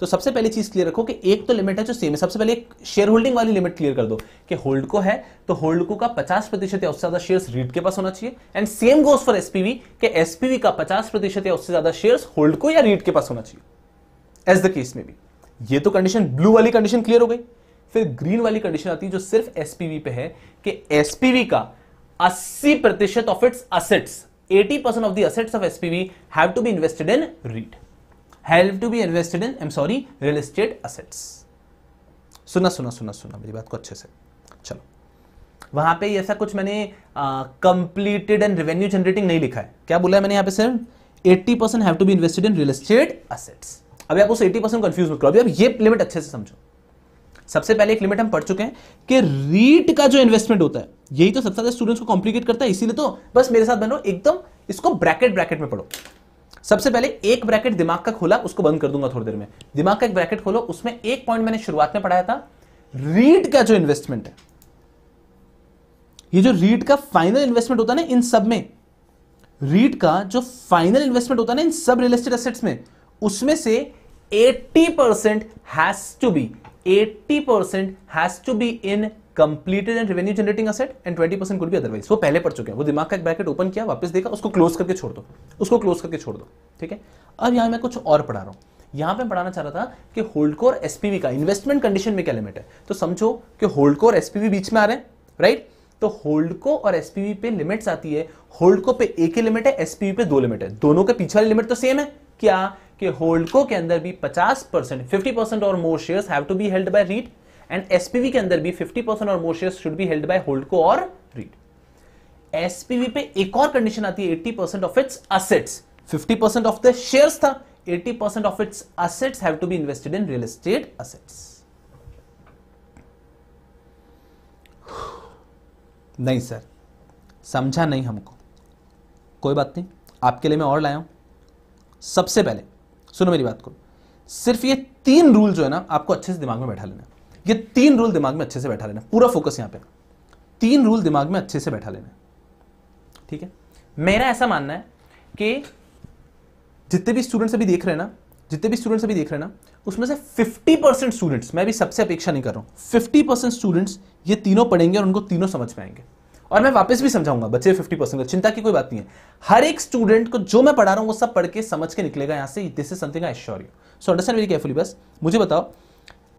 तो सबसे पहली चीज क्लियर रखो कि एक तो लिमिट है जो सेम है सबसे पहले एक शेयर होल्डिंग वाली लिमिट क्लियर कर दो कि होल्ड को है तो होल्ड को का 50 प्रतिशत या उससे ज्यादा शेयर्स रीड के पास होना चाहिए and same goes for SPV के एसपीवी का 50 प्रतिशत या उससे ज्यादा शेयर्स होल्ड को या रीड के पास होना चाहिए एज द केस में भी ये तो कंडीशन ब्लू वाली कंडीशन क्लियर हो गई फिर ग्रीन वाली कंडीशन आती है जो सिर्फ एसपीवी पे है कि एसपीवी का 80 प्रतिशत of its assets 80 percent of the assets of SPV have to be invested in REIT have to be invested in um sorry real estate assets सुना सुना सुना सुना मेरी बात को अच्छे से चलो वहां पे ऐसा कुछ मैंने कंप्लीटेड एंड रेवेन्यू जनरेटिंग नहीं लिखा है क्या बोला है मैंने यहां पे sir 80 percent have to be invested in real estate assets अभी आप उस एटी परसेंट कन्फ्यूज मत करो अभी आप ये लिमिट अच्छे से समझो सबसे पहले एक लिमिट हम पढ़ चुके हैं कि रीट का जो इन्वेस्टमेंट होता है यही तो सबसे ज्यादा स्टूडेंट्स को कॉम्प्लिकेट करता है इसीलिए तो बस मेरे साथ बनो एकदम इसको ब्रैकेट ब्रैकेट में पढ़ो सबसे पहले एक ब्रैकेट दिमाग का खोला उसको बंद कर दूंगा थोड़ी देर में दिमाग का एक ब्रैकेट खोलो उसमें एक पॉइंट मैंने शुरुआत में पढ़ाया था रीट का जो इन्वेस्टमेंट है ये जो रीट का फाइनल इन्वेस्टमेंट होता है ना इन सब में रीट का जो फाइनल इन्वेस्टमेंट होता है ना इन सब रियल एस्टेट एसेट्स में उसमें से 80% has to be 80% has to be in completed and revenue generating asset and twenty percent could भी अदरवाइज वो पहले पढ़ चुके हैं वो दिमाग का एक ब्रैकेट ओपन किया वापस देखा उसको क्लोज करके छोड़ दो उसको क्लोज करके छोड़ दो ठीक है अब यहां मैं कुछ और पढ़ा रहा हूं यहां पे पढ़ाना चाह रहा था कि होल्डकोर एसपीवी का इन्वेस्टमेंट कंडीशन में क्या लिमिट है तो समझो कि होल्डकोर एसपीवी बीच में आ रहे हैं राइट तो होल्डको और एसपीवी पे लिमिट्स आती है होल्डको पे एक ही लिमिट है एसपीवी पे दो लिमिट है दोनों के पीछे वाली लिमिट तो सेम है क्या कि होल्डको के अंदर भी 50 परसेंट फिफ्टी परसेंट और more shares have to be held by REIT and SPV के अंदर भी 50 परसेंट और more shares should be held by holdco और रीड एसपीवी पे एक और कंडीशन आती है 80 percent of its assets 50 percent of the shares था 80 percent of its assets have to be invested in real estate assets नहीं sir समझा नहीं हमको कोई बात नहीं आपके लिए मैं और लाया हूं सबसे पहले सुनो मेरी बात को सिर्फ ये तीन रूल जो है ना आपको अच्छे से दिमाग में बैठा लेना ये तीन रूल दिमाग में अच्छे से बैठा लेना पूरा फोकस यहां पे तीन रूल दिमाग में अच्छे से बैठा लेना ठीक है मेरा ऐसा मानना है कि जितने भी स्टूडेंट्स अभी देख रहे हैं ना जितने भी स्टूडेंट्स अभी देख रहे हैं ना उसमें से 50 परसेंट स्टूडेंट्स मैं भी सबसे अपेक्षा नहीं कर रहा हूं 50 परसेंट स्टूडेंट्स ये तीनों पढ़ेंगे और उनको तीनों समझ पाएंगे और मैं वापस भी समझाऊंगा बच्चे फिफ्टी परसेंट चिंता की कोई बात नहीं है हर एक स्टूडेंट को जो मैं पढ़ा रहा हूं वो सब पढ़ के समझ के निकलेगा यहां से this is something I sure you so understand very carefully बस मुझे बताओ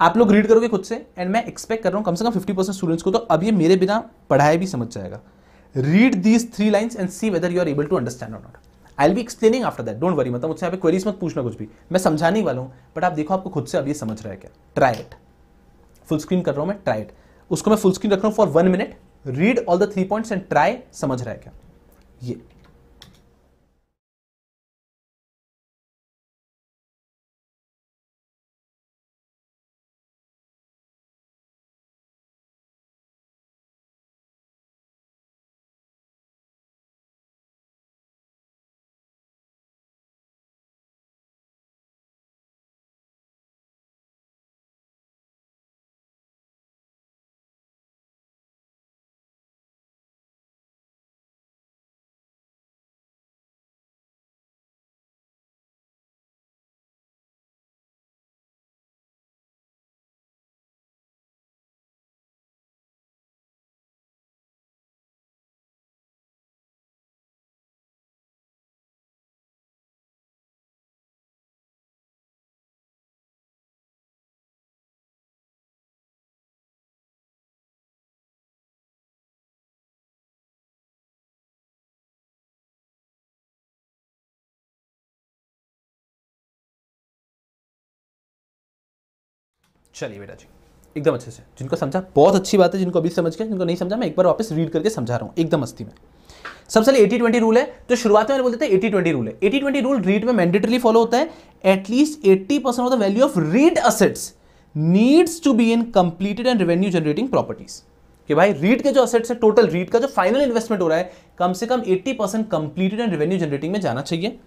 आप लोग रीड करोगे खुद से एंड मैं एक्सपेक्ट कर रहा हूं कम से कम फिफ्टी परसेंट स्टूडेंट्स को तो अब ये मेरे बिना पढ़ाए भी समझ जाएगा read these three lines and see whether you are able to understand not I will be explaining after that don't worry मतलब मुझसे यहाँ पे क्वेरीज मत पूछना कुछ भी मैं समझाने वाला हूँ बट आप देखो आपको खुद से अब ये समझ रहा है क्या ट्राई इट फुल स्क्रीन कर रहा हूँ मैं ट्राई इट उसको मैं फुल स्क्रीन रख रहा हूँ for one minute read all the three points and try समझ रहा है क्या ये चलिए बेटा जी एकदम अच्छे से जिनको समझा बहुत अच्छी बात है जिनको अभी समझ गया जिनको नहीं समझा मैं एक बार वापस रीड करके समझा रहा हूँ एकदम मस्ती में सबसे पहले एटी ट्वेंटी रूल है तो शुरुआत में बोलते थे एटी ट्वेंटी रूल है एटी ट्वेंटी रूल रीड में मैंडेटरी फॉलो होता है at least eighty percent of the value of REIT assets needs to be in completed and revenue generating properties कि भाई रीड के जो असेट्स है टोटल रीड का जो फाइनल इन्वेस्टमेंट हो रहा है कम से कम eighty percent completed and revenue generating में जाना चाहिए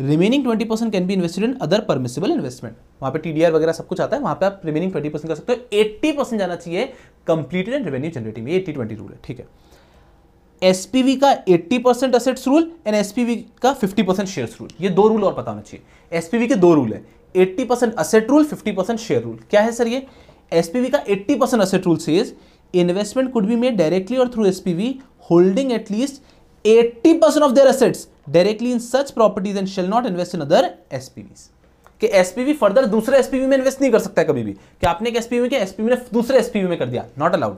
remaining twenty percent can be invested in other permissible investment वहाँ पे टीडीआर वगैरह सब कुछ आता है वहाँ पे आप रिमेनिंग ट्वेंटी परसेंट कर सकते हो एट्टी परसेंट जाना चाहिए completed and revenue generating eighty twenty rule है ठीक है एसपीवी का 80 percent assets rule and SPV का 50 परसेंट शेयर रूल ये दो रूल और पता होना चाहिए एसपीवी के दो रूल है eighty percent asset rule fifty percent share rule क्या है सर ये एसपीवी का एट्टी परसेंट असेट रूल से investment could be made directly और through SPV holding at least percent of their assets directly in such properties and shall not invest in other SPVs. कि SPV further दूसरे SPV में invest नहीं कर सकता कभी भी कि आपने एक एसपीवी में एसपीवी ने दूसरे एसपीवी में कर दिया not allowed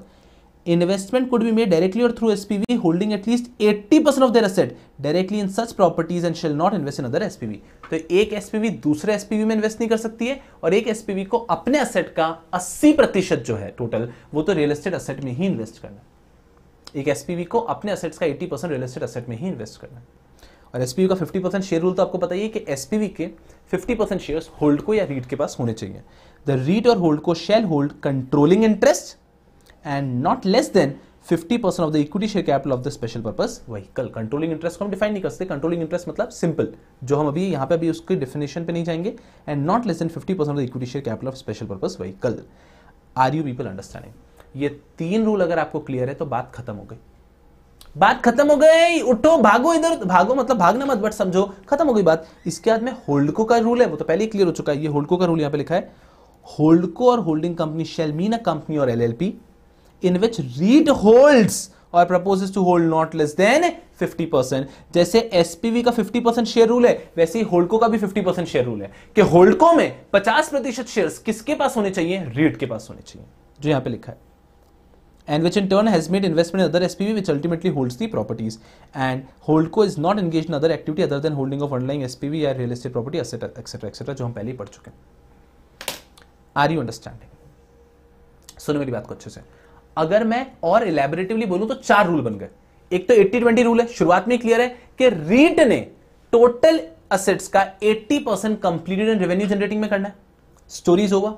investment could be made directly और through SPV holding at least eighty percent of their asset directly in such properties and shall not invest in other SPV तो एक एसपीवी दूसरे एसपीवी में इन्वेस्ट नहीं कर सकती है और एक एसपीवी को अपने असेट का अस्सी प्रतिशत जो है टोटल वो तो रियल एस्टेट असेट में ही इन्वेस्ट करना एक एस को अपने असेट्स का eighty percent real estate asset में ही इन्वेस्ट करना है और एस का फिफ्टी परसेंट शेयर रूल तो आपको पता ही है कि एस के फिफ्टी परसेंट शेयर होल्ड को या रीट के पास होने चाहिए द रीट और hold holdco shall hold controlling interest and not less than 50% percent of the equity share capital of the special purpose vehicle controlling interest को हम डिफाइन नहीं कर सकते कंट्रोलिंग इंटरेस्ट मतलब सिंपल जो हम अभी यहाँ पे अभी उसके डेफिनेशन पे नहीं जाएंगे and not less than 50% percent of the equity share capital of special purpose vehicle are you people understanding ये तीन रूल अगर आपको क्लियर है तो बात खत्म हो गई बात खत्म हो गई उठो भागो इधर भागो मतलब भागना मत बट समझो खत्म हो गई बात इसके बाद में होल्डको का रूल है वो तो पहले ही क्लियर हो चुका है ये होल्डको का रूल यहां पे लिखा है होल्डको और holding company shall mean a company और LLP in which REIT holds और proposes to hold not less than 50 percent जैसे एसपीवी का 50 परसेंट शेयर रूल है वैसे ही होल्डको का भी 50 परसेंट शेयर रूल है कि होल्डको में 50 प्रतिशत शेयर किसके पास होने चाहिए रीड के पास होने चाहिए जो यहां पे लिखा है and which in turn has made investment in other SPV which ultimately holds the properties. And Holdco is not engaged in other activity other than holding of underlying SPV or real estate property etc etc etc जो हम पहले ही पढ़ चुके हैं. Are you understanding? सुनो मेरी बात को अच्छे से अगर मैं और इलेबोरेटिवली बोलूं तो चार रूल बन गए एक तो 80-20 रूल है शुरुआत में क्लियर है कि रीट ने टोटल असेट्स का 80 percent completed and revenue generating में करना है स्टोरीज होगा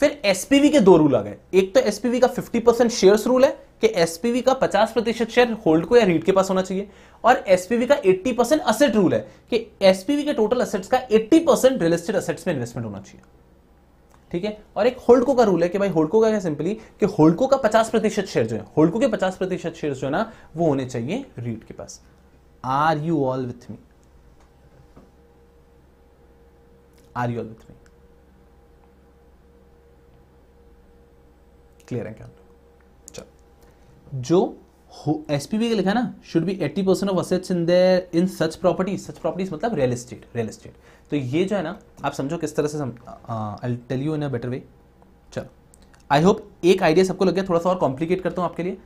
फिर एसपीवी के दो रूल आ गए एक तो एसपीवी का 50 परसेंट शेयर रूल है कि एसपीवी का 50 प्रतिशत शेयर होल्ड को या रीड के पास होना चाहिए और एसपीवी का 80 परसेंट असेट रूल है कि एसपीवी के टोटल असेट्स का 80 परसेंट रियल एस्टेट असेट्स में इन्वेस्टमेंट होना चाहिए ठीक है और एक होल्डको का रूल है कि भाई होल्डको का क्या सिंपली कि होल्डको का पचास प्रतिशत शेयर जो है होल्डको के पचास प्रतिशत शेयर जो है ना वो होने चाहिए रीड के पास are you all with me are you all with me clear है क्या चल जो एसपीबी के लिखा ना should be eighty percent of assets in their in such properties such properties मतलब रियल एस्टेट रियल एस्टेट तो ये जो है ना आप समझो किस तरह से I tell you in a better way चलो आई होप एक आइडिया सबको लग गया थोड़ा सा और कॉम्प्लिकेट करता हूँ आपके लिए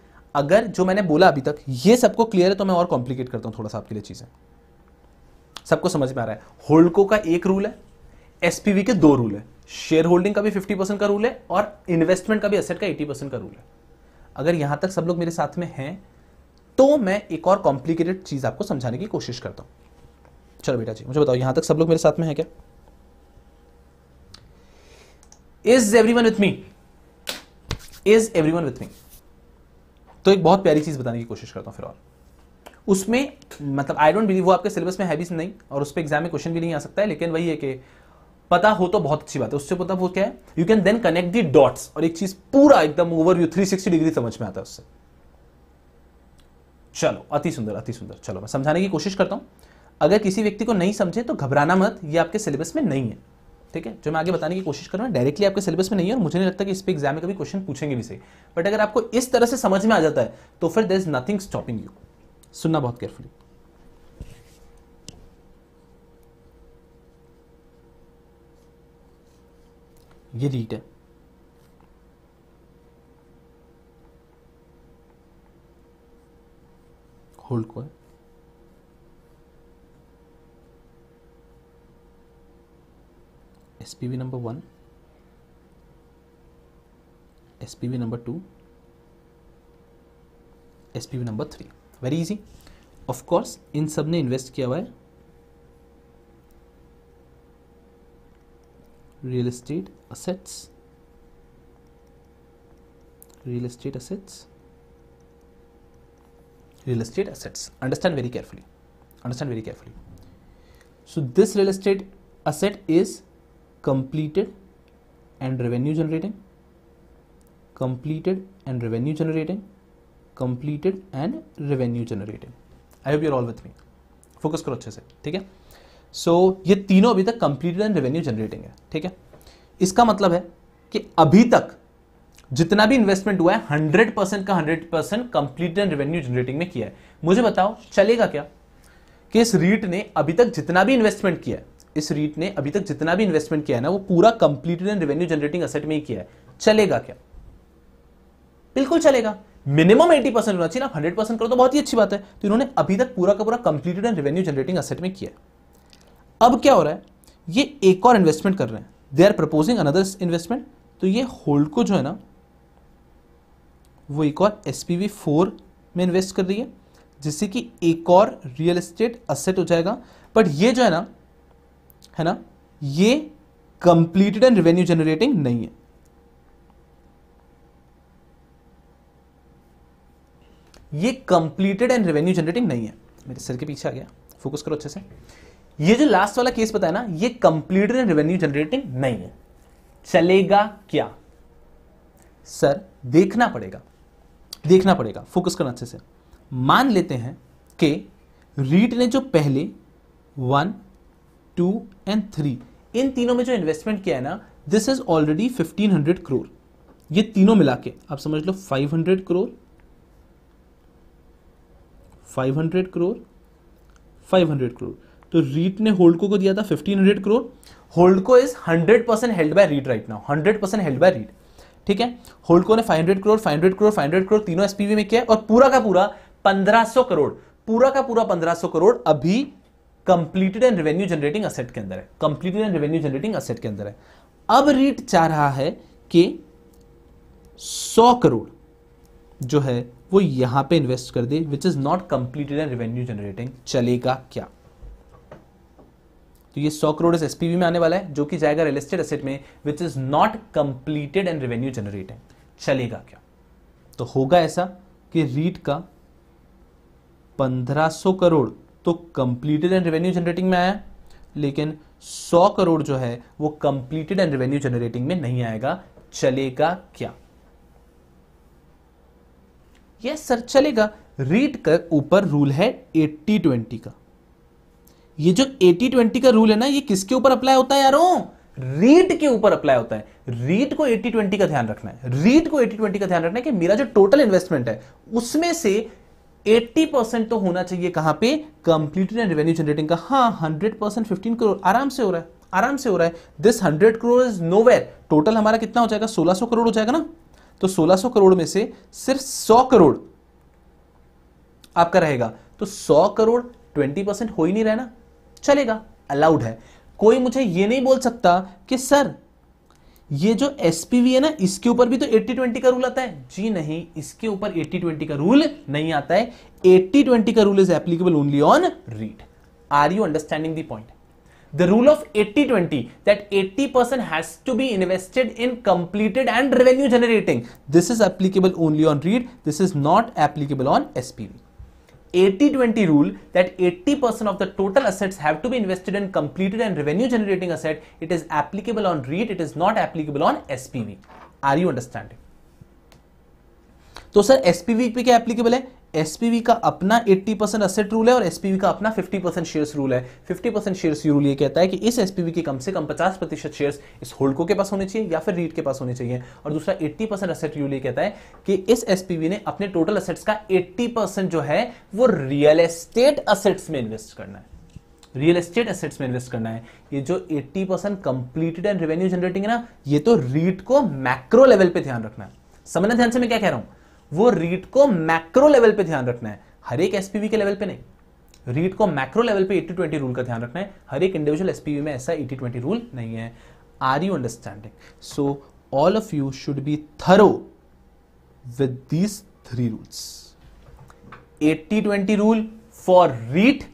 अगर जो मैंने बोला अभी तक ये सबको क्लियर है तो मैं और कॉम्प्लिकेट करता हूँ थोड़ा सा आपके लिए चीज़ें सबको समझ में आ रहा है होल्डको का एक रूल है एस के दो रूल है शेयर होल्डिंग का भी फिफ्टी परसेंट का रूल है और इन्वेस्टमेंट का भी असेट का एटी परसेंट का रूल है अगर यहां तक सब लोग मेरे साथ में हैं तो मैं एक और कॉम्प्लिकेटेड चीज आपको समझाने की कोशिश करता हूं चलो बेटा जी मुझे बताओ यहां तक सब लोग मेरे साथ में है क्या is everyone with me is everyone with me तो एक बहुत प्यारी चीज बताने की कोशिश करता हूं फिर और उसमें मतलब आई डोंट बिलीव वो आपके सिलेबस में है भी नहीं और उस पर एग्जाम में क्वेश्चन भी नहीं आ सकता है लेकिन वही है कि पता हो तो बहुत अच्छी बात है उससे पता मतलब वो क्या है you can then connect the dots और एक चीज पूरा एकदम ओवर थ्री सिक्सटी डिग्री समझ में आता है उससे चलो अति सुंदर अति सुंदर चलो मैं समझाने की कोशिश करता हूं अगर किसी व्यक्ति को नहीं समझे तो घबराना मत ये आपके सिलेबस में नहीं है ठीक है जो मैं आगे बताने की कोशिश कर रहा हूँ डायरेक्टली आपके सिलेबस में नहीं है और मुझे नहीं लगता कि इस पर एग्जाम में कभी क्वेश्चन पूछेंगे भी सही बट अगर आपको इस तरह से समझ में आ जाता है तो फिर there is nothing stopping you सुनना बहुत केयरफुली ये लीड है होल्ड को है एस number one SPV number two SPV number three very easy of course इन सब ने इन्वेस्ट किया हुआ है real estate assets real estate assets real estate assets understand very carefully understand very carefully so this real estate asset is completed and revenue generating completed and revenue generating completed and revenue generating i hope you're all with me focus करो अच्छे से ठीक सो so, ये तीनों अभी तक completed and revenue generating है ठीक है इसका मतलब है कि अभी तक जितना भी इन्वेस्टमेंट हुआ है हंड्रेड परसेंट का hundred percent complete and revenue generating में किया है मुझे बताओ चलेगा क्या कि इस रीट ने अभी तक जितना भी इन्वेस्टमेंट किया है इस रीट ने अभी तक जितना भी इन्वेस्टमेंट किया है ना वो पूरा completed and revenue generating asset में ही किया है चलेगा क्या बिल्कुल चलेगा मिनिमम एटी परसेंट होना चाहिए ना हंड्रेड परसेंट करो तो बहुत ही अच्छी बात है तो इन्होंने अभी तक पूरा का पूरा completed and revenue generating asset में किया है अब क्या हो रहा है ये एक और इन्वेस्टमेंट कर रहे हैं they are proposing another investment तो ये होल्ड को जो है ना वो एक और एस पी वी फोर में इन्वेस्ट कर रही है जिससे कि एक और रियल एस्टेट असेट हो जाएगा बट ये जो है ना है ना ये कंप्लीटेड एंड रेवेन्यू जनरेटिंग नहीं है ये कंप्लीटेड एंड रेवेन्यू जनरेटिंग नहीं है मेरे सर के पीछे आ गया फोकस करो अच्छे से ये जो लास्ट वाला केस बताया ना ये कंप्लीटली रेवेन्यू जनरेटिंग नहीं है चलेगा क्या सर देखना पड़ेगा देखना पड़ेगा फोकस करना अच्छे से मान लेते हैं कि रीट ने जो पहले वन टू एंड थ्री इन तीनों में जो इन्वेस्टमेंट किया है ना this is already fifteen hundred crore ये तीनों मिला के आप समझ लो five hundred crore five hundred crore five hundred crore तो रीट ने होल्डको को दिया था fifteen hundred crore holdco is hundred percent held by REIT right now hundred percent held by REIT ठीक है होल्डको ने five hundred crore five hundred crore hundred crore तीनों एसपीवी में किया और पूरा का पूरा पंद्रह सौ करोड़ पूरा का पूरा पंद्रह सौ करोड़ अभी completed and revenue generating asset के अंदर है completed and revenue generating asset के अंदर है अब रीट चाह रहा है कि सौ करोड़ जो है वो यहां पे इन्वेस्ट कर दे which is not completed and revenue generating चलेगा क्या तो ये सौ करोड़ इस एसपीवी में आने वाला है जो कि जाएगा रियल एस्टेट एसेट में which is not completed and revenue generating चलेगा क्या तो होगा ऐसा कि रीट का 1500 करोड़ तो कंप्लीटेड एंड रेवेन्यू जनरेटिंग में आया लेकिन 100 करोड़ जो है वो कंप्लीटेड एंड रेवेन्यू जनरेटिंग में नहीं आएगा चलेगा क्या यस सर चलेगा रीट का ऊपर रूल है 80 20 का ये जो 80-20 का रूल है ना ये किसके ऊपर अप्लाई होता है यारों रीट के ऊपर अप्लाई होता है रीट को 80-20 का ध्यान रखना है रीट को 80-20 का ध्यान रखना है कि मेरा जो टोटल इन्वेस्टमेंट है उसमें से 80 परसेंट तो होना चाहिए कहां पे कंप्लीटली एंड रेवेन्यू जनरेटिंग का हाँ 100 परसेंट फिफ्टीन करोड़ आराम से हो रहा है आराम से हो रहा है this hundred crore is no total हमारा कितना हो जाएगा सोलह करोड़ हो जाएगा ना तो सोलह करोड़ में से सिर्फ सौ करोड़ आपका रहेगा तो सौ करोड़ 20 परसेंट हो ही नहीं रहना ना चलेगा अलाउड है कोई मुझे ये नहीं बोल सकता कि सर ये जो एसपीवी है ना इसके ऊपर भी तो 80-20 का रूल आता है जी नहीं इसके ऊपर 80-20 का रूल नहीं आता है 80-20 का rule is applicable only on REIT are you understanding the point the rule of 80-20 that 80 percent has to be invested in completed and revenue generating this is applicable only on REIT this is not applicable on SPV 80-20 rule that 80% of the total assets have to be invested in completed and revenue generating asset, it is applicable on REIT, it is not applicable on SPV. Are you understanding? तो sir SPV पे क्या applicable है SPV का अपना 80 percent asset rule है और SPV का अपना 50 परसेंट शेयर रूल है 50 परसेंट शेयर रूल ये कहता है कि इस एसपीवी के कम से कम 50 प्रतिशत शेयर इस होल्डको के पास होने चाहिए या फिर रीट के पास होने चाहिए और दूसरा 80 परसेंट असेट रूल ये कहता है कि इस एसपीवी ने अपने टोटल असेट्स का एट्टी जो है वो रियल एस्टेट असेट्स में इन्वेस्ट करना है रियल एस्टेट एसेट्स में इन्वेस्ट करना है ये जो 80 percent completed and revenue generating है ना ये तो रीट को मैक्रो लेवल पे ध्यान रखना है समझना ध्यान से मैं क्या कह रहा हूं वो रीट को मैक्रो लेवल पे ध्यान रखना है हर एक एसपीवी के लेवल पे नहीं रीट को मैक्रो लेवल पे एटी ट्वेंटी रूल का ध्यान रखना है हर एक इंडिविजुअल एसपीवी में ऐसा एटी ट्वेंटी रूल नहीं है are you understanding so all of you should be thorough with these three rules eighty twenty rule for REIT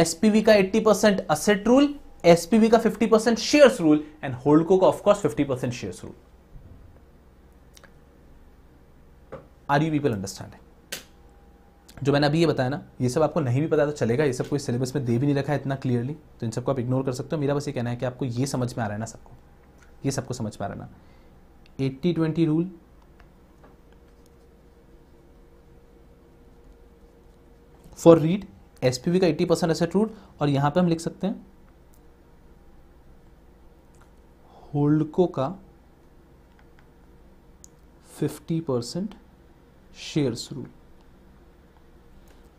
SPV का eighty percent asset rule SPV का fifty percent shares rule and holdco का of course fifty percent shares rule are you people understanding जो मैंने अभी ये बताया ना ये सब आपको नहीं भी पता तो चलेगा ये सब कोई सिलेबस में दे भी नहीं रखा है इतना क्लियरली तो इन सबको आप इग्नोर कर सकते हो मेरा बस ये कहना है कि आपको ये समझ में आ रहा है ना सबको ये सबको समझ में आ रहा है ना eighty twenty rule for REIT एस का एट्टी परसेंट एसेट रूल और यहां पे हम लिख सकते हैं होल्डको का फिफ्टी परसेंट शेयर्स रूल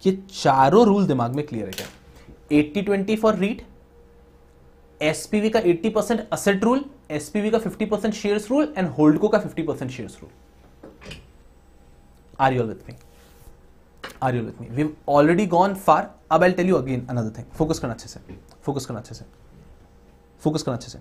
ये चारों रूल दिमाग में क्लियर है क्या eighty twenty for REIT SPV का 80 परसेंट असेट रूल एसपीवी का 50 percent share rule and holdco का 50 percent share rule are you'll with me are you'll with me we already gone far अब I tell you again another thing focus करना अच्छे से focus करना अच्छे से focus करना अच्छे से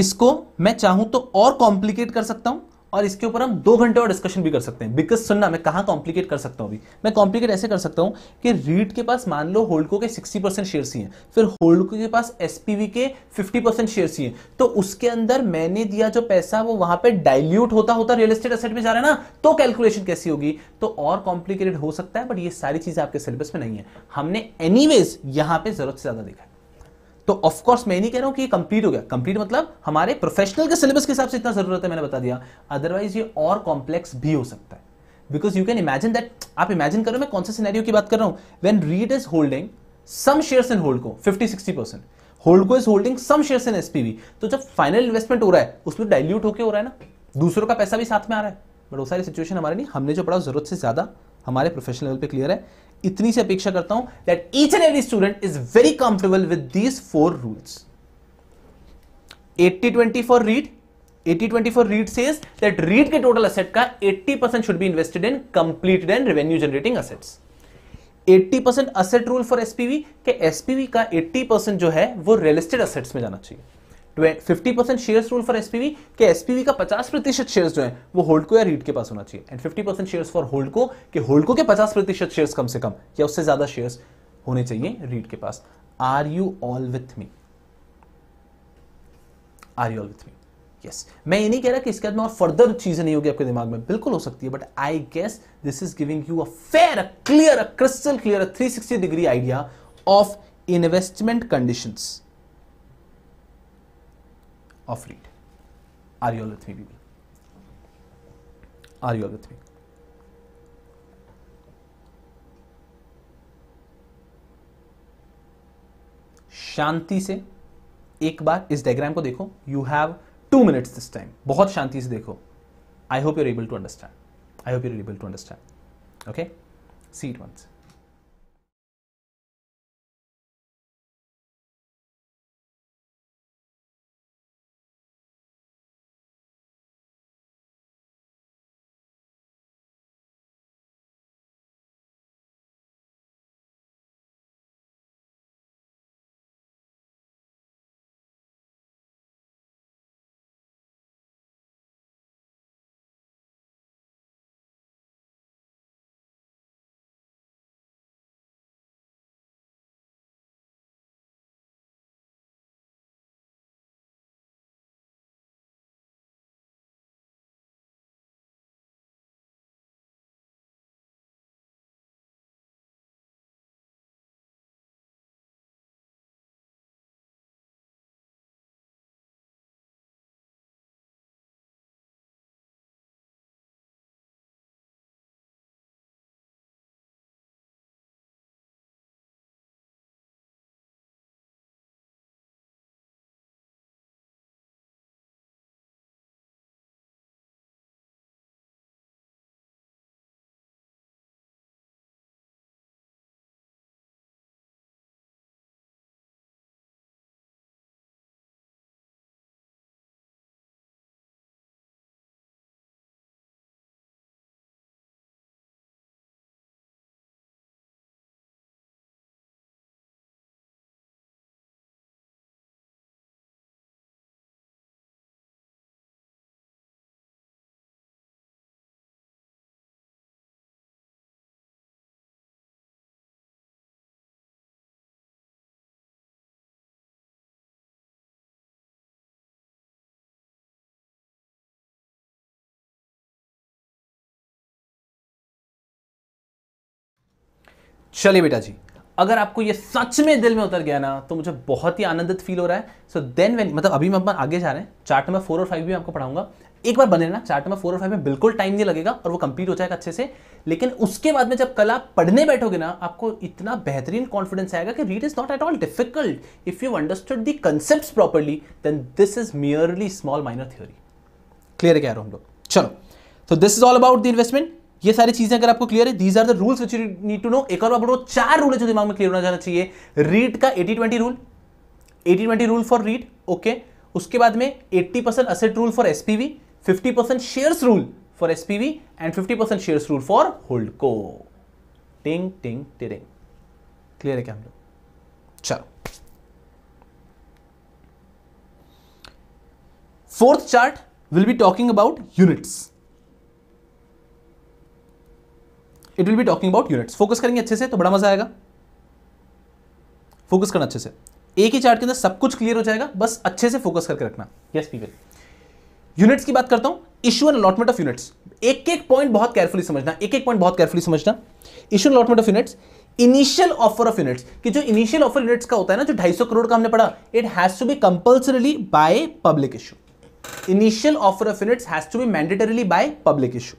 इसको मैं चाहूं तो और कॉम्प्लिकेट कर सकता हूं और इसके ऊपर हम दो घंटे और डिस्कशन भी कर सकते हैं बिकॉज सुनना मैं कहाँ कॉम्प्लिकेट कर सकता हूँ अभी मैं कॉम्प्लिकेट ऐसे कर सकता हूँ कि रीट के पास मान लो होल्डको के 60 परसेंट शेयर ही हैं फिर होल्डको के पास एस के 50 परसेंट शेयर ही हैं तो उसके अंदर मैंने दिया जो पैसा वो वहां पर डायल्यूट होता होता रियल एस्टेट असेट में जा रहा है ना तो कैलकुलेशन कैसी होगी तो और कॉम्प्लिकेटेड हो सकता है बट ये सारी चीजें आपके सिलेबस में नहीं है हमने एनी यहां पर जरूरत से ज्यादा देखा है तो ऑफकोर्स मैं नहीं कह रहा हूं कि ये कंप्लीट हो गया कंप्लीट मतलब हमारे प्रोफेशनल के सिलेबस के हिसाब से इतना जरूरत है मैंने बता दिया अदरवाइज ये और कॉम्प्लेक्स भी हो सकता है because you can imagine that आप इमेजिन करो मैं कौन से सिनेरियो की बात कर रहा हूं when REIT is holding some share in holdco fifty sixty percent holdco is holding some share in SPV तो जब फाइनल इन्वेस्टमेंट हो रहा है उसमें डायल्यूट होकर हो रहा है ना दूसरों का पैसा भी साथ में आ रहा है बट वो सारी सिचुएशन हमारे नहीं हमने जो पढ़ा जरूरत से ज्यादा हमारे प्रोफेशनल लेवल पे क्लियर है इतनी से अपेक्षा करता हूं that each and every student is very comfortable with these four rules eighty twenty for REIT eighty twenty for REIT says that REIT के टोटल असेट का eighty percent should be invested in completed and revenue generating assets 80 percent asset rule for SPV के SPV का 80 percent जो है वो real estate assets में जाना चाहिए fifty percent share rule for SPV के एसपीवी का पचास प्रतिशत शेयर जो है वो होल्ड को या रीट के पास होना चाहिए and fifty percent share for hold कि होल्ड को के पचास प्रतिशत शेयर कम से कम या उससे ज्यादा शेयर होने चाहिए रीट के पास are you all with me are you all with me yes मैं ये नहीं कह रहा कि इसके बाद में और फर्दर चीजें नहीं होगी आपके दिमाग में बिल्कुल हो सकती है but I guess this is giving you a fair clear crystal clear three sixty degree idea of investment conditions of read. Are you all with me, people? Are you all with me? शांति से एक बार इस diagram को देखो you have two minutes this time बहुत शांति से देखो I hope you're able to understand I hope you're able to understand okay see it once चलिए बेटा जी अगर आपको ये सच में दिल में उतर गया ना तो मुझे बहुत ही आनंदित फील हो रहा है सो देन वेन मतलब अभी मैं अपन आगे जा रहे हैं चार्ट नंबर फोर और फाइव भी आपको पढ़ाऊंगा एक बार बने रहना चार्ट नंबर फोर और फाइव में बिल्कुल टाइम नहीं लगेगा और वो कंप्लीट हो जाएगा अच्छे से लेकिन उसके बाद में जब कल आप पढ़ने बैठोगे ना आपको इतना बेहतरीन कॉन्फिडेंस आएगा कि REIT is not at all difficult if you understood the concept properly then this is merely small minor theory clear है क्या हम लोग चलो तो this is all about the investment ये सारी चीजें अगर आपको क्लियर है these are the rules which you need to know एक और बार चार रूल है जो दिमाग में क्लियर होना जाना चाहिए रीड का eighty twenty rule eighty twenty rule for REIT okay उसके बाद में eighty percent asset rule for SPV fifty percent shares rule for SPV and fifty percent shares rule for को टिंग टिंग टिंग क्लियर है क्या हम लोग चलो fourth chart will be talking about units it will be talking about units focus करेंगे अच्छे से तो बड़ा मजा आएगा फोकस करना अच्छे से एक ही चार्ट के अंदर सब कुछ क्लियर हो जाएगा बस अच्छे से फोकस करके रखना यस पीपल यूनिट्स की बात करता हूं issue and allotment of units एक एक पॉइंट बहुत केयरफुली समझना एक एक पॉइंट बहुत केयरफुली समझना issue and allotment of units initial offer of units कि जो इनिशियल ऑफर यूनिट्स का होता है ना जो ढाई करोड़ का हमने पढ़ा it has to be compulsorily by public issue initial offer of units has to be mandatorily by public issue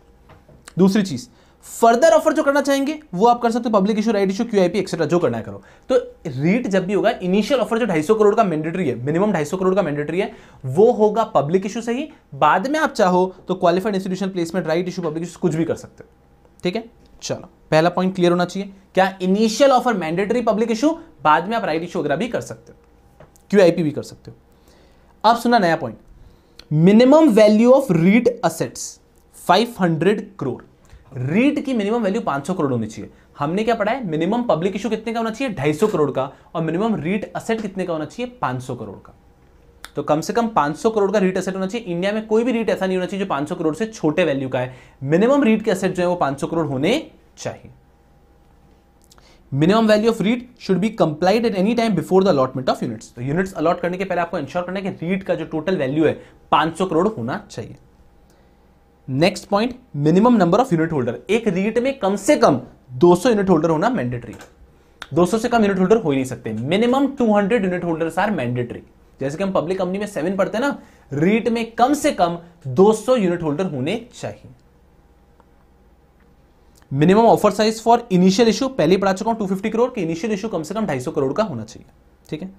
दूसरी चीज फर्दर ऑफर जो करना चाहेंगे वो आप कर सकते हो public issue right issue QIP etcetera जो करना है करो तो रीट जब भी होगा इनिशियल ऑफर जो 250 करोड़ का मैंडेटरी है मिनिमम 250 करोड़ का मैंडेटरी है वो होगा पब्लिक इशू से ही बाद में आप चाहो तो qualified institution placement right issue public issue कुछ भी कर सकते हो ठीक है चलो पहला पॉइंट क्लियर होना चाहिए क्या initial offer mandatory public issue बाद में आप राइट इशू वगैरह भी कर सकते हो क्यू भी कर सकते हो अब सुना नया point minimum value of REIT assets 500 crore REIT की मिनिमम वैल्यू 500 करोड़ होनी चाहिए हमने क्या पढ़ा है मिनिमम पब्लिक इशू कितने का होना चाहिए 250 करोड़ का और मिनिमम रीट असेट कितने का होना चाहिए 500 करोड़ का तो कम से कम 500 करोड़ का रीट असेट होना चाहिए इंडिया में कोई भी रीट ऐसा नहीं होना चाहिए जो 500 करोड़ से छोटे वैल्यू का है मिनिमम रीट के असेट जो है वो 500 करोड़ होने चाहिए minimum value of REIT should be complied at any time before the allotment of units तो यूनिट्स अलॉट करने के पहले आपको इंश्योर करना है कि रीट का जो टोटल वैल्यू है पांच करोड़ होना चाहिए next point minimum number of unit holder एक रीट में कम से कम 200 यूनिट होल्डर होना मैंडेटरी 200 से कम यूनिट होल्डर हो ही नहीं सकते minimum 200 unit holders are mandatory जैसे कि हम पब्लिक कंपनी में सेवन पढ़ते हैं ना रीट में कम से कम 200 यूनिट होल्डर होने चाहिए minimum offer size for initial issue पहले पढ़ा चुका हूं 250 करोड़ के इनिशियल इशू कम से कम 250 करोड़ का होना चाहिए ठीक है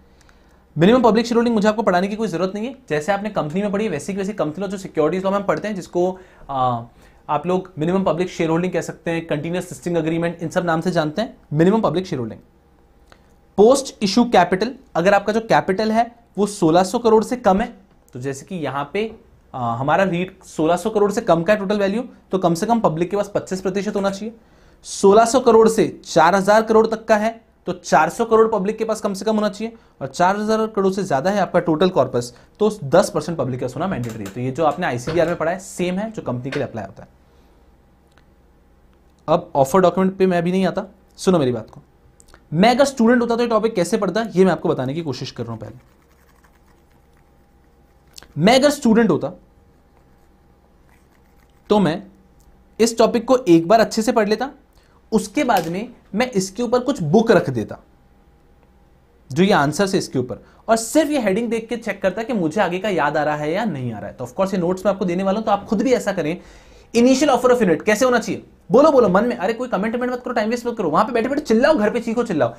मिनिमम पब्लिक शेड्यूलिंग मुझे आपको पढ़ाने की कोई जरूरत नहीं है जैसे आपने कंपनी में पढ़ी वैसी की वैसी कंपनी जो सिक्योरिटीज लॉ में पढ़ते हैं जिसको आ, आप लोग मिनिमम पब्लिक शेयर होल्डिंग कह सकते हैं कंटिन्यूस लिस्टिंग अग्रीमेंट इन सब नाम से जानते हैं minimum public share holding post issue capital अगर आपका जो कैपिटल है वो 1600 करोड़ से कम है तो जैसे कि यहाँ पे आ, हमारा रीट 1600 करोड़ से कम का है टोटल वैल्यू तो कम से कम पब्लिक के पास 25 प्रतिशत होना चाहिए 1600 करोड़ से 4000 करोड़ तक का है तो 400 करोड़ पब्लिक के पास कम से कम होना चाहिए और 4000 करोड़ से ज्यादा है आपका टोटल कॉर्पस तो 10 परसेंट पब्लिक का होना मैंडेटरी तो ये जो आपने आईसीडीआर में पढ़ा है सेम है जो कंपनी के लिए अप्लाई होता है अब ऑफर डॉक्यूमेंट पे मैं भी नहीं आता सुनो मेरी बात को मैं अगर स्टूडेंट होता तो ये टॉपिक कैसे पढ़ता ये मैं आपको बताने की कोशिश कर रहा हूं पहले मैं अगर स्टूडेंट होता तो मैं इस टॉपिक को एक बार अच्छे से पढ़ लेता उसके बाद में मैं इसके ऊपर कुछ बुक रख देता जो ये आंसर है इसके ऊपर और सिर्फ ये हेडिंग देख के चेक करता कि मुझे आगे का याद आ रहा है या नहीं आ रहा है तो ऑफकोर्स ये नोट्स में आपको देने वाला हूं तो आप खुद भी ऐसा करें इनिशियल ऑफर ऑफ यूनिट कैसे होना चाहिए बोलो बोलो मन में अरे कोई कमेंट वमेंट मत करो टाइम वेस्ट मत करो वहां पे बैठे बैठे चिल्लाओ घर पे चीखो चिल्लाओ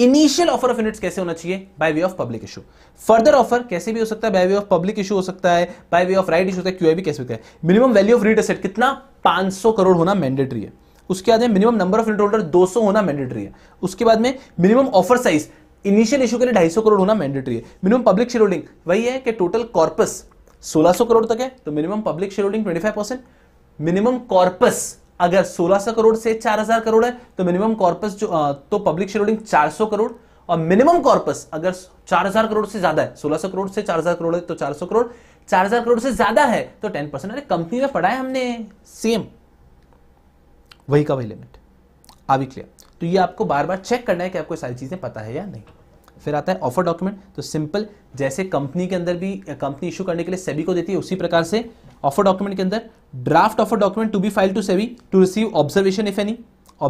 इनिशियल ऑफर ऑफ यूनिट्स कैसे होना चाहिए by way of public issue further offer कैसे भी हो सकता है by way of public issue हो सकता है by way of right issue होता है क्यूआई कैसे होता है minimum value of REIT asset कितना 500 करोड़ होना मैंडेटरी है उसके बाद में minimum number of unit holder 200 होना मैंडेटरी है उसके बाद में minimum offer size initial issue के लिए 250 करोड़ होना मैंडेटरी है मिनिमम पब्लिक शेयर होल्डिंग वही है कि टोटल कॉर्पस 1600 करोड़ तक है तो minimum public share holding 25 percent minimum corpus अगर 1600 करोड़ से 4000 करोड़ है तो मिनिमम कॉर्पस जो तो पब्लिक शेयर होल्डिंग 400 करोड़ और मिनिमम कॉर्पस अगर 4000 करोड़ से ज्यादा है 1600 करोड़ से 4000 करोड़ है तो 400 करोड़ 4000 करोड़ से ज्यादा है तो 10 परसेंट अरे कंपनी में पढ़ा है हमने सेम वही का वही लिमिट आ भी क्लियर तो ये आपको बार बार चेक करना है कि आपको सारी चीज़ें पता है या नहीं फिर आता है ऑफर डॉक्यूमेंट तो सिंपल जैसे कंपनी के अंदर भी कंपनी इशू करने के लिए सेबी को देती है उसी प्रकार से ऑफर डॉक्यूमेंट के अंदर draft offer document to be file to SEBI to receive observation if any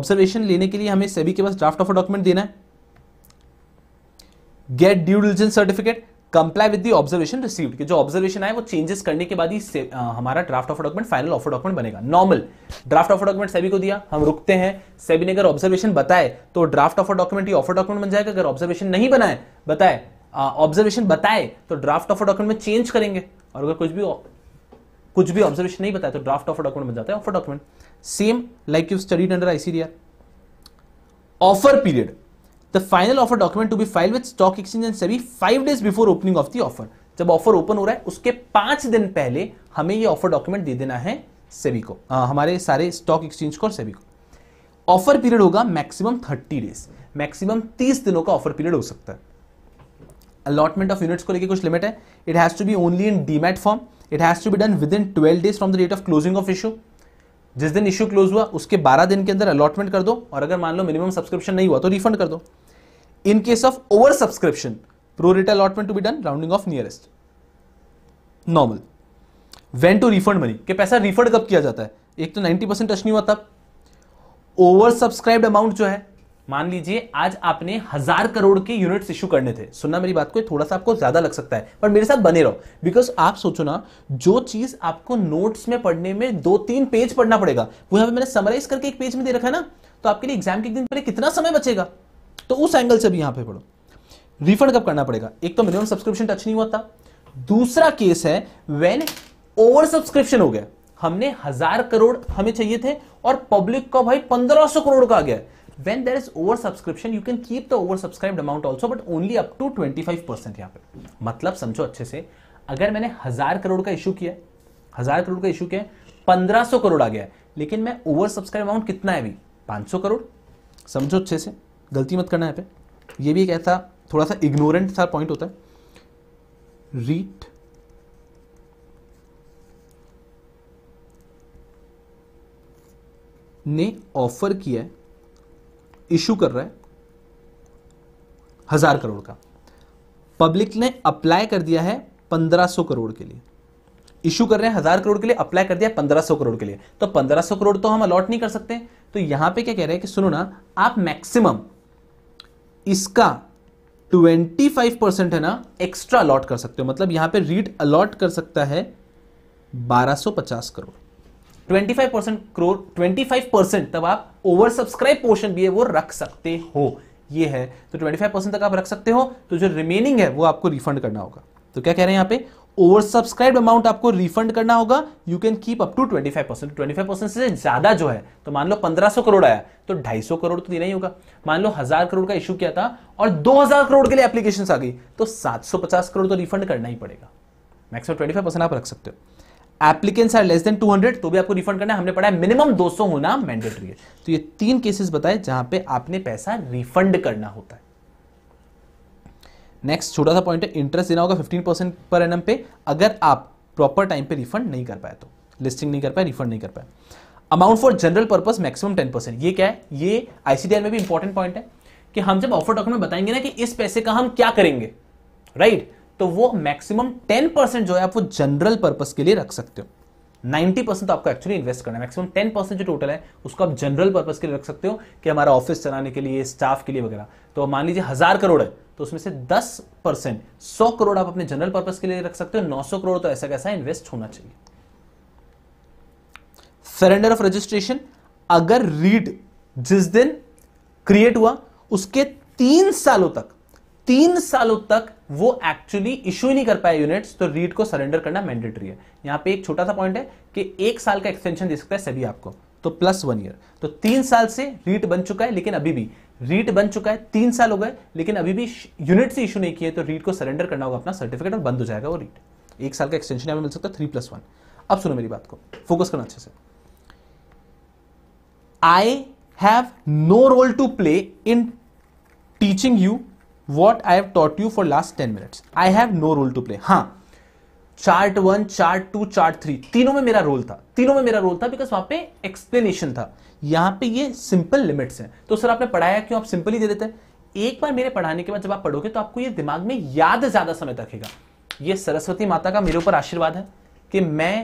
observation लेने के लिए हमें सेबी के पास ड्राफ्ट ऑफर डॉक्यूमेंट देना है get due diligence certificate comply with the observation received कि जो ऑब्जर्वेशन आए वो चेंजेस करने के बाद ही आ, हमारा draft of document final offer document बनेगा normal draft of document SEBI को दिया हम रुकते हैं सेबी ने अगर ऑब्जर्वेशन बताए तो ड्राफ्ट ऑफ डॉक्यूमेंट ही ऑफर डॉक्यूमेंट बन जाएगा अगर ऑब्जर्वेशन नहीं बनाए बताए ऑब्जर्वेशन बताए तो ड्राफ्ट ऑफर डॉक्यूमेंट में चेंज करेंगे और अगर कुछ भी कुछ भी ऑब्जर्वेशन नहीं बताए तो ड्राफ्ट ऑफ डॉक्यूमेंट बन जाता है offer document same like you studied under ICDR offer period the final offer document to be file with stock exchange and सभी five days before opening of the offer जब offer open हो रहा है उसके पांच दिन पहले हमें ये ऑफर डॉक्यूमेंट दे देना है सभी को आ, हमारे सारे स्टॉक एक्सचेंज को और सभी को ऑफर पीरियड होगा मैक्सिमम थर्टी डेज मैक्सिमम तीस दिनों का ऑफर पीरियड हो सकता है अलॉटमेंट ऑफ यूनिट्स को लेकर कुछ लिमिट है it has to be only in demat form it has to be done within twelve days from the date of closing of issue जिस दिन इशू क्लोज हुआ उसके 12 दिन के अंदर अलॉटमेंट कर दो और अगर मान लो मिनिमम सब्सक्रिप्शन नहीं हुआ तो रिफंड कर दो In case of oversubscription, prorate allotment to be done, rounding off nearest. Normal. When to refund money? के पैसा रिफंड कब किया जाता है एक तो 90 परसेंट टच नहीं हुआ तब ओवर सब्सक्राइब्ड अमाउंट जो है मान लीजिए आज आपने हजार करोड़ के यूनिट्स इश्यू करने थे सुनना मेरी बात को थोड़ा सा आपको ज्यादा लग सकता है पर मेरे साथ बने रहो बिकॉज आप सोचो ना जो चीज आपको नोट्स में पढ़ने में दो तीन पेज पढ़ना पड़ेगा वो यहां पे मैंने समराइज करके एक पेज में दे रखा है ना तो आपके लिए एग्जाम के दिन पहले कितना समय बचेगा तो उस एंगल से भी यहां पे पढ़ो रिफंड कब करना पड़ेगा एक तो मिनिमम सब्सक्रिप्शन टच नहीं हुआ था दूसरा केस है वेन ओवर सब्सक्रिप्शन हो गया हमने हजार करोड़ हमें चाहिए थे और पब्लिक का भाई पंद्रह सौ करोड़ का आ गया when there is over subscription you can keep the over subscribed amount also but only up to 25% यहां पर मतलब समझो अच्छे से अगर मैंने हजार करोड़ का इशू किया हजार करोड़ का इशू किया पंद्रह सौ करोड़ आ गया लेकिन मैं ओवर सब्सक्राइब अमाउंट कितना है अभी पांच सौ करोड़ समझो अच्छे से गलती मत करना यहाँ पे ये भी एक ऐसा थोड़ा सा इग्नोरेंट सा पॉइंट होता है रीट ने ऑफर किया है इशू कर रहा है हजार करोड़ का पब्लिक ने अप्लाई कर दिया है पंद्रह सौ करोड़ के लिए इशू कर रहे हैं हजार करोड़ के लिए अप्लाई कर दिया पंद्रह सौ करोड़ के लिए तो पंद्रह सौ करोड़ तो हम अलॉट नहीं कर सकते तो यहां पे क्या कह रहे हैं कि सुनो ना आप मैक्सिमम इसका 25 परसेंट है ना एक्स्ट्रा अलॉट कर सकते हो मतलब यहां पे रीट अलॉट कर सकता है 1250 करोड़ 25 परसेंट करोड़ 25 परसेंट तब आप ओवर सब्सक्राइब पोर्शन भी है वो रख सकते हो ये है तो 25 परसेंट तक आप रख सकते हो तो जो रिमेनिंग है वो आपको रिफंड करना होगा तो क्या कह रहे हैं यहां पे ओवर सब्सक्राइब अमाउंट आपको रिफंड करना होगा you can keep up to 25 percent twenty percent से ज्यादा जो है तो मान लो 1500 करोड़ आया तो 250 करोड़ तो देना ही होगा मान लो हजार करोड़ का इशू किया था और 2000 करोड़ के लिए एप्लीकेशन आ गई तो 750 करोड़ तो रिफंड करना ही पड़ेगा मैक्सिमम ट्वेंटी परसेंट आप रख सकते हो applicants are less than two तो भी आपको रिफंड करना है हमने पढ़ा है मिनिमम दो होना मैंडेटरी है तो ये तीन केसेस बताए जहां पर आपने पैसा रिफंड करना होता है नेक्स्ट छोटा सा पॉइंट है इंटरेस्ट देना होगा फिफ्टीन परसेंट पर एनम पे अगर आप प्रॉपर टाइम पे रिफंड नहीं कर पाए तो लिस्टिंग नहीं कर पाए रिफंड नहीं कर पाए amount for general purpose maximum ten percent ये क्या है ये आईसीडीआर में भी इंपॉर्टेंट पॉइंट है कि हम जब ऑफर डॉक्यूमेंट बताएंगे ना कि इस पैसे का हम क्या करेंगे राइट right? तो वो मैक्सिमम टेन परसेंट जो है आप वो जनरल पर्पज के लिए रख सकते हो 90 परसेंट तो आपको एक्चुअली इन्वेस्ट करना है मैक्सिमम 10 परसेंट जो टोटल है उसको आप जनरल पर्पज के लिए रख सकते हो कि हमारा ऑफिस चलाने के लिए स्टाफ के लिए वगैरह तो मान लीजिए हज़ार करोड़ है तो उसमें से 10 परसेंट सौ करोड़ आप अपने जनरल पर्पज के लिए रख सकते हो 900 करोड़ तो ऐसा कैसा इन्वेस्ट होना चाहिए सरेंडर ऑफ रजिस्ट्रेशन अगर रीड जिस दिन क्रिएट हुआ उसके तीन सालों तक तीन सालों तक वो एक्चुअली इश्यू नहीं कर पाए यूनिट्स तो रीड को सरेंडर करना मैंडेटरी है यहां पे एक छोटा सा पॉइंट है कि एक साल का एक्सटेंशन दे सकता है सभी आपको तो प्लस वन ईयर तो तीन साल से रीट बन चुका है लेकिन अभी भी रीट बन चुका है तीन साल हो गए लेकिन अभी भी यूनिट से इशू नहीं किए तो रीट को सरेंडर करना होगा अपना सर्टिफिकेट और बंद हो जाएगा वो रीट एक साल का एक्सटेंशन हमें मिल सकता है थ्री प्लस वन अब सुनो मेरी बात को फोकस करना अच्छे से I have no role to play in teaching you what I have taught you for last ten minutes I have no role to play हाँ chart one chart two chart three तीनों में मेरा role था तीनों में मेरा role था because वहां पे एक्सप्लेनेशन था यहां पे ये सिंपल लिमिट्स हैं तो सर आपने पढ़ाया क्यों आप सिंपल ही दे देते हैं एक बार मेरे पढ़ाने के बाद जब आप पढ़ोगे तो आपको ये दिमाग में याद ज्यादा समय रखेगा ये सरस्वती माता का मेरे ऊपर आशीर्वाद है कि मैं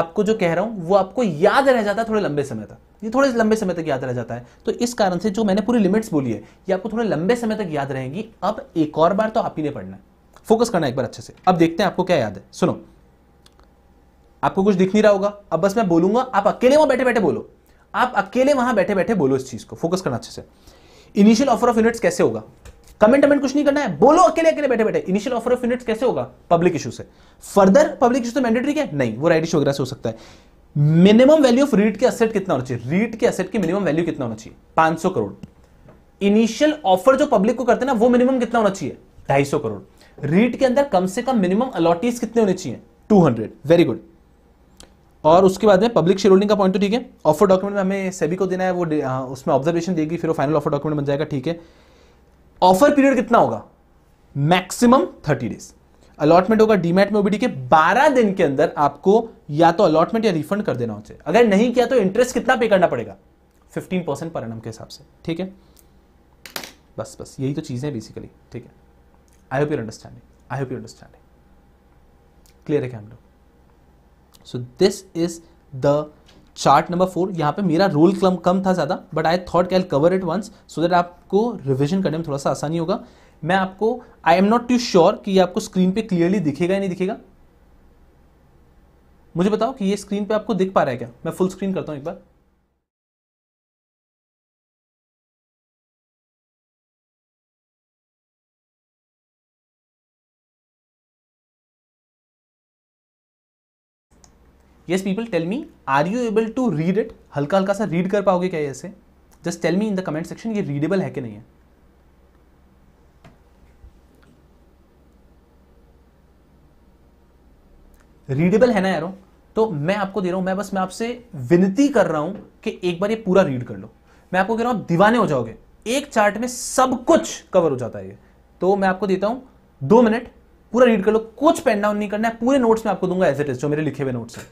आपको जो कह रहा हूं वो आपको याद रह जाता है थोड़े लंबे समय तक ये थोड़े लंबे समय तक याद रह जाता है तो इस कारण से जो मैंने पूरी लिमिट्स बोली है ये आपको थोड़े लंबे समय तक याद रहेगी अब एक और बार तो आप ही ने पढ़ना है फोकस करना एक बार अच्छे से अब देखते हैं आपको क्या याद है सुनो आपको कुछ दिख नहीं रहा होगा अब बस मैं बोलूंगा आप अकेले वहां बैठे बैठे बोलो आप अकेले वहां बैठे बैठे बोलो इस चीज को फोकस करना अच्छे से इनिशियल ऑफर ऑफ यूनिट्स कैसे होगा कमेंट कमेंट कुछ नहीं करना है बोलो अकेले अकेले बैठे बैठे इनिशियल ऑफर ऑफ यूनिट्स कैसे होगा पब्लिक इशू से फर्दर पब्लिक इशू तो मैंडेटरी है नहीं वो राइट इशू वगैरह से हो सकता है मिनिमम वैल्यू ऑफ रीट के असेट कितना होना चाहिए रीट के असेट की मिनिमम वैल्यू कितना होना चाहिए पांच करोड़ इनिशियल ऑफर जो पब्लिक को करते ना वो मिनिमम कितना होना चाहिए ढाई करोड़ रीट के अंदर कम से कम मिनिमम अलॉटीज कितने होने चाहिए 200 वेरी गुड और उसके बाद में पब्लिक शेयर होल्डिंग का पॉइंट तो ठीक है ऑफर डॉक्यूमेंट में हमें सभी को देना है वो आ, हाँ, उसमें ऑब्जर्वेशन देगी फिर वो फाइनल ऑफर डॉक्यूमेंट बन जाएगा ठीक है ऑफर पीरियड कितना होगा मैक्सिमम थर्टी डेज अलॉटमेंट होगा डीमेट में ठीक है बारह दिन के अंदर आपको या तो अलॉटमेंट या रिफंड कर देना होते अगर नहीं किया तो इंटरेस्ट कितना पे करना पड़ेगा फिफ्टीन परसेंट पर के हिसाब से ठीक है बस बस यही तो चीज़ें बेसिकली ठीक है I hope you're understanding. I hope you're understanding. Clear है क्या हम लोग so this is the chart number four यहाँ पे मेरा रोल कम कम था ज़्यादा बट आई थॉट कैल cover it once so that आपको रिविजन करने में थोड़ा सा आसानी होगा मैं आपको I am not too sure कि ये आपको स्क्रीन पे क्लियरली दिखेगा या नहीं दिखेगा मुझे बताओ कि ये स्क्रीन पे आपको दिख पा रहा है क्या मैं फुल स्क्रीन करता हूँ एक बार yes people tell me are you able to read it हल्का हल्का सा रीड कर पाओगे क्या ऐसे just tell me in the comment section ये रीडेबल है कि नहीं है रीडेबल है ना यारो तो मैं आपको दे रहा हूं मैं बस मैं आपसे विनती कर रहा हूं कि एक बार ये पूरा रीड कर लो मैं आपको कह रहा हूं आप दीवाने हो जाओगे एक चार्ट में सब कुछ कवर हो जाता है ये तो मैं आपको देता हूं दो मिनट पूरा रीड कर लो कुछ पेन डाउन नहीं करना है पूरे नोट्स में आपको दूंगा एज इट इज जो मेरे लिखे हुए नोट्स हैं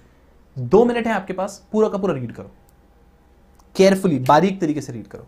दो मिनट है आपके पास पूरा का पूरा रीड करो केयरफुली बारीक तरीके से रीड करो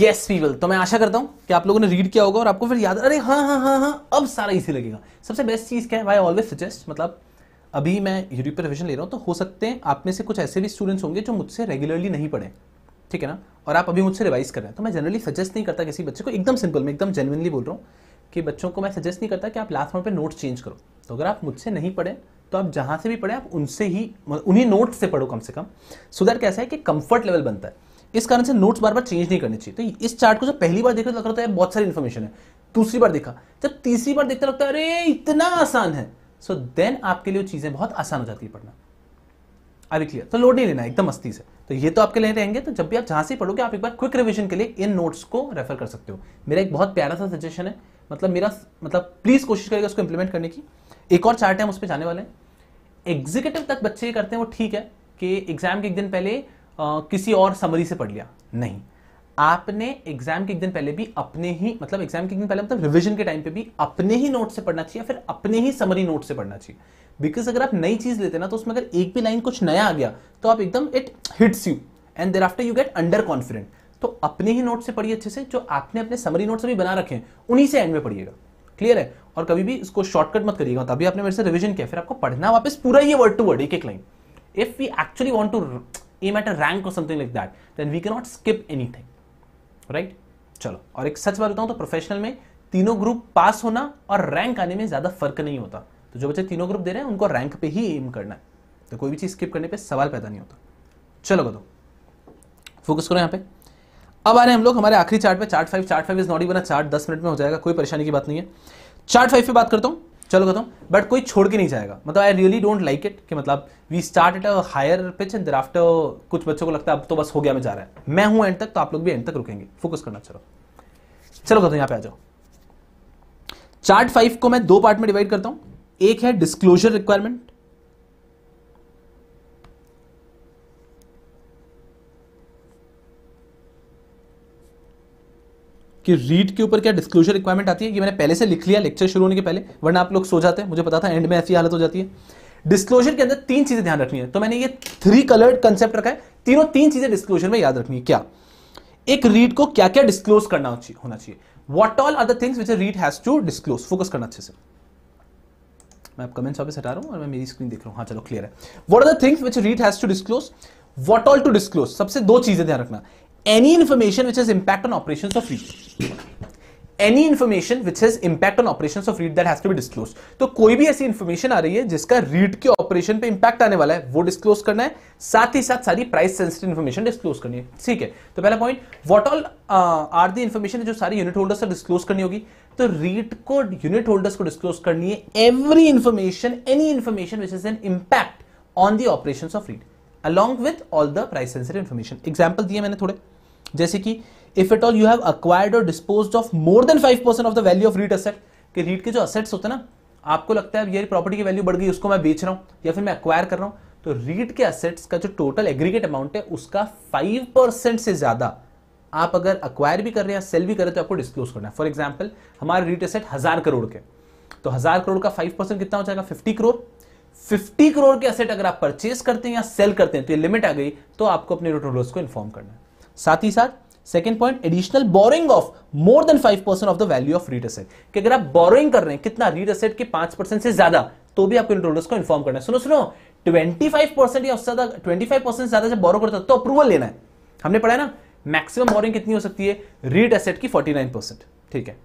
यस विल तो मैं आशा करता हूँ कि आप लोगों ने रीड किया होगा और आपको फिर याद अरे हाँ हाँ हाँ हाँ अब सारा इसी लगेगा सबसे बेस्ट चीज़ क्या है आई ऑलवेज सजेस्ट मतलब अभी मैं यूट्यूब पर रिविजन ले रहा हूँ तो हो सकते हैं आप में से कुछ ऐसे भी स्टूडेंट्स होंगे जो मुझसे रेगुलरली नहीं पढ़े ठीक है ना और आप अभी मुझसे रिवाइज कर रहे हैं तो मैं जनरली सजेस्ट नहीं करता किसी बच्चे को एकदम सिंपल मैं एकदम जेनविनली बोल रहा हूँ कि बच्चों को मैं सजेस्ट नहीं करता कि आप लास्ट मोड पर नोट्स चेंज करो तो अगर आप मुझसे नहीं पढ़े तो आप जहाँ से भी पढ़े आप उनसे ही उन्हीं नोट्स से पढ़ो कम से कम सो दैट कैसा है कि कंफर्ट लेवल बनता है इस कारण से नोट्स बार बार चेंज नहीं करने चाहिए तो इस चार्ट को जब पहली बार देखा तो लग रहा है बहुत सारी इन्फॉर्मेशन है दूसरी बार देखा जब तीसरी बार देखते लगता है अरे इतना आसान है सो so देन आपके लिए चीज़ें बहुत आसान हो जाती है पढ़ना अभी क्लियर तो लोड नहीं लेना एकदम मस्ती से तो ये तो आपके लिए रहेंगे तो जब भी आप जहां से पढ़ोगे आप एक बार क्विक रिविजन के लिए इन नोट्स को रेफर कर सकते हो मेरा एक बहुत प्यारा सा सजेशन है मतलब मेरा मतलब प्लीज़ कोशिश करेगा उसको इंप्लीमेंट करने की एक और चार्ट है हम उस पर जाने वाले हैं एग्जीक्यूटिव तक बच्चे करते हैं वो ठीक है कि एग्जाम के एक दिन पहले किसी और समरी से पढ़ लिया नहीं आपने एग्जाम के एक दिन पहले भी अपने ही मतलब एग्जाम के एक दिन पहले मतलब रिवीजन के टाइम पे भी अपने ही नोट से पढ़ना चाहिए फिर अपने ही समरी नोट से पढ़ना चाहिए बिकॉज अगर आप नई चीज लेते ना तो उसमें अगर एक भी लाइन कुछ नया आ गया तो आप एकदम it hits you and there after you get under confident तो अपने ही नोट से पढ़िए अच्छे से जो आपने अपने समरी नोट से भी बना रखे हैं उन्हीं से एंड में पढ़िएगा क्लियर है और कभी भी इसको शॉर्टकट मत करिएगा तभी आपने मेरे से रिविजन किया फिर आपको पढ़ना वापस पूरा ही वर्ड टू वर्ड एक एक line if we actually want to aim at rank और something like that then we cannot skip anything right चलो और एक सच बात बताऊं तो प्रोफेशनल में तीनों ग्रुप पास होना और रैंक आने में ज्यादा फर्क नहीं होता तो जो बच्चे तीनों ग्रुप दे रहे हैं उनको रैंक पे ही एम करना है तो कोई भी चीज स्किप करने पे सवाल पैदा नहीं होता चलो बताओ फोकस करो यहाँ पे अब आ रहे हैं हम लोग हमारे आखिरी चार्ट पे chart five chart five is not even a chart दस मिनट में हो जाएगा कोई परेशानी की बात नहीं है चार्ट फाइव पे बात करता हूँ चलो खत्म बट कोई छोड़ के नहीं जाएगा मतलब I really don't like it कि मतलब we start at a higher pitch and after कुछ बच्चों को लगता है अब तो बस हो गया मैं जा रहा है मैं हूं एंड तक तो आप लोग भी एंड तक रुकेंगे फोकस करना चलो चलो खत्म यहां पे आ जाओ चार्ट फाइव को मैं दो पार्ट में डिवाइड करता हूं एक है डिस्क्लोजर रिक्वायरमेंट कि रीट के ऊपर क्या डिस्क्लोजर रिक्वायरमेंट आती है ये मैंने पहले से लिख लिया लेक्चर शुरू होने के पहले वरना आप लोग सो जाते हैं मुझे पता था एंड में ऐसी हालत हो जाती है डिस्क्लोजर के अंदर तीन चीजें ध्यान रखनी है तो मैंने ये थ्री कलर्ड कंसेप्ट रखा है तीनों तीन चीजें डिस्क्लोजर में याद रखनी है क्या एक रीड को क्या क्या डिस्क्लोज करना होना चाहिए what all are the things which REIT has to disclose focus करना अच्छे से मैं आप कमेंट्स वापस हटा रहा हूं और मैं मेरी स्क्रीन देख रहा हूं हाँ चलो क्लियर है what are the things which REIT has to disclose what all to disclose सबसे दो चीजें ध्यान रखना any information which has impact on operations of read any information which has impact on operations of read that has to be disclosed तो कोई भी ऐसी information आ रही है जिसका read के operation पे impact आने वाला है वो disclose करना है साथ ही साथ सारी price sensitive information disclose करनी है ठीक है तो पहला point what all uh, are the information जो सारी unit holders से disclose करनी होगी तो read को unit holders को disclose करनी है every information any information which has an impact on the operations of read along with all the price sensitive information example दिए मैंने थोड़े जैसे कि if at all you have acquired और dispose of more than five percent of the value of REIT asset कि REIT के जो assets होते हैं ना आपको लगता है ये प्रॉपर्टी की वैल्यू बढ़ गई उसको मैं बेच रहा हूँ या फिर मैं अक्वायर कर रहा हूँ तो रीट के असेट्स का जो टोटल एग्रीगेट अमाउंट है उसका फाइव परसेंट से ज्यादा आप अगर अक्वायर भी कर रहे हैं सेल भी कर रहे हैं तो आपको डिस्क्लोज करना है फॉर एग्जाम्पल हमारे रीट असेट हजार करोड़ के तो हजार करोड़ का फाइव परसेंट कितना हो जाएगा फिफ्टी करोड़ फिफ्टी करोड़ के असेट अगर आप परचेस करते हैं या सेल करते हैं तो ये लिमिट आ गई तो आपको अपने रिटर्न रूल्स को इन्फॉर्म करना है साथ ही साथ second point additional borrowing of more than 5% percent of the value of REIT asset कि अगर आप बोरिंग कर रहे हैं कितना रीट असेट के पांच परसेंट से ज्यादा तो भी आपको इंट्रोड्यूस को इन्फॉर्म करना है सुनो सुनो 25 परसेंट या उससे ज्यादा 25 परसेंट ज्यादा जब बोरो करता है तो अप्रूवल लेना है हमने पढ़ा है ना मैक्सिमम बोरिंग कितनी हो सकती है रीट असेट की 49 परसेंट ठीक है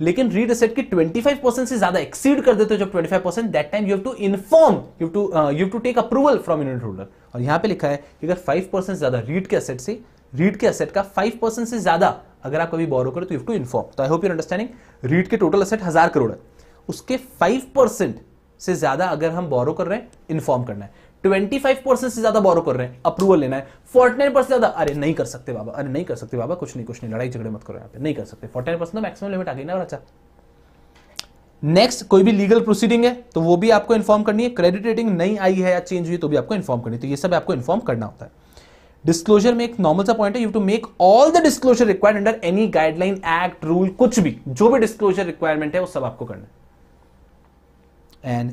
लेकिन रीड असेट के 25 परसेंट से ज्यादा एक्सीड कर देते हो जब 25 percent that time you have to inform you to you to take approval from unit holder और यहां पे लिखा है कि अगर 5 परसेंट ज्यादा रीड के असेट से रीड के असेट का 5 परसेंट से ज्यादा अगर आप कभी बोरो करो तो यू टू इन्फॉर्म तो I hope you understanding REIT के टोटल असेट हजार करोड़ है उसके फाइव परसेंट से ज्यादा अगर हम बोरो कर रहे हैं इन्फॉर्म करना है ट्वेंटी से ज्यादा बोरो कर रहे हैं अप्रूवल लेना है ज्यादा अरे नहीं कर सकते बाबा अरे नहीं कर सकते बाबा कुछ नहीं कुछ नहीं लड़ाई झगड़े मत करो यहाँ पे नहीं कर सकते परसेंट तो मैक्सिमम लिमिट आ गई ना अच्छा नेक्स्ट कोई भी लीगल प्रोसीडिंग है तो वो भी आपको इन्फॉर्म करनी है क्रेडिट रेटिंग नहीं आई है या चेंज हुई तो भी आपको इन्फॉर्म करनी है तो ये सब आपको इन्फॉर्म करना होता है डिस्क्लोजर में एक नॉर्मल सा पॉइंट है you to make all the disclosure required under any guideline act rule कुछ भी जो भी डिस्क्लोजर रिक्वायरमेंट है वो सब आपको करना है एंड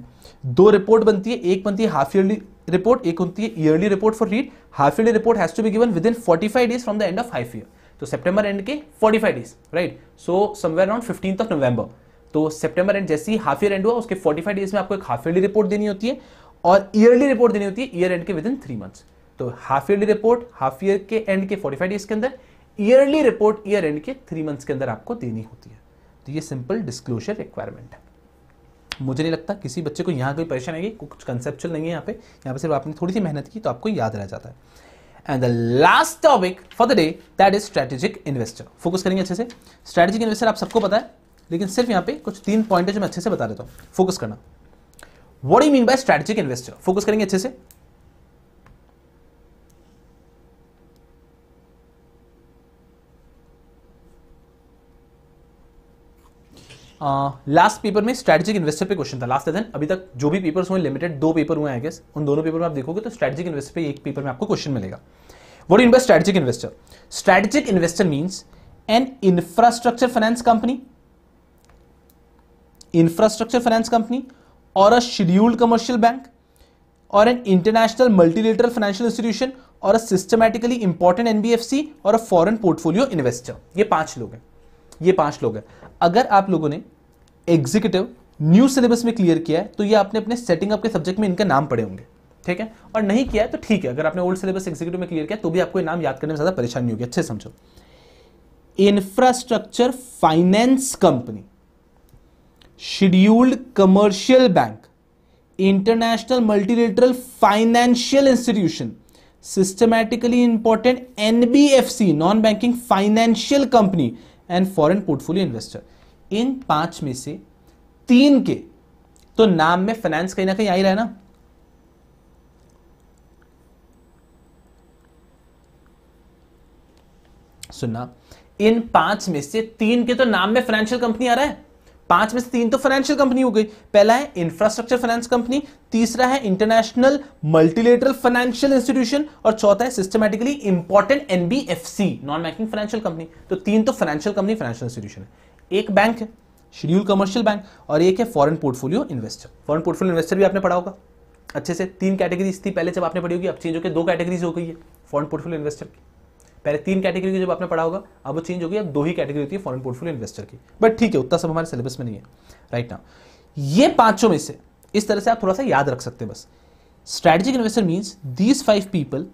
दो रिपोर्ट बनती है एक बनती है हाफ ईयरली रिपोर्ट एक होती है yearly report for REIT. Half yearly report has to be given within 45 days from the end of half year तो सितंबर एंड के 45 days right so somewhere around fifteen of November तो सितंबर and जैसे ही half year and हुआ उसके forty days में आपको एक हाफ ईयरली रिपोर्ट देनी होती है और ईयरली रिपोर्ट देनी होती है ईयर एंड के विद इन थ्री मंथ्स तो half yearly report half year के एंड के 45 डेज के अंदर ईयरली रिपोर्ट ईयर एंड के थ्री मंथ्स के अंदर आपको देनी होती है तो ये सिंपल डिस्क्लोजर रिक्वायरमेंट है मुझे नहीं लगता किसी बच्चे को यहाँ कोई परेशानी आएगी कुछ कंसेप्चुअल नहीं है यहाँ पे यहाँ पे सिर्फ आपने थोड़ी सी मेहनत की तो आपको याद रह जाता है and the last topic for the day that is strategic investor focus करेंगे अच्छे से स्ट्रेटेजिक इन्वेस्टर आप सबको पता है लेकिन सिर्फ यहाँ पे कुछ तीन पॉइंट है जो मैं अच्छे से बता देता हूँ फोकस करना what you mean by strategic investor focus करेंगे अच्छे से लास्ट uh, पेपर में स्ट्रेटेजिक इन्वेस्टर पे क्वेश्चन था लास्ट अभी तक जो भी पेपर्स हुए लिमिटेड दो पेपर हुए हैं गेस उन दोनों पेपर में आप देखोगे तो स्ट्रेटेजिक इन्वेस्टर पे एक पेपर में आपको क्वेश्चन मिलेगा what in by strategic investor strategic investor means an infrastructure finance company infrastructure finance company और अ शेड्यूल्ड कमर्शियल बैंक और an international multilateral financial institution और अ सिस्टमैटिकली इंपॉर्टेंट एनबीएफसी और a foreign portfolio investor ये पांच लोग हैं ये पांच लोग हैं अगर आप लोगों ने एग्जीक्यूटिव न्यू सिलेबस में क्लियर किया है तो ये आपने अपने सेटिंग अप के सब्जेक्ट में इनके नाम पड़े होंगे ठीक है और नहीं किया है तो ठीक है अगर आपने ओल्ड सिलेबस एग्जीक्यूटिव में क्लियर किया तो भी आपको नाम याद करने में ज्यादा परेशानी होगी अच्छे समझो infrastructure finance company scheduled commercial bank international multilateral financial institution systematically important NBFC non banking financial company and foreign portfolio investor इन पांच में से तीन के तो नाम में फाइनेंस कहीं ना कहीं आई रहा है ना सुनना इन पांच में से तीन के तो नाम में फाइनेंशियल कंपनी आ रहा है पांच में से तीन तो फाइनेंशियल कंपनी हो गई पहला है इंफ्रास्ट्रक्चर फाइनेंस कंपनी तीसरा है इंटरनेशनल मल्टीलेटरल फाइनेंशियल इंस्टीट्यूशन और चौथा है systematically important NBFC non banking financial company तो तीन तो फाइनेंशियल कंपनी फाइनेंशियल इंस्टीट्यूशन है एक बैंक है शेड्यूल कमर्शियल बैंक और एक है foreign portfolio investor foreign portfolio investor भी आपने पढ़ा होगा अच्छे से तीन कैटेगरीज थी पहले जब आपने पढ़ी होगी अब चेंज होकर दो कैटेगरीज हो गई है फॉरन पोर्टफोलियो इन्वेस्टर की पहले तीन कैटेगरी की जब आपने पढ़ा होगा अब वो चेंज हो गई अब दो ही कैटेगरी होती है फॉरन पोर्टफोलियो इन्वेस्टर की बट ठीक है उतना सब हमारे सिलेबस में नहीं है राइट ना ये पांचों में से इस तरह से आप थोड़ा सा याद रख सकते हैं बस strategic investor means these five people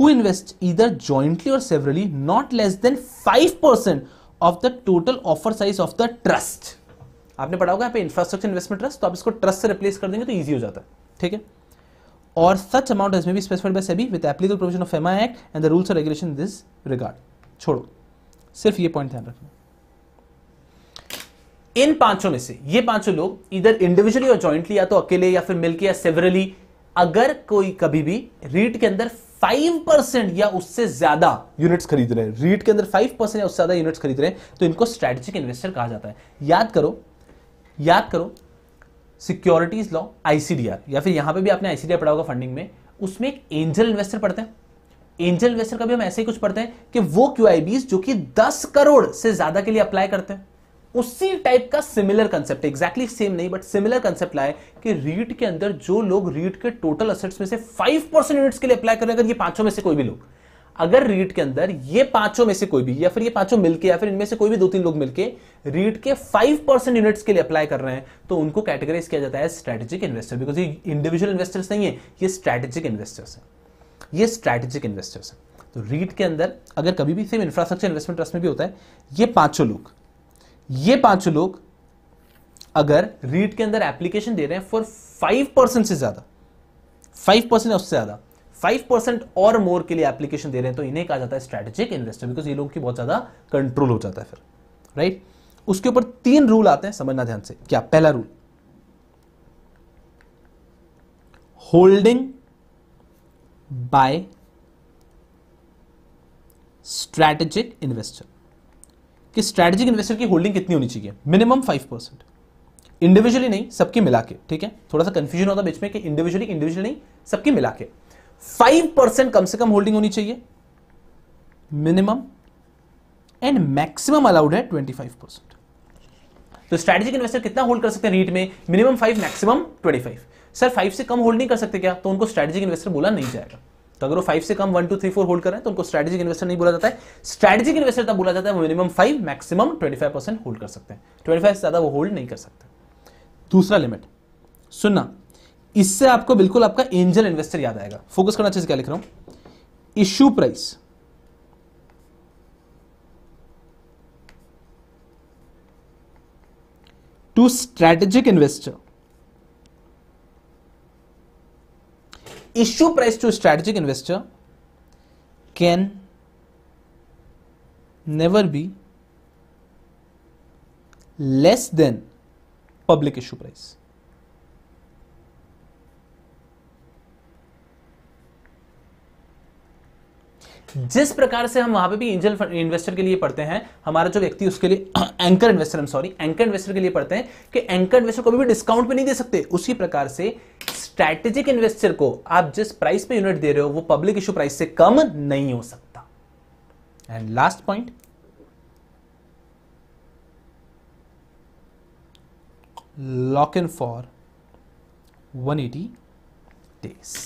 who invest either jointly और severally not less than five percent of the total offer size of the trust आपने पढ़ा होगा यहाँ पे इंफ्रास्ट्रक्चर इन्वेस्टमेंट ट्रस्ट तो आप इसको ट्रस्ट से रिप्लेस कर देंगे तो ईजी हो जाता है ठीक है और such amount is may be specified by SEBI with applicable provision of MI act and the rules or regulation this regard छोड़ो सिर्फ ये पॉइंट ध्यान रखना इन पांचों में से ये पांचों लोग इधर इंडिविजुअली और जॉइंटली या तो अकेले या फिर मिलकर या सेवरली अगर कोई कभी भी रीट के अंदर 5% या उससे ज्यादा यूनिट्स खरीद रहे हैं रीट के अंदर 5% या उससे ज्यादा यूनिट्स खरीद रहे हैं तो इनको स्ट्रेटेजिक इन्वेस्टर कहा जाता है याद करो याद करो सिक्योरिटीज लॉ आईसीडीआर या फिर यहां पे भी आपने आईसीडीआर पढ़ा होगा फंडिंग में उसमें एक एंजल इन्वेस्टर पढ़ते हैं एंजल इन्वेस्टर का भी हम ऐसे ही कुछ पढ़ते हैं कि वो क्यू जो कि दस करोड़ से ज्यादा के लिए अप्लाई करते हैं उसी टाइप का सिमिलर कंसेप्ट एग्जैक्टली सेम नहीं बट सिमिलर कंसेप्ट लाए कि रीट के अंदर जो लोग रीट के टोटल असेट्स में से फाइव परसेंट यूनिट्स के लिए अप्लाई कर हैं अगर ये पांचों में से कोई भी लोग अगर रीट के अंदर ये पांचों में से कोई भी या फिर ये पांचों मिलके या फिर इनमें से कोई भी दो तीन लोग मिलके रीट के फाइव परसेंट यूनिट्स के लिए अप्लाई कर रहे हैं तो उनको कैटेगराइज किया जाता है स्ट्रेटेजिक इन्वेस्टर बिकॉज ये इंडिविजुअल इन्वेस्टर्स नहीं है ये स्ट्रेटेजिक इन्वेस्टर्स है ये स्ट्रेटेजिक इन्वेस्टर्स है तो रीट के अंदर अगर कभी भी सेम इंफ्रास्ट्रक्चर इन्वेस्टमेंट ट्रस्ट में भी होता है ये पांचों लोग ये पांचों लोग अगर रीट के अंदर एप्लीकेशन दे रहे हैं फॉर फाइव परसेंट से ज्यादा फाइव परसेंट उससे ज्यादा फाइव परसेंट और मोर के लिए एप्लीकेशन दे रहे हैं तो इन्हें कहा जाता है स्ट्रेटेजिक इन्वेस्टर बिकॉज ये लोगों की बहुत ज्यादा कंट्रोल हो जाता है फिर राइट right? उसके ऊपर तीन रूल आते हैं समझना ध्यान से क्या पहला rule holding by strategic investor कि स्ट्रैटेजिक इन्वेस्टर की होल्डिंग कितनी होनी चाहिए मिनिमम फाइव परसेंट इंडिविजुअली नहीं सबकी मिला के ठीक है थोड़ा सा कंफ्यूजन होता तो बीच में कि इंडिविजुअली इंडिविजुअल नहीं सबकी मिला के फाइव परसेंट कम से कम होल्डिंग होनी चाहिए मिनिमम एंड मैक्सिमम अलाउड है ट्वेंटी फाइव परसेंट तो स्ट्रेटेजिक इन्वेस्टर कितना होल्ड कर सकते हैं रीट में minimum five maximum twenty five sir five से कम होल्ड नहीं कर सकते क्या तो उनको स्ट्रेटेजिक इन्वेस्टर बोला नहीं जाएगा तो अगर वो फाइव से कम one two three four hold करें तो उनको स्ट्रेटेजिक इन्वेस्टर नहीं बोला जाता है स्ट्रेटेजिक इन्वेस्टर तब बोला जाता है minimum five maximum twenty five percent hold कर सकते हैं ट्वेंटी फाइव से ज्यादा वो होल्ड नहीं कर सकते दूसरा लिमिट सुनना इससे आपको बिल्कुल आपका एंजल इन्वेस्टर याद आएगा फोकस करना अच्छे से क्या लिख रहा हूं issue price to strategic investor issue price to strategic investor can never be less than public issue price जिस प्रकार से हम वहां पे भी एंजल इन्वेस्टर के लिए पढ़ते हैं हमारा जो व्यक्ति उसके लिए anchor investor sorry anchor investor के लिए पढ़ते हैं कि एंकर इन्वेस्टर को भी डिस्काउंट पे नहीं दे सकते उसी प्रकार से स्ट्रैटेजिक इन्वेस्टर को आप जिस प्राइस पे यूनिट दे रहे हो वो पब्लिक इश्यू प्राइस से कम नहीं हो सकता and last point lock in for 180 days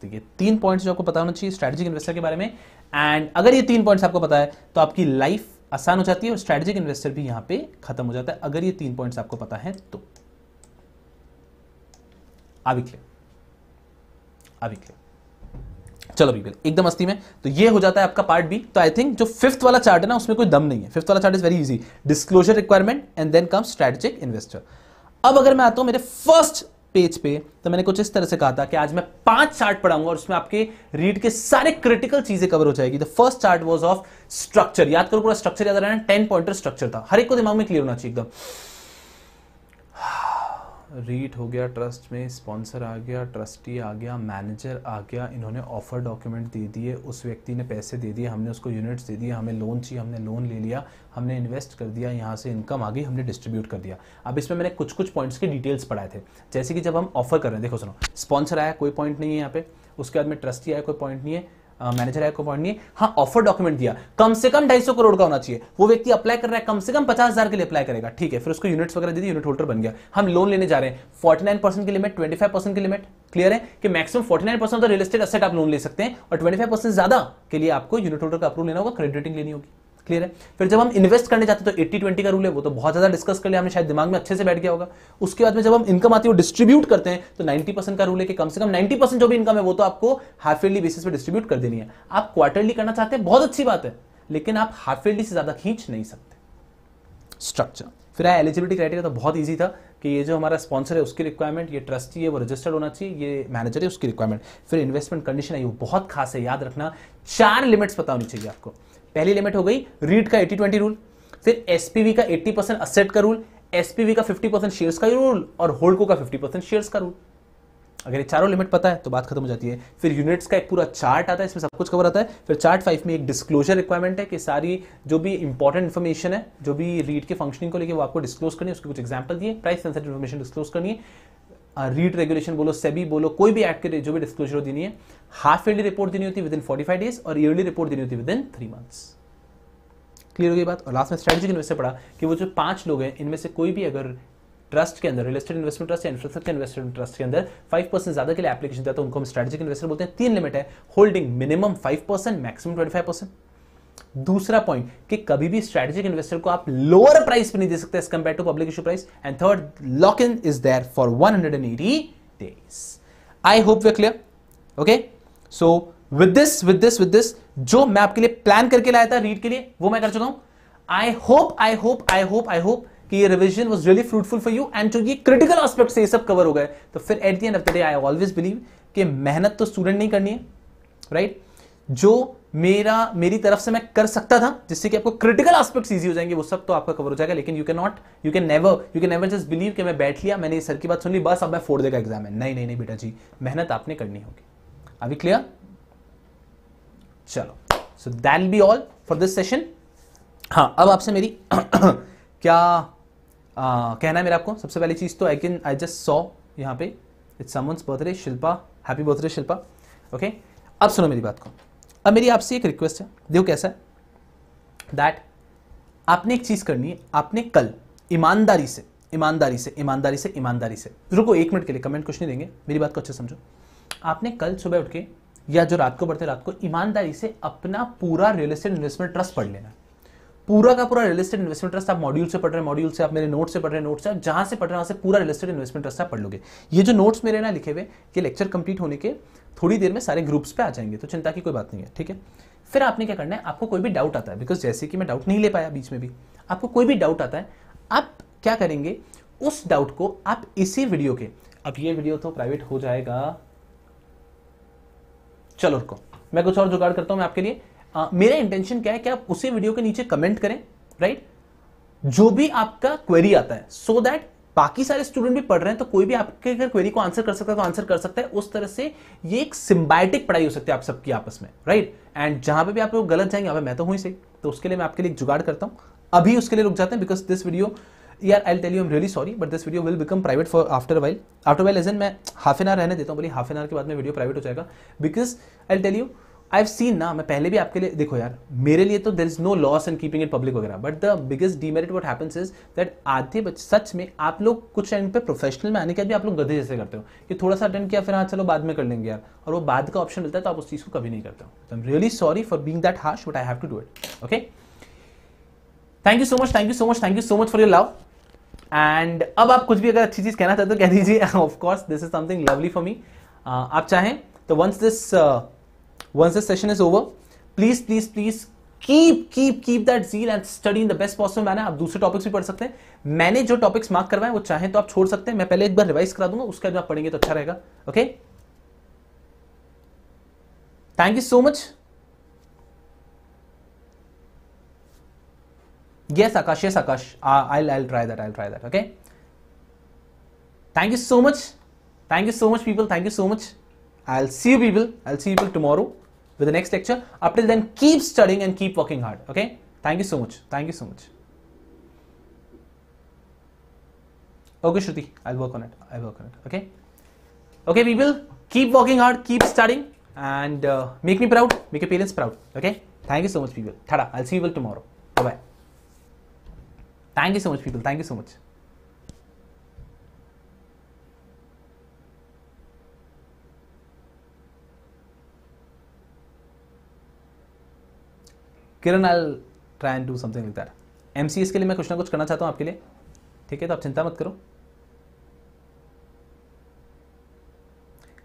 तो ये तीन पॉइंट्स जो आपको पता होना चाहिए स्ट्रैटेजिक इन्वेस्टर के बारे में एंड अगर ये तीन पॉइंट्स आपको पता है तो आपकी लाइफ आसान हो जाती है और स्ट्रेटेजिक इन्वेस्टर भी यहां पे खत्म हो जाता है अगर ये तीन पॉइंट्स आपको पता है तो अभी क्लियर अभी क्लियर चलो बिल्कुल एकदम अस्थि में तो ये हो जाता है आपका पार्ट बी तो आई थिंक जो फिफ्थ वाला चार्ट है ना उसमें कोई दम नहीं है फिफ्थ वाला chart is very easy disclosure requirement and then come strategic investor अब अगर मैं आता हूं मेरे फर्स्ट पेज पे तो मैंने कुछ इस तरह से कहा था कि आज मैं पांच चार्ट पढ़ाऊंगा और उसमें आपके रीड के सारे क्रिटिकल चीजें कवर हो जाएगी the first chart was of structure याद करो पूरा स्ट्रक्चर याद रहना टेन पॉइंटर स्ट्रक्चर था हर एक को दिमाग में क्लियर होना चाहिए एकदम रीट हो गया ट्रस्ट में स्पॉन्सर आ गया ट्रस्टी आ गया मैनेजर आ गया इन्होंने ऑफर डॉक्यूमेंट दे दिए उस व्यक्ति ने पैसे दे दिए हमने उसको यूनिट्स दे दिए हमें लोन चाहिए हमने लोन ले लिया हमने इन्वेस्ट कर दिया यहाँ से इनकम आ गई हमने डिस्ट्रीब्यूट कर दिया अब इसमें मैंने कुछ कुछ पॉइंट्स के डिटेल्स पढ़ाए थे जैसे कि जब हम ऑफर कर रहे हैं देखो सुनो स्पॉन्सर आया कोई पॉइंट नहीं है यहाँ पे उसके बाद में ट्रस्टी आया कोई पॉइंट नहीं है मैनेजर है को अपॉइंट नहीं हाँ ऑफर डॉक्यूमेंट दिया कम से कम ढाई सौ करोड़ का होना चाहिए वो व्यक्ति अप्लाई कर रहा है कम से कम पचास हजार के लिए अप्लाई करेगा ठीक है फिर उसको यूनिट्स वगैरह दे दी यूनिट होल्डर बन गया हम लोन लेने जा रहे हैं फोर्टी नाइन परसेंट की लिमिट ट्वेंटी फाइव परसेंट की लिमिट क्लियर है कि मैक्सिमम फोर्टी नाइन परसेंट तो रियल स्टेट असेट आप लोन ले सकते हैं और ट्वेंटी परसेंट ज्यादा के लिए आपको यूनिट होल्डर का अप्रूव लेना होगा क्रेडिटिंग लेनी होगी क्लियर है फिर जब हम इन्वेस्ट करने जाते तो एट्टी ट्वेंटी का रूल है वो तो बहुत ज्यादा डिस्कस कर लिया हमने शायद दिमाग में अच्छे से बैठ गया होगा उसके बाद में जब हम इनकम आती है वो डिस्ट्रीब्यूट करते हैं तो नाइन्टी परसेंट का रूल है कि कम से कम नाइन्टी परसेंट जो भी इनकम है वो तो आपको हाफ ईयरली बेसिस पर डिस्ट्रीब्यूट कर देनी है आप क्वार्टरली करना चाहते हैं बहुत अच्छी बात है लेकिन आप हाफ ईयरली से ज्यादा खींच नहीं सकते स्ट्रक्चर फिर आया एलिजिबिलिटी क्राइटेरिया तो बहुत ईजी था कि ये जो हमारा स्पॉन्सर है उसकी रिक्वायरमेंट ये ट्रस्टी है वो रजिस्टर्ड होना चाहिए ये मैनेजर है उसकी रिक्वायरमेंट फिर इन्वेस्टमेंट कंडीशन है वो बहुत खास है याद रखना चार लिमिट्स पता होनी चाहिए आपको पहली लिमिट हो गई रीट का एटी ट्वेंटी रूल फिर एसपीवी का एट्टी परसेंट असेट का रूल एसपीवी का फिफ्टी परसेंट शेयर का रूल और होल्डको का फिफ्टी परसेंट शेयर का रूल अगर ये चारों लिमिट पता है तो बात खत्म हो जाती है फिर यूनिट्स का एक पूरा चार्ट आता है इसमें सब कुछ कवर आता है फिर चार्ट फाइव में एक डिस्क्लोजर रिक्वायरमेंट है कि सारी जो भी इंपॉर्टेंट इन्फॉर्मेशन है जो भी रीड के फंक्शनिंग को लेकर वो आपको डिस्क्लोज करनी है उसके कुछ एग्जाम्पल दिए प्राइस सेंसिटिव इन्फॉर्मेशन डिस्क्लोज करनी है रीट uh, रेगुलेशन बोलो सेबी बोलो कोई भी एक्ट के जो भी डिस्क्लोजर देनी है हाफ ईयरली रिपोर्ट देनी होती है within forty five days और ईयरली रिपोर्ट देनी होती है within three months clear हो गई बात और लास्ट में स्ट्रेटेजिक इन्वेस्टर से पढ़ा कि वो जो पांच लोग हैं इनमें से कोई भी अगर ट्रस्ट के अंदर रिलेस्टेड इन्वेस्टमेंट ट्रस्ट या इंफ्रास्ट्रक्चर इन्वेस्टमेंट ट्रस्ट के अंदर फाइव परसेंट ज्यादा के लिए एप्लीकेशन देता है तो उनको हम स्ट्रेटेजिक इन्वेस्टर बोलते हैं तीन लिमिट है holding minimum five percent maximum twenty five percent दूसरा पॉइंट कि कभी भी स्ट्रेटेजिक इन्वेस्टर को आप लोअर प्राइस पे नहीं दे सकते compare to public issue price and third lock in is there for 180 days I hope we clear okay so with this with this with this जो मैं आपके लिए प्लान करके लाया था रीड के लिए वो मैं कर चुका हूं I hope I hope I hope I hope कि ये revision was really fruitful for you and जो ये क्रिटिकल आस्पेक्ट से ये सब कवर हो गए तो फिर at the end of the day I always believe कि मेहनत तो स्टूडेंट नहीं करनी है राइट right? जो मेरा मेरी तरफ से मैं कर सकता था जिससे कि आपको क्रिटिकल एस्पेक्ट्स इजी हो जाएंगे वो सब तो आपका कवर हो जाएगा लेकिन you can not you can never you can never just believe कि मैं बैठ लिया मैंने सर की बात सुन ली बस अब मैं फोड़ देगा एग्जाम है नहीं नहीं नहीं बेटा जी मेहनत आपने करनी होगी अभी क्लियर चलो so that be all for this session हाँ अब आपसे मेरी (coughs) क्या आ, कहना है मेरा आपको सबसे पहली चीज़ तो I can I just saw यहाँ पे it's birthday Shilpa happy birthday Shilpa okay अब सुनो मेरी बात को अब मेरी आपसे एक रिक्वेस्ट है देखो कैसा है दैट आपने एक चीज़ करनी है आपने कल ईमानदारी से ईमानदारी से ईमानदारी से ईमानदारी से रुको एक मिनट के लिए कमेंट कुछ नहीं देंगे मेरी बात को अच्छे समझो आपने कल सुबह उठ के या जो रात को पढ़ते रात को ईमानदारी से अपना पूरा रियल एस्टेट इन्वेस्टमेंट ट्रस्ट पढ़ लेना पूरा का पूरा रियल एस्टेट इन्वेस्टमेंट ट्रस्ट आप मॉड्यूल से पढ़ रहे हैं मॉड्यूल से आप मेरे नोट से पढ़ रहे हैं नोट से आप जहां से पढ़ रहे हैं वहां से पूरा रियल एस्टेट इन्वेस्टमेंट ट्रस्ट आप पढ़ लोगे ये जो नोट्स मेरे ना लिखे हुए ये लेक्चर कंप्लीट होने के थोड़ी देर में सारे ग्रुप्स पे आ जाएंगे तो चिंता की कोई बात नहीं है ठीक है फिर आपने क्या करना है आपको कोई भी डाउट आता है बिकॉज जैसे कि मैं डाउट नहीं ले पाया बीच में भी आपको कोई भी डाउट आता है आप क्या करेंगे उस डाउट को आप इसी वीडियो के अब ये वीडियो तो प्राइवेट हो जाएगा चलो रुको मैं कुछ और जुगाड़ करता हूं मैं आपके लिए आ, मेरा इंटेंशन क्या है कि आप उसी वीडियो के नीचे कमेंट करें राइट जो भी आपका क्वेरी आता है सो so दैट बाकी सारे स्टूडेंट भी पढ़ रहे हैं तो कोई भी आपके अगर क्वेरी को आंसर कर सकता है तो आंसर कर सकता है उस तरह से ये एक सिम्बायोटिक पढ़ाई हो सकती है आप सबकी आपस में राइट एंड जहां पे भी आप लोग गलत जाएंगे यहाँ पे मैं तो हूं सही तो उसके लिए मैं आपके लिए जुगाड़ करता हूं अभी उसके लिए रुक जाते हैं बिकॉज दिस वीडियो यार I tell you am really sorry but this video will become private for after while after while as मैं हाफ एन आवर रहने देता हूँ बोली हाफ एन आवर के बाद में वीडियो प्राइवेट हो जाएगा because I tell you I have seen ना मैं पहले भी आपके लिए देखो यार मेरे लिए तो there is no loss in keeping it public वगैरह but the biggest demerit what happens is that आधे बच सच में आप लोग कुछ टाइम पे प्रोफेशनल में आने के बाद भी आप लोग गधे जैसे करते हो कि थोड़ा सा अटेंड किया फिर हाँ चलो बाद में कर लेंगे यार और वो बाद का ऑप्शन मिलता है तो आप उस चीज़ को कभी नहीं करते हो I am really sorry for being that harsh but I have to do it okay thank you so much thank you so much thank you so much for your love and अब आप कुछ भी अगर अच्छी चीज़ कहना चाहते हो तो कह दीजिए of course this is something lovely for me आप चाहें तो once this once the session is over please please please keep keep keep that zeal and study in the best possible manner आप दूसरे टॉपिक्स भी पढ़ सकते हैं मैंने जो टॉपिक्स मार्क करवाए wo chahe to aap chhod sakte hain main pehle ek bar revise kara dunga uske baad aap padhenge to acha rahega okay thank you so much yes akash yes akash uh, i'll i'll try that i'll try that okay thank you so much thank you so much people thank you so much i'll see you people i'll see you people tomorrow with the next lecture. Up till then, keep studying and keep working hard. Okay? Thank you so much. Thank you so much. Okay, Shruti, I'll work on it. I'll work on it. Okay? Okay, people, keep working hard, keep studying, and uh, make me proud, make your parents proud. Okay? Thank you so much, people. Tada. I'll see you all tomorrow. Bye bye. Thank you so much, people. Thank you so much. Kiran I try and do something like that एम के लिए मैं कुछ ना कुछ करना चाहता हूँ आपके लिए ठीक है तो आप चिंता मत करो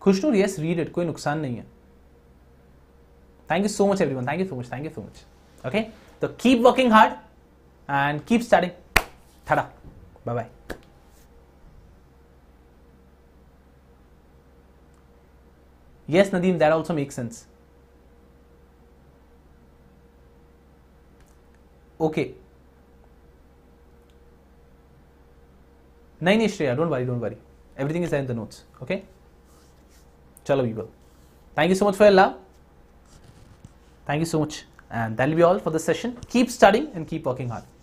खुशनूर यस रीड इट कोई नुकसान नहीं है thank you so much everyone thank you so much thank you so much okay तो keep working hard and keep starting थड़ा bye bye yes Nadeem that also make sense okay nine is Shreya don't worry don't worry everything is there in the notes okay chalo people thank you so much for your love thank you so much and that'll be all for this session keep studying and keep working hard